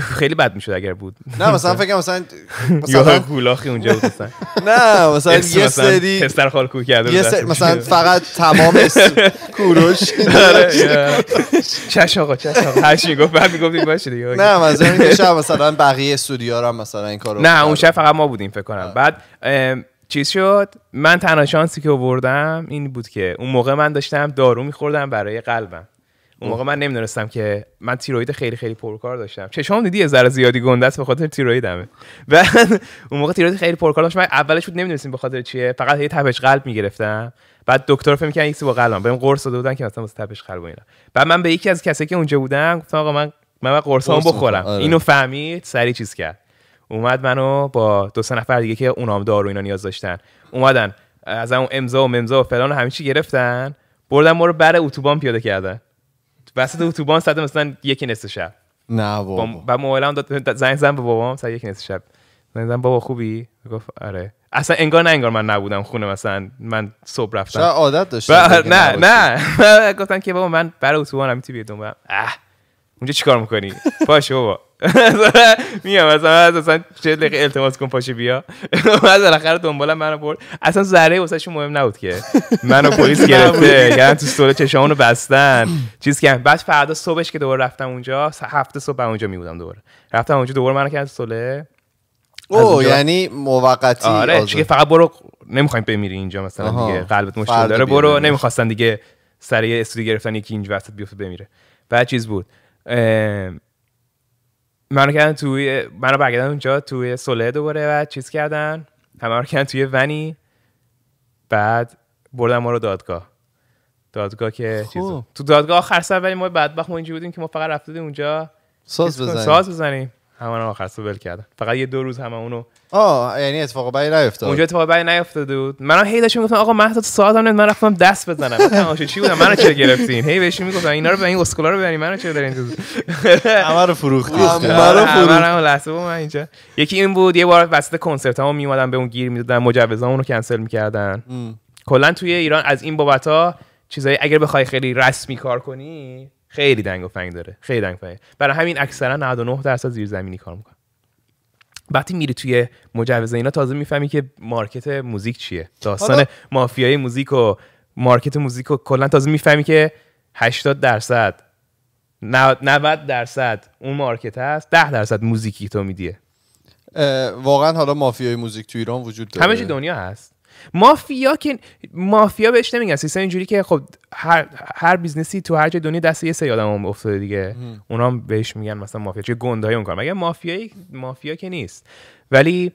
خیلی بد میشد اگر بود نه مثلا فکر مثلا (laughs) مثلا هولاخی اونجا بود (laughs) نه مثلا یه سری خال کو کرده مثلا فقط تمام کوروش آره، آره. چش آقا چش آقا هر گفت بعد میگفتید باشه دیگه نه مثلا شب مثلا بقیه استودیو هم مثلا این کارو نه اون شب فقط ما بودیم فکر کنم بعد چیز شد من تنها شانسی که آوردم این بود که اون موقع من داشتم دارو میخوردم برای قلبم اون موقع من نمیدونستم که من تیروید خیلی خیلی پرکار داشتم شما دیدی یه ذره زیادی گنده است به خاطر تیرویدمه و (laughs) اون موقع تیروید خیلی پرکار داشتم من اولش بود نمیدونستیم به خاطر چیه فقط یه تپش قلب میگرفتم بعد دکتر فهم که یکی با قلبم بهم قرص داده بودن که مثلا واسه تپش قلب و اینا بعد من به یکی از کسایی که اونجا بودم گفتم آقا من من قرصام بخورم آره. اینو فهمید سری چیز کرد اومد منو با دو سه نفر دیگه که اونام دارو اینا نیاز داشتن اومدن از اون امضا و ممضا و فلان همه چی گرفتن بردن ما رو بر اتوبان پیاده کردن وسط اتوبان صد مثلا یک نصف شب نه بابا و موبایلم داد زنگ زن به بابام سر یک نصف شب زنگ زن بابا خوبی گفت آره اصلا انگار نه انگار من نبودم خونه مثلا من صبح رفتم شاید عادت داشتم بله، نه نه (laughs) گفتن که بابا من برای اتوبان تی بیادم اونجا چیکار میکنی پاش (laughs) بابا (laughs) میگم مثلا اصلا چه دقیقه التماس کن پاشه بیا (laughs) بعد آخرت دنبالم منو برد اصلا ذره ش مهم نبود که منو (laughs) پلیس گرفته گرن یعنی تو سوله چشامونو بستن چیز که بعد فردا صبحش که دوباره رفتم اونجا هفته صبح اونجا میبودم دوباره رفتم اونجا دوباره منو از سوله او یعنی موقتی آره چیه فقط برو نمیخوایم بمیری اینجا مثلا دیگه قلبت مشکل داره برو نمیخواستن دیگه سریع یه گرفتن یکی اینجا وسط بیفته بمیره بعد چیز بود منو کردن توی منو برگردن اونجا توی صلح دوباره و چیز کردن همه رو کردن توی ونی بعد بردن ما رو دادگاه دادگاه که خب. تو دادگاه آخر سر ولی ما بدبخت ما اینجوری بودیم که ما فقط رفته اونجا ساز بزنیم ساز بزنیم همون آخر سو بل کردن فقط یه دو روز همه اونو آه یعنی اتفاق بعدی نیفتاد اونجا اتفاق بعدی نیفتاد بود منم هی داشتم میگفتم آقا مهداد ساعت هم من رفتم دست بزنم تماشا چی بودم منو چه گرفتین هی بهش میگفتم اینا رو به این اسکولا رو ببرین منو چه دارین (laughs) همه رو فروختی من رو فروختی من اینجا یکی این بود یه بار وسط کنسرت ها میومدن به اون گیر میدادن مجوزا اون رو کنسل میکردن کلا توی ایران از این بابت ها چیزایی اگر بخوای خیلی رسمی کار کنی خیلی دنگ و فنگ داره خیلی دنگ فنگ برای همین اکثرا 99 درصد زمینی کار میکنه وقتی میری توی مجوز اینا تازه میفهمی که مارکت موزیک چیه داستان مافیای موزیک و مارکت موزیک و کلا تازه میفهمی که 80 درصد 90 درصد اون مارکت هست 10 درصد موزیکی تو میدیه واقعا حالا مافیای موزیک تو ایران وجود داره همه دنیا هست مافیا که مافیا بهش نمیگن سیستم اینجوری که خب هر هر بیزنسی تو هر جای دنیا دست یه سری آدم افتاده دیگه اونا هم بهش میگن مثلا مافیا چه گندهای اون کار مگه مافیایی مافیا که نیست ولی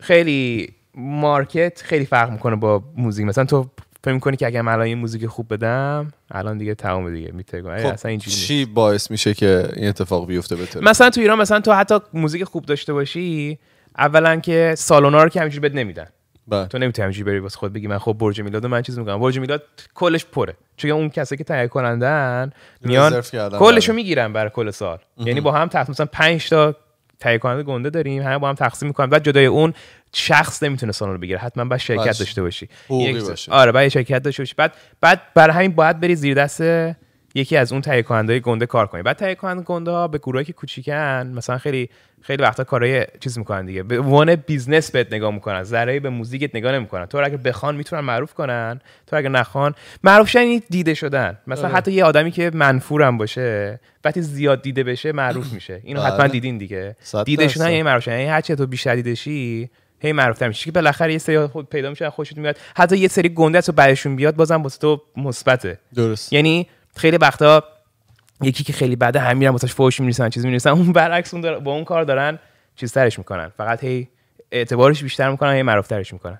خیلی مارکت خیلی فرق میکنه با موزیک مثلا تو فکر میکنی که اگر من الان موزیک خوب بدم الان دیگه تمام دیگه میتگم خب اصلا اینجوری چی باعث میشه که این اتفاق بیفته بهتر مثلا تو ایران مثلا تو حتی موزیک خوب داشته باشی اولا که سالونا که همینجوری بد نمیدن بله. تو نمیتونی همینجوری بری واسه خود بگی من خب برج میلاد من چیز میگم برج میلاد کلش پره چون اون کسایی که تهیه کنندن میان کلش رو بله. میگیرن برای کل سال امه. یعنی با هم تقسیم مثلا 5 تا تهیه کننده گنده داریم همه با هم تقسیم میکنن بعد جدای اون شخص نمیتونه سالن رو بگیره حتما باید شرکت داشته باشی باشه. آره باید شرکت داشته باشی بعد بعد برای همین باید بری زیر دست یکی از اون تهیه کنندهای گنده کار کنی بعد تهیه کننده گنده ها به گروهی که کوچیکن مثلا خیلی خیلی وقتا کارهای چیز میکنن دیگه به عنوان بیزنس بهت نگاه میکنن ذره به موزیکت نگاه نمیکنن تو اگر بخوان میتونن معروف کنن تو اگر نخوان معروف شدن یعنی دیده شدن مثلا آره. حتی یه آدمی که منفورم باشه وقتی زیاد دیده بشه معروف (clears throat) میشه اینو حتما آره. دیدین دیگه دیده شدن یعنی معروف شدن یعنی هر تو بیشتر دیدشی هی معروف میشه که بالاخره یه سری خود پیدا میشه خوشت میاد حتی یه سری گنده تو بعدشون بیاد بازم واسه تو مثبته درست یعنی خیلی وقتا یکی که خیلی بده همین هم واسش فوش می‌نویسن چیز می‌نویسن اون برعکس اون با اون کار دارن چیز ترش میکنن فقط هی اعتبارش بیشتر میکنن هی ترش میکنن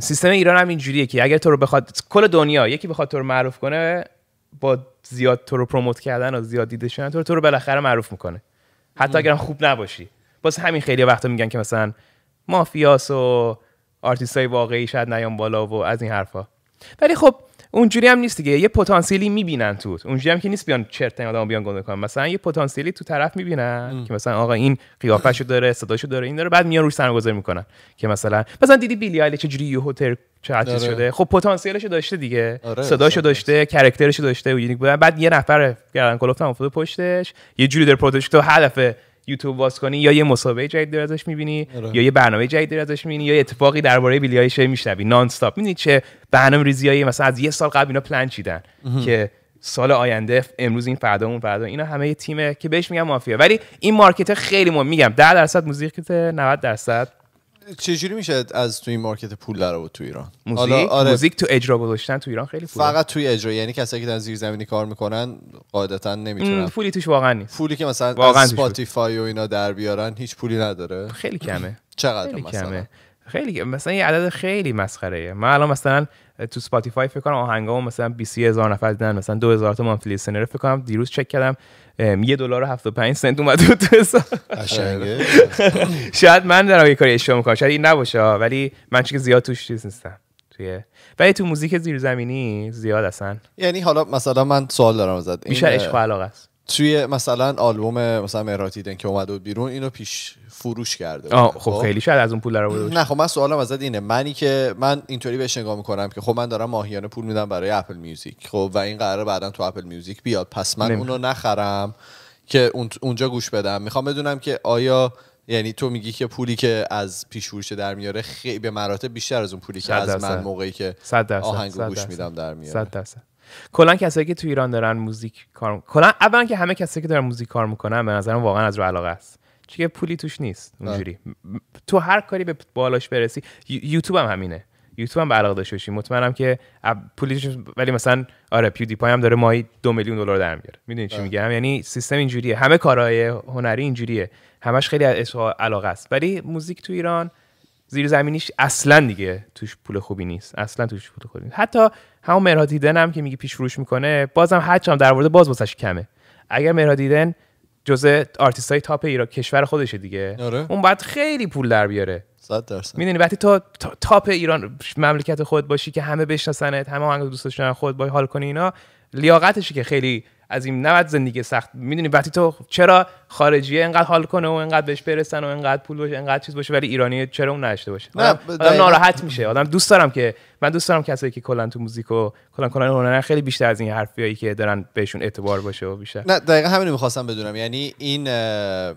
سیستم ایران هم اینجوریه که اگر تو رو بخواد کل دنیا یکی بخواد تو رو معروف کنه با زیاد تو رو پروموت کردن و زیاد دیده شدن تو رو, تو رو بالاخره معروف میکنه حتی اگر خوب نباشی باز همین خیلی وقتا میگن که مثلا مافیاس و آرتیست های واقعی شاید نیام بالا و از این حرفا ولی خب اونجوری هم نیست دیگه یه پتانسیلی میبینن تو اونجوری هم که نیست بیان چرت این آدمو بیان گنده کنن مثلا یه پتانسیلی تو طرف میبینن که مثلا آقا این قیافشو داره صداشو داره این داره بعد میان روش سرمایه‌گذاری میکنن که مثلا مثلا دیدی بیلی چه جوری یه یو چه شده خب پتانسیلش داشته دیگه آره صداشو داشته کرکترشو داشته و یونیک بعد یه نفر گردن کلفتم افتاده پشتش یه جوری در تو هدف یوتیوب باز کنی یا یه مسابقه جدید داری ازش میبینی آره. یا یه برنامه جدید داری ازش میبینی یا اتفاقی درباره بیلی آیلیش میشنوی نان استاپ میبینی چه برنامه ریزیایی مثلا از یه سال قبل اینا پلن چیدن که سال آینده امروز این فردا اون فردا اینا همه تیمه که بهش میگم مافیا ولی این مارکت خیلی مهم میگم 10 درصد موزیک 90 درصد چجوری میشه از توی مارکت پول در تو ایران موزیک آره موزیک تو اجرا گذاشتن تو ایران خیلی پول فقط توی اجرا یعنی کسایی که در زیر زمینی کار میکنن قاعدتا نمیتونن پولی توش واقعا نیست پولی که مثلا واقعا از سپاتیفای و اینا در بیارن هیچ پولی نداره خیلی کمه (clears throat) چقدر خیلی مثلا کمه. خیلی مثلا یه عدد خیلی مسخره من الان مثلا تو سپاتیفای فکر کنم آهنگامو مثلا 20000 نفر دیدن مثلا 2000 تا مانفلی سنر فکر کنم دیروز چک کردم یه دلار و 75 سنت اومد بود (laughs) شاید من دارم یه کاری اشتباه میکنم شاید این نباشه ولی من چون زیاد توش چیز نیستم توی ولی تو موزیک زیرزمینی زیاد هستن یعنی حالا مثلا من سوال دارم ازت بیشتر عشق علاقه است توی مثلا آلبوم مثلا مراتی که اومد بیرون اینو پیش فروش کرده خب, خب, خیلی شاید از اون پول در نه خب من سوالم ازت اینه منی که من اینطوری بهش نگاه میکنم که خب من دارم ماهیانه پول میدم برای اپل میوزیک خب و این قراره بعدا تو اپل میوزیک بیاد پس من نمید. اونو نخرم که اونجا گوش بدم میخوام بدونم که آیا یعنی تو میگی که پولی که از پیش فروش در میاره خیلی به مراتب بیشتر از اون پولی که از من موقعی که آهنگ گوش میدم در میاره 100 درصد کلا کسایی که تو ایران دارن موزیک کار کلا اولا که همه کسایی که دارن موزیک کار میکنن به نظرم واقعا از رو علاقه است چیه پولی توش نیست اونجوری تو هر کاری به بالاش برسی یوتیوب هم همینه یوتیوب هم علاقه داشته باشی مطمئنم که پولیش ولی مثلا آره پیودی پای هم داره ماهی دو میلیون دلار در میاره میدونی چی میگم یعنی سیستم اینجوریه همه کارهای هنری اینجوریه همش خیلی علاقه است ولی موزیک تو ایران زیر زمینیش اصلا دیگه توش پول خوبی نیست اصلا توش پول خوبی حتی همون مرادیدن هم که میگه پیش فروش میکنه بازم هم در ورده باز واسش کمه اگر مرهادیدن جزء آرتیست های تاپ ایران کشور خودشه دیگه آره. اون باید خیلی پول در بیاره صد درصد میدونی وقتی تو تاپ ایران مملکت خود باشی که همه بشناسنت همه آهنگ دوست داشتن خود با حال کنی اینا لیاقتشی که خیلی از این نباید زندگی سخت میدونی وقتی تو چرا خارجیه انقدر حال کنه و انقدر بهش برسن و اینقدر پول باشه انقدر چیز باشه ولی ایرانی چرا اون نشته باشه آدم ناراحت میشه آدم دوست دارم که من دوست دارم کسایی که کلا تو موزیک و کلا کلا هنر خیلی بیشتر از این حرفیایی که دارن بهشون اعتبار باشه و بیشتر نه دقیقا همین رو میخواستم بدونم یعنی این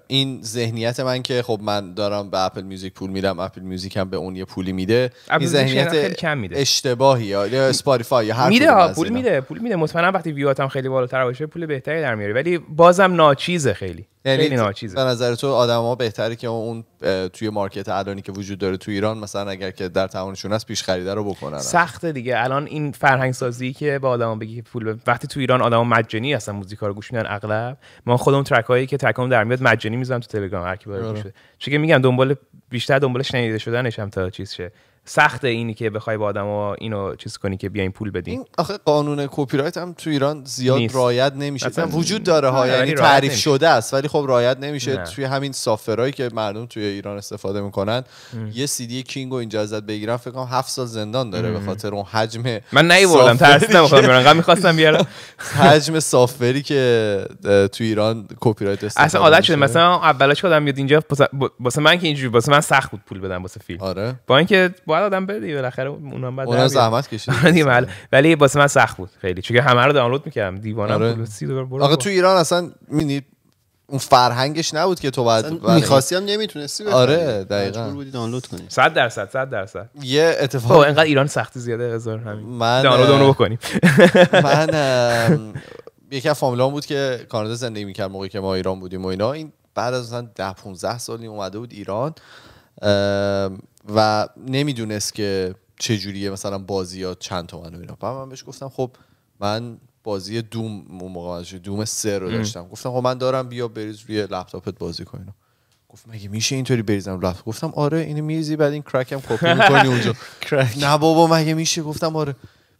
این ذهنیت من که خب من دارم به اپل میوزیک پول میدم اپل میوزیک هم به اون یه پولی میده این ذهنیت کم میده اشتباهی یا اسپاتیفای یا هر میده پول میده پول میده مطمئنا وقتی ویواتم خیلی بالاتر باشه پول بهتری در میاره ولی بازم ناچیزه خیلی یعنی به نظر تو ها بهتره که اون توی مارکت الانی که وجود داره تو ایران مثلا اگر که در توانشون هست پیش خریده رو بکنن سخته دیگه الان این فرهنگ سازی که با آدما بگی پول وقتی تو ایران آدما مجنی هستن موزیکا رو گوش میدن اغلب ما خودم ترک هایی که تکام در میاد مجنی میزنم تو تلگرام هر کی آره. چون که میگم دنبال بیشتر دنبال شنیده هم تا چیز شه سخت اینی که بخوای با آدما اینو چیز کنی که بیاین پول بدین این آخه قانون کپی رایت هم تو ایران زیاد نیست. رایت نمیشه اصلا وجود داره ها یعنی تعریف نمیشه. شده است ولی خب رایت نمیشه نه. توی همین سافرایی که مردم توی ایران استفاده میکنن ام. یه سی دی کینگ رو اینجا ازت بگیرن فکر کنم 7 سال زندان داره به خاطر اون حجم من نیوردم ترس نمیخوام بیارم قبل میخواستم بیارم (laughs) حجم سافری که تو ایران کپی رایت اصلا عادت شده مثلا اولش آدم میاد اینجا واسه من که اینجوری واسه من سخت بود پول بدم واسه فیلم آره با اینکه باید آدم بده بالاخره اونم بعد اونم زحمت کشید (laughs) ولی واسه من سخت بود خیلی چون همه رو دانلود میکردم دیوانه آره. آقا تو ایران اصلا مینی اون فرهنگش نبود که تو بعد میخواستی هم نمیتونستی آره دقیقاً بودی دانلود کنی 100 درصد 100 درصد یه اتفاق خب انقدر ایران سختی زیاده هزار همین من دانلود اونو بکنیم من یکی از فامیلام بود که کانادا زندگی میکرد موقعی که ما ایران بودیم و اینا این بعد از مثلا 10 15 سالی اومده بود ایران و نمیدونست که چه جوریه مثلا بازی یا چند تومن و اینا من بهش گفتم خب من بازی دوم اون موقع دوم سه رو داشتم گفتم خب من دارم بیا بریز روی لپتاپت بازی کن گفت مگه میشه اینطوری بریزم لپتاپ گفتم آره اینو میریزی بعد این کرکم کپی میکنی اونجا (laughs) نه بابا مگه میشه گفتم آره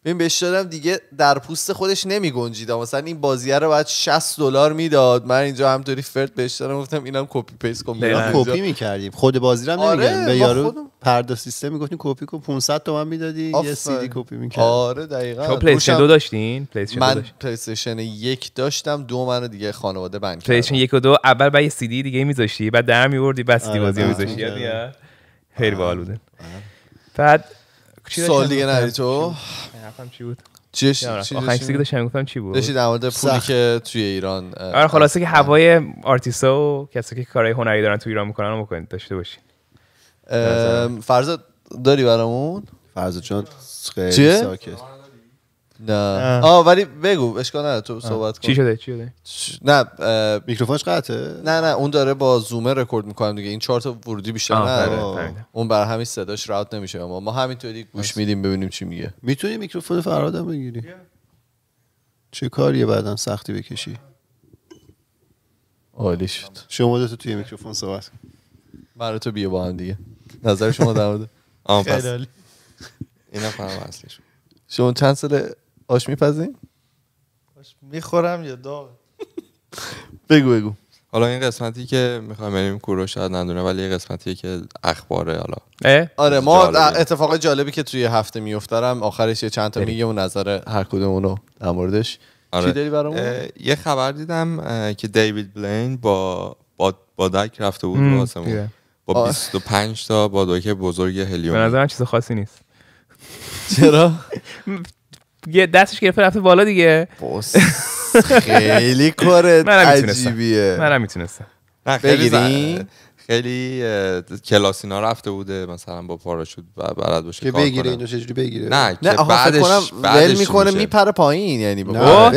این بهش دادم دیگه در پوست خودش نمی گنجید مثلا این بازیه رو باید 60 دلار میداد من اینجا همطوری فرد بهش دادم گفتم اینم کپی پیس کن ما کپی میکردیم خود بازی رو هم آره به یارو خودم... پردا سیستم میگفتین کپی کن 500 تومن میدادی یه سی دی کپی میکرد آره دقیقاً تو پلی استیشن 2 داشتین پلی استیشن من پلی استیشن 1 داشتم دو منو دیگه خانواده بند کرد پلی استیشن 1 و 2 اول بعد یه سی دی دیگه میذاشتی بعد در میوردی بس دی آره، بازی میذاشتی یاد خیلی باحال آره. بود آره. بعد سال دیگه نری تو چی بود چی آخرین چیزی که داشتم گفتم چی بود داشتی در مورد پولی که توی ایران آره خلاصه که آره. هوای آرتیستا و کسی که کارهای هنری دارن توی ایران میکنن رو بکنید داشته باشین فرض داری برامون فرض چون خیلی ساکت نه آه ولی بگو اشکال نداره تو صحبت کن چی شده چی شده نه میکروفونش قطعه نه نه اون داره با زومه رکورد میکنم دیگه این چهار تا ورودی بیشتر نداره آره. اون بر همین صداش راوت نمیشه ما ما همینطوری گوش میدیم ببینیم چی میگه میتونی میکروفون فراده بگیری چه کاریه بعدم سختی بکشی عالی شد شما دو توی میکروفون صحبت برای تو بیا با دیگه نظر شما در مورد (laughs) آم پس اینا شما چند آش میپذیم؟ آش میخورم یا داغ (laughs) بگو بگو حالا این قسمتی که میخوام بریم کورو شاید ندونه ولی یه قسمتی که اخباره حالا آره ما جالبی. اتفاق جالبی که توی هفته میفترم آخرش یه چند تا میگه اون نظر هر کدوم اونو در موردش آره. چی برامون یه خبر دیدم که دیوید بلین با با بادک رفته بود با 25 تا بادک بزرگ هلیوم به نظرم چیز خاصی نیست چرا (laughs) یه دستش گرفته رفته بالا دیگه خیلی (laughs) کار عجیبیه منم میتونستم بگیریم خیلی کلاسینا رفته بوده مثلا با پاراشوت بلد باشه که بگیره اینو چجوری بگیره نه, که بعدش ول میکنه میپره پایین یعنی بابا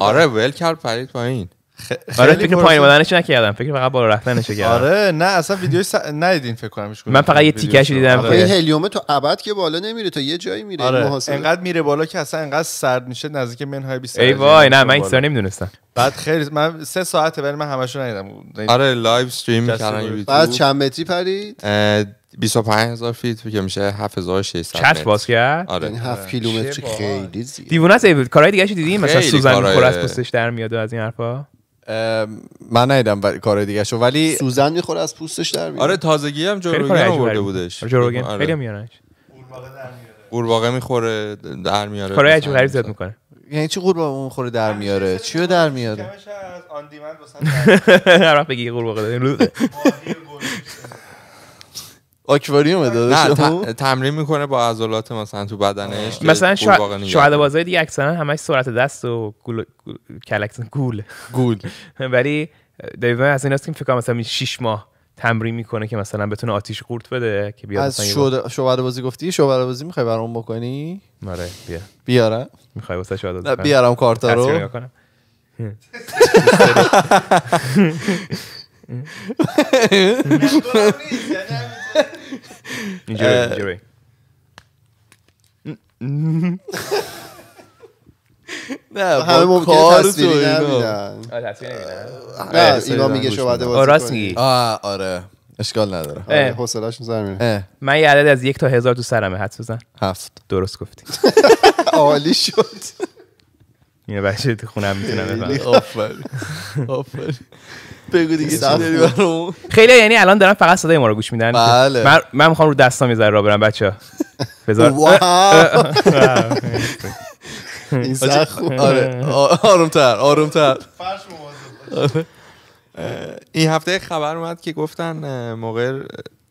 آره ول کرد پرید پایین خ... آره فکر پایین اومدنش نکردم فکر فقط بالا رفتنش کردم آره نه اصلا ویدیو س... ندیدین فکر کنم من فقط یه تیکش دیدم آره. هلیوم تو ابد که بالا نمیره تا یه جایی میره آره. محاصره. انقدر میره بالا که اصلا انقدر سرد میشه نزدیک منهای 20 ای وای نه من این سر نمیدونستم بعد خیلی من سه ساعته ولی من همشو ندیدم آره لایو استریم کردن بعد چند متری پرید 25000 فیت که میشه 7600 چت باز کرد آره 7 یعنی کیلومتر خیلی زیاد دیوونه است کارهای دیگه دیدین مثلا سوزن میخوره از پوستش در میاد از این حرفا من نیدم کار دیگه شو ولی سوزن میخوره از پوستش در میاد آره تازگی هم جوروگن آورده بودش آره، جوروگن آره. خیلی میارنش قورباغه میخوره در میاره کارهای عجیب غریب زد میکنه یعنی چی قورباغه میخوره در میاره چیو در میاره کمش از آن دیمند (laughs) بگی قورباغه آکواریوم داداش نه تمرین میکنه با عضلات مثلا تو بدنش مثلا شاید بازای دیگه اکثرا همش سرعت دست و گول کلکسن گول گول (laughs) ولی دیو از این که فکر مثلا 6 ماه تمرین میکنه که مثلا بتونه آتیش قورت بده که بیاد از شد... شوبر بازی گفتی شوبر بازی میخوای برام بکنی آره بیا بیارم میخوای واسه شوبر بازی بیارم کارتا رو (laughs) (laughs) اینجوری (laughs) uh, (laughs) نه همه ممکنه تصویری نبینن نه اینا میگه شما آره، راست میگی آره اشکال نداره آره، حوصله‌اش میره من یه عدد از یک تا هزار تو سرمه حد بزن هفت درست گفتی (laughs) عالی شد اینه بچه تو خونه هم میتونم آفر بگو دیگه چی داری برامون خیلی یعنی الان دارن فقط صدای ما رو گوش میدن بله من, میخوام رو دستام یه را برم بچه بذار (laughs) این سخت آره آروم تر آره. این هفته خبر اومد که گفتن موقع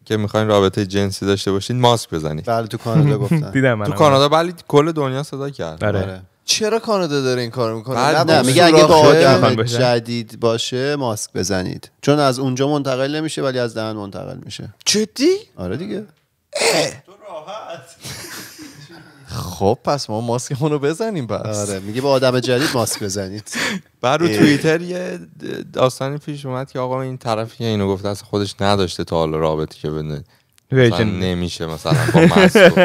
که میخواین رابطه جنسی داشته باشین ماسک بزنید بله تو کانادا گفتن (laughs) دیدم تو کانادا بله کل دنیا صدا کرد آره, آره. چرا کانادا داره این کار میکنه بعد نه میگه اگه با آدم جدید باشه ماسک بزنید چون از اونجا منتقل نمیشه ولی از دهن منتقل میشه جدی آره دیگه تو راحت خب پس ما ماسکمونو رو بزنیم بس آره میگه با آدم جدید ماسک بزنید بعد رو توییتر یه داستانی پیش اومد که آقا این طرفی اینو گفته از خودش نداشته تا حالا رابطی که بدونید مثلا نمیشه مثلا با ماسک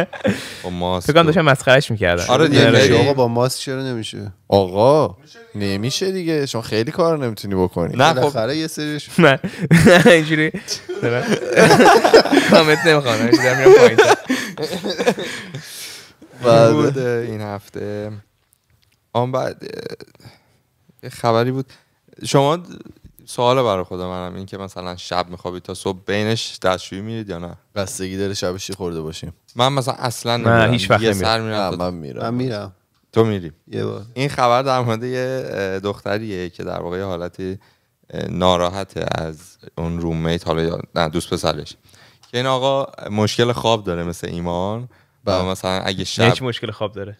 با ماسک فکر داشتم مسخرهش میکردن آره دیگه آقا با ماسک چرا نمیشه آقا نمیشه دیگه شما خیلی کار نمیتونی بکنی نه خب یه سریش نه اینجوری کامنت نمیخوام میرم بعد این هفته آن بعد خبری بود شما سوال برای خود منم این که مثلا شب میخوابید تا صبح بینش دستشویی میرید یا نه بستگی داره شبش خورده باشیم من مثلا اصلا نه هیچ وقت نمیرم میرم من میرم من میرم تو میری یه بار این خبر در مورد یه دختریه که در واقع حالتی ناراحته از اون رومیت حالا نه دوست پسرش که این آقا مشکل خواب داره مثل ایمان و بله. مثلا اگه شب هیچ مشکل خواب داره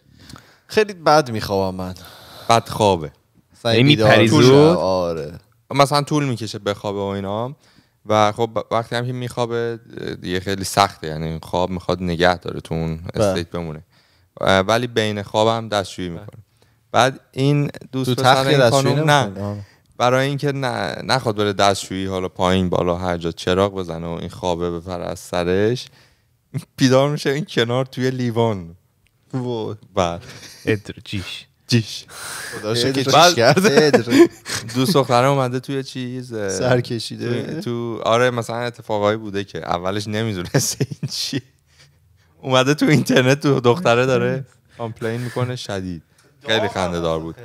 خیلی بد میخوابم من بد خوابه یعنی آره مثلا طول میکشه بخوابه و اینا و خب وقتی هم که میخوابه دیگه خیلی سخته یعنی خواب میخواد نگه داره تو اون بله. استیت بمونه ولی بین خواب هم دستشویی بله. میکنه بعد این دوست پسر این نه برای اینکه نه نخواد بره دستشویی حالا پایین بالا هر جا چراغ بزنه و این خوابه بپره از سرش بیدار میشه این کنار توی لیوان بعد بله. ادرجیش جیش کرده دو دختره اومده توی چیز کشیده تو آره مثلا اتفاقایی بوده که اولش نمیدونسته این چی اومده تو اینترنت تو دختره داره کامپلین میکنه شدید خیلی خنده دار بود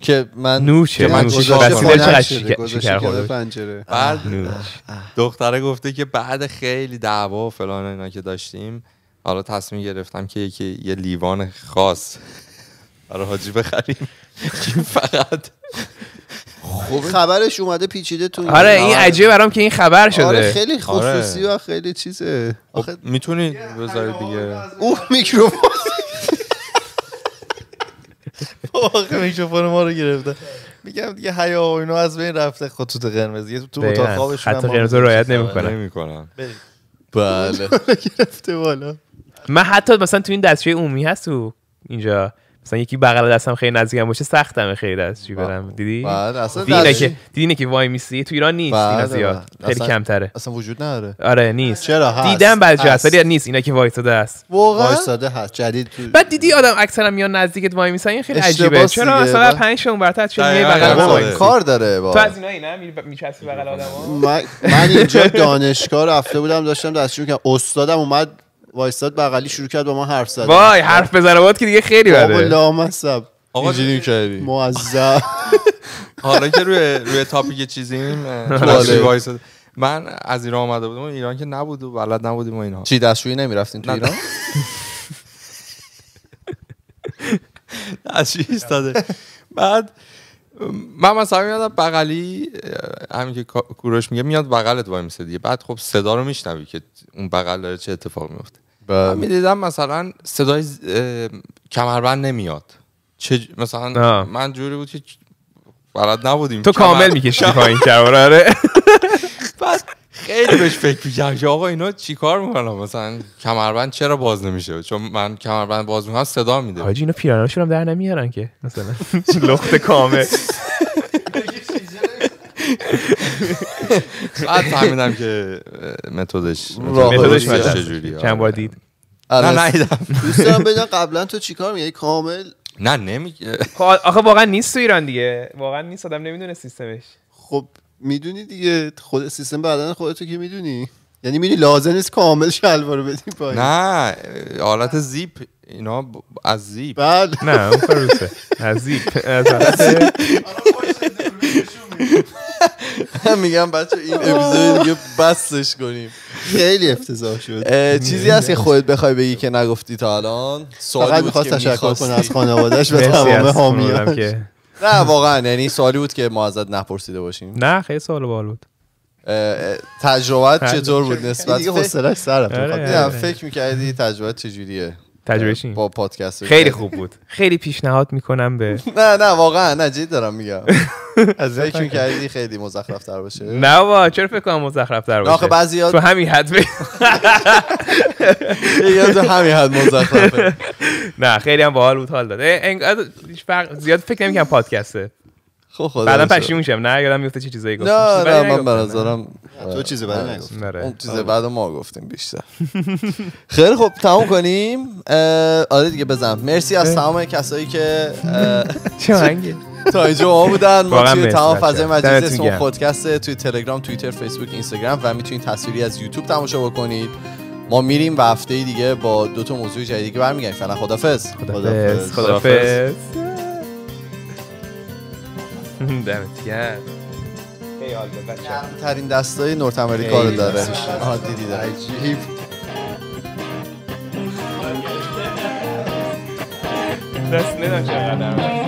که من که من پنجره دختره گفته که بعد خیلی دعوا و فلان اینا که داشتیم حالا تصمیم گرفتم که یکی یه لیوان خاص برای حاجی بخریم فقط خبرش اومده پیچیده تو آره این آره. عجیبه برام که این خبر شده آره خیلی خصوصی آره. و خیلی چیزه خب، آخه میتونی بذاری دیگه او میکروفون (laughs) آخه میکروفون ما رو گرفته میگم دیگه حیا و اینا از بین رفته خطوط قرمز تو تو اتاق خوابش حتی قرمز رو رعایت نمیکنن بله (laughs) گرفته بالا من حتی مثلا تو این دستشوی عمومی هست تو اینجا مثلا یکی بغل دستم خیلی نزدیکم باشه سختم خیلی دستش برم دیدی دیدی اینه که دیدی که وای میسی تو ایران نیست اینا زیاد خیلی کمتره اصلا وجود نداره آره نیست چرا هست دیدم بعضی هست ولی نیست اینا که تو است واقعا وایساده هست جدید تو بعد دیدی آدم اکثرا میان نزدیکت وای میسن این خیلی عجیبه چرا مثلا پنج شون برتر چون یه بغل کار داره تو از اینا اینا میچسی بغل آدما من اینجا دانشگاه رفته بودم داشتم داشتم که استادم اومد وایستاد بغلی شروع کرد با ما حرف زدن وای حرف بزنه بود که دیگه خیلی بده لامصب آقا جدی کردی معذب (laughs) حالا که روی روی تاپیک چیزیم (laughs) بله. من از ایران آمده بودم ایران که نبود و بلد نبودیم اینا چی دستشویی نمیرفتین تو ایران (laughs) دستشویی استاده بعد من مثلا میادم بغلی همین که کوروش میگه میاد بغلت وای میسه دیگه بعد خب صدا رو میشنوی که اون بغل داره چه اتفاق میفته بله. میدیدم مثلا صدای ز... کمربند نمیاد چه مثلا من جوری بود که بلد نبودیم تو کامل میکشی (laughs) پایین کمر آره. بعد خیلی بهش فکر میکردم که آقا اینا چیکار میکنم مثلا کمربند چرا باز نمیشه چون من کمربند باز میکنم صدا میده حاجی اینا پیراناشون هم در نمیارن که مثلا (laughs) لخت کامل (laughs) بعد فهمیدم که متدش متدش جوری چند بار دید نه نه دوستان بدن قبلا تو چیکار میگی یعنی کامل نه نمیگه خب، آخه واقعا نیست تو ایران دیگه واقعا نیست آدم نمیدونه سیستمش خب میدونی دیگه خود سیستم بعدن خودتو که میدونی یعنی میدونی لازم نیست کامل شلوار رو بدی پایین نه حالت زیپ اینا از زیپ نه اون از زیپ از (laughs) (laughs) میگم بچه این اپیزود دیگه بسش کنیم خیلی افتضاح شد چیزی هست که خودت بخوای بگی که نگفتی تا الان فقط میخواست تشکر کنه از خانوادهش (laughs) و تمام حامیانش نه واقعا یعنی سوالی بود که ما ازت نپرسیده باشیم نه خیلی سوال بال بود تجربت چطور بود نسبت دیگه سر آره، آره. فکر میکردی تجربت چجوریه تجربه آره، با پادکست خیلی خوب بود خیلی پیشنهاد میکنم به (laughs) نه نه واقعا نه جدی دارم میگم (laughs) از فکر کردی خیلی مزخرف تر باشه نه وا چرا فکر کنم مزخرف تر باشه بعضی تو همین حد تو (laughs) همین حد مزخرفه نه خیلی هم باحال بود حال داد زیاد فکر نمیکنم پادکسته خب خدا بعدم پشیمون میشم نه اگرم میفته چه چیزایی گفتم نه نه من برازارم تو چیزی بعد آره. نگفتم آره. اون چیزی آره. بعد ما گفتیم بیشتر خیلی خب تموم کنیم آره دیگه بزن مرسی از تمام کسایی که چه تا اینجا ما بودن ما توی تمام فضای مجلس اسم پادکست توی تلگرام توییتر فیسبوک اینستاگرام و میتونید تصویری از یوتیوب تماشا بکنید ما میریم و هفته دیگه با دو تا موضوع جدیدی که برمیگردیم فعلا خدافظ خدافظ خدافظ (laughs) دمت گرم ترین دستای نورت امریکا رو داره عادی دیدی عجیب دست نه چقدر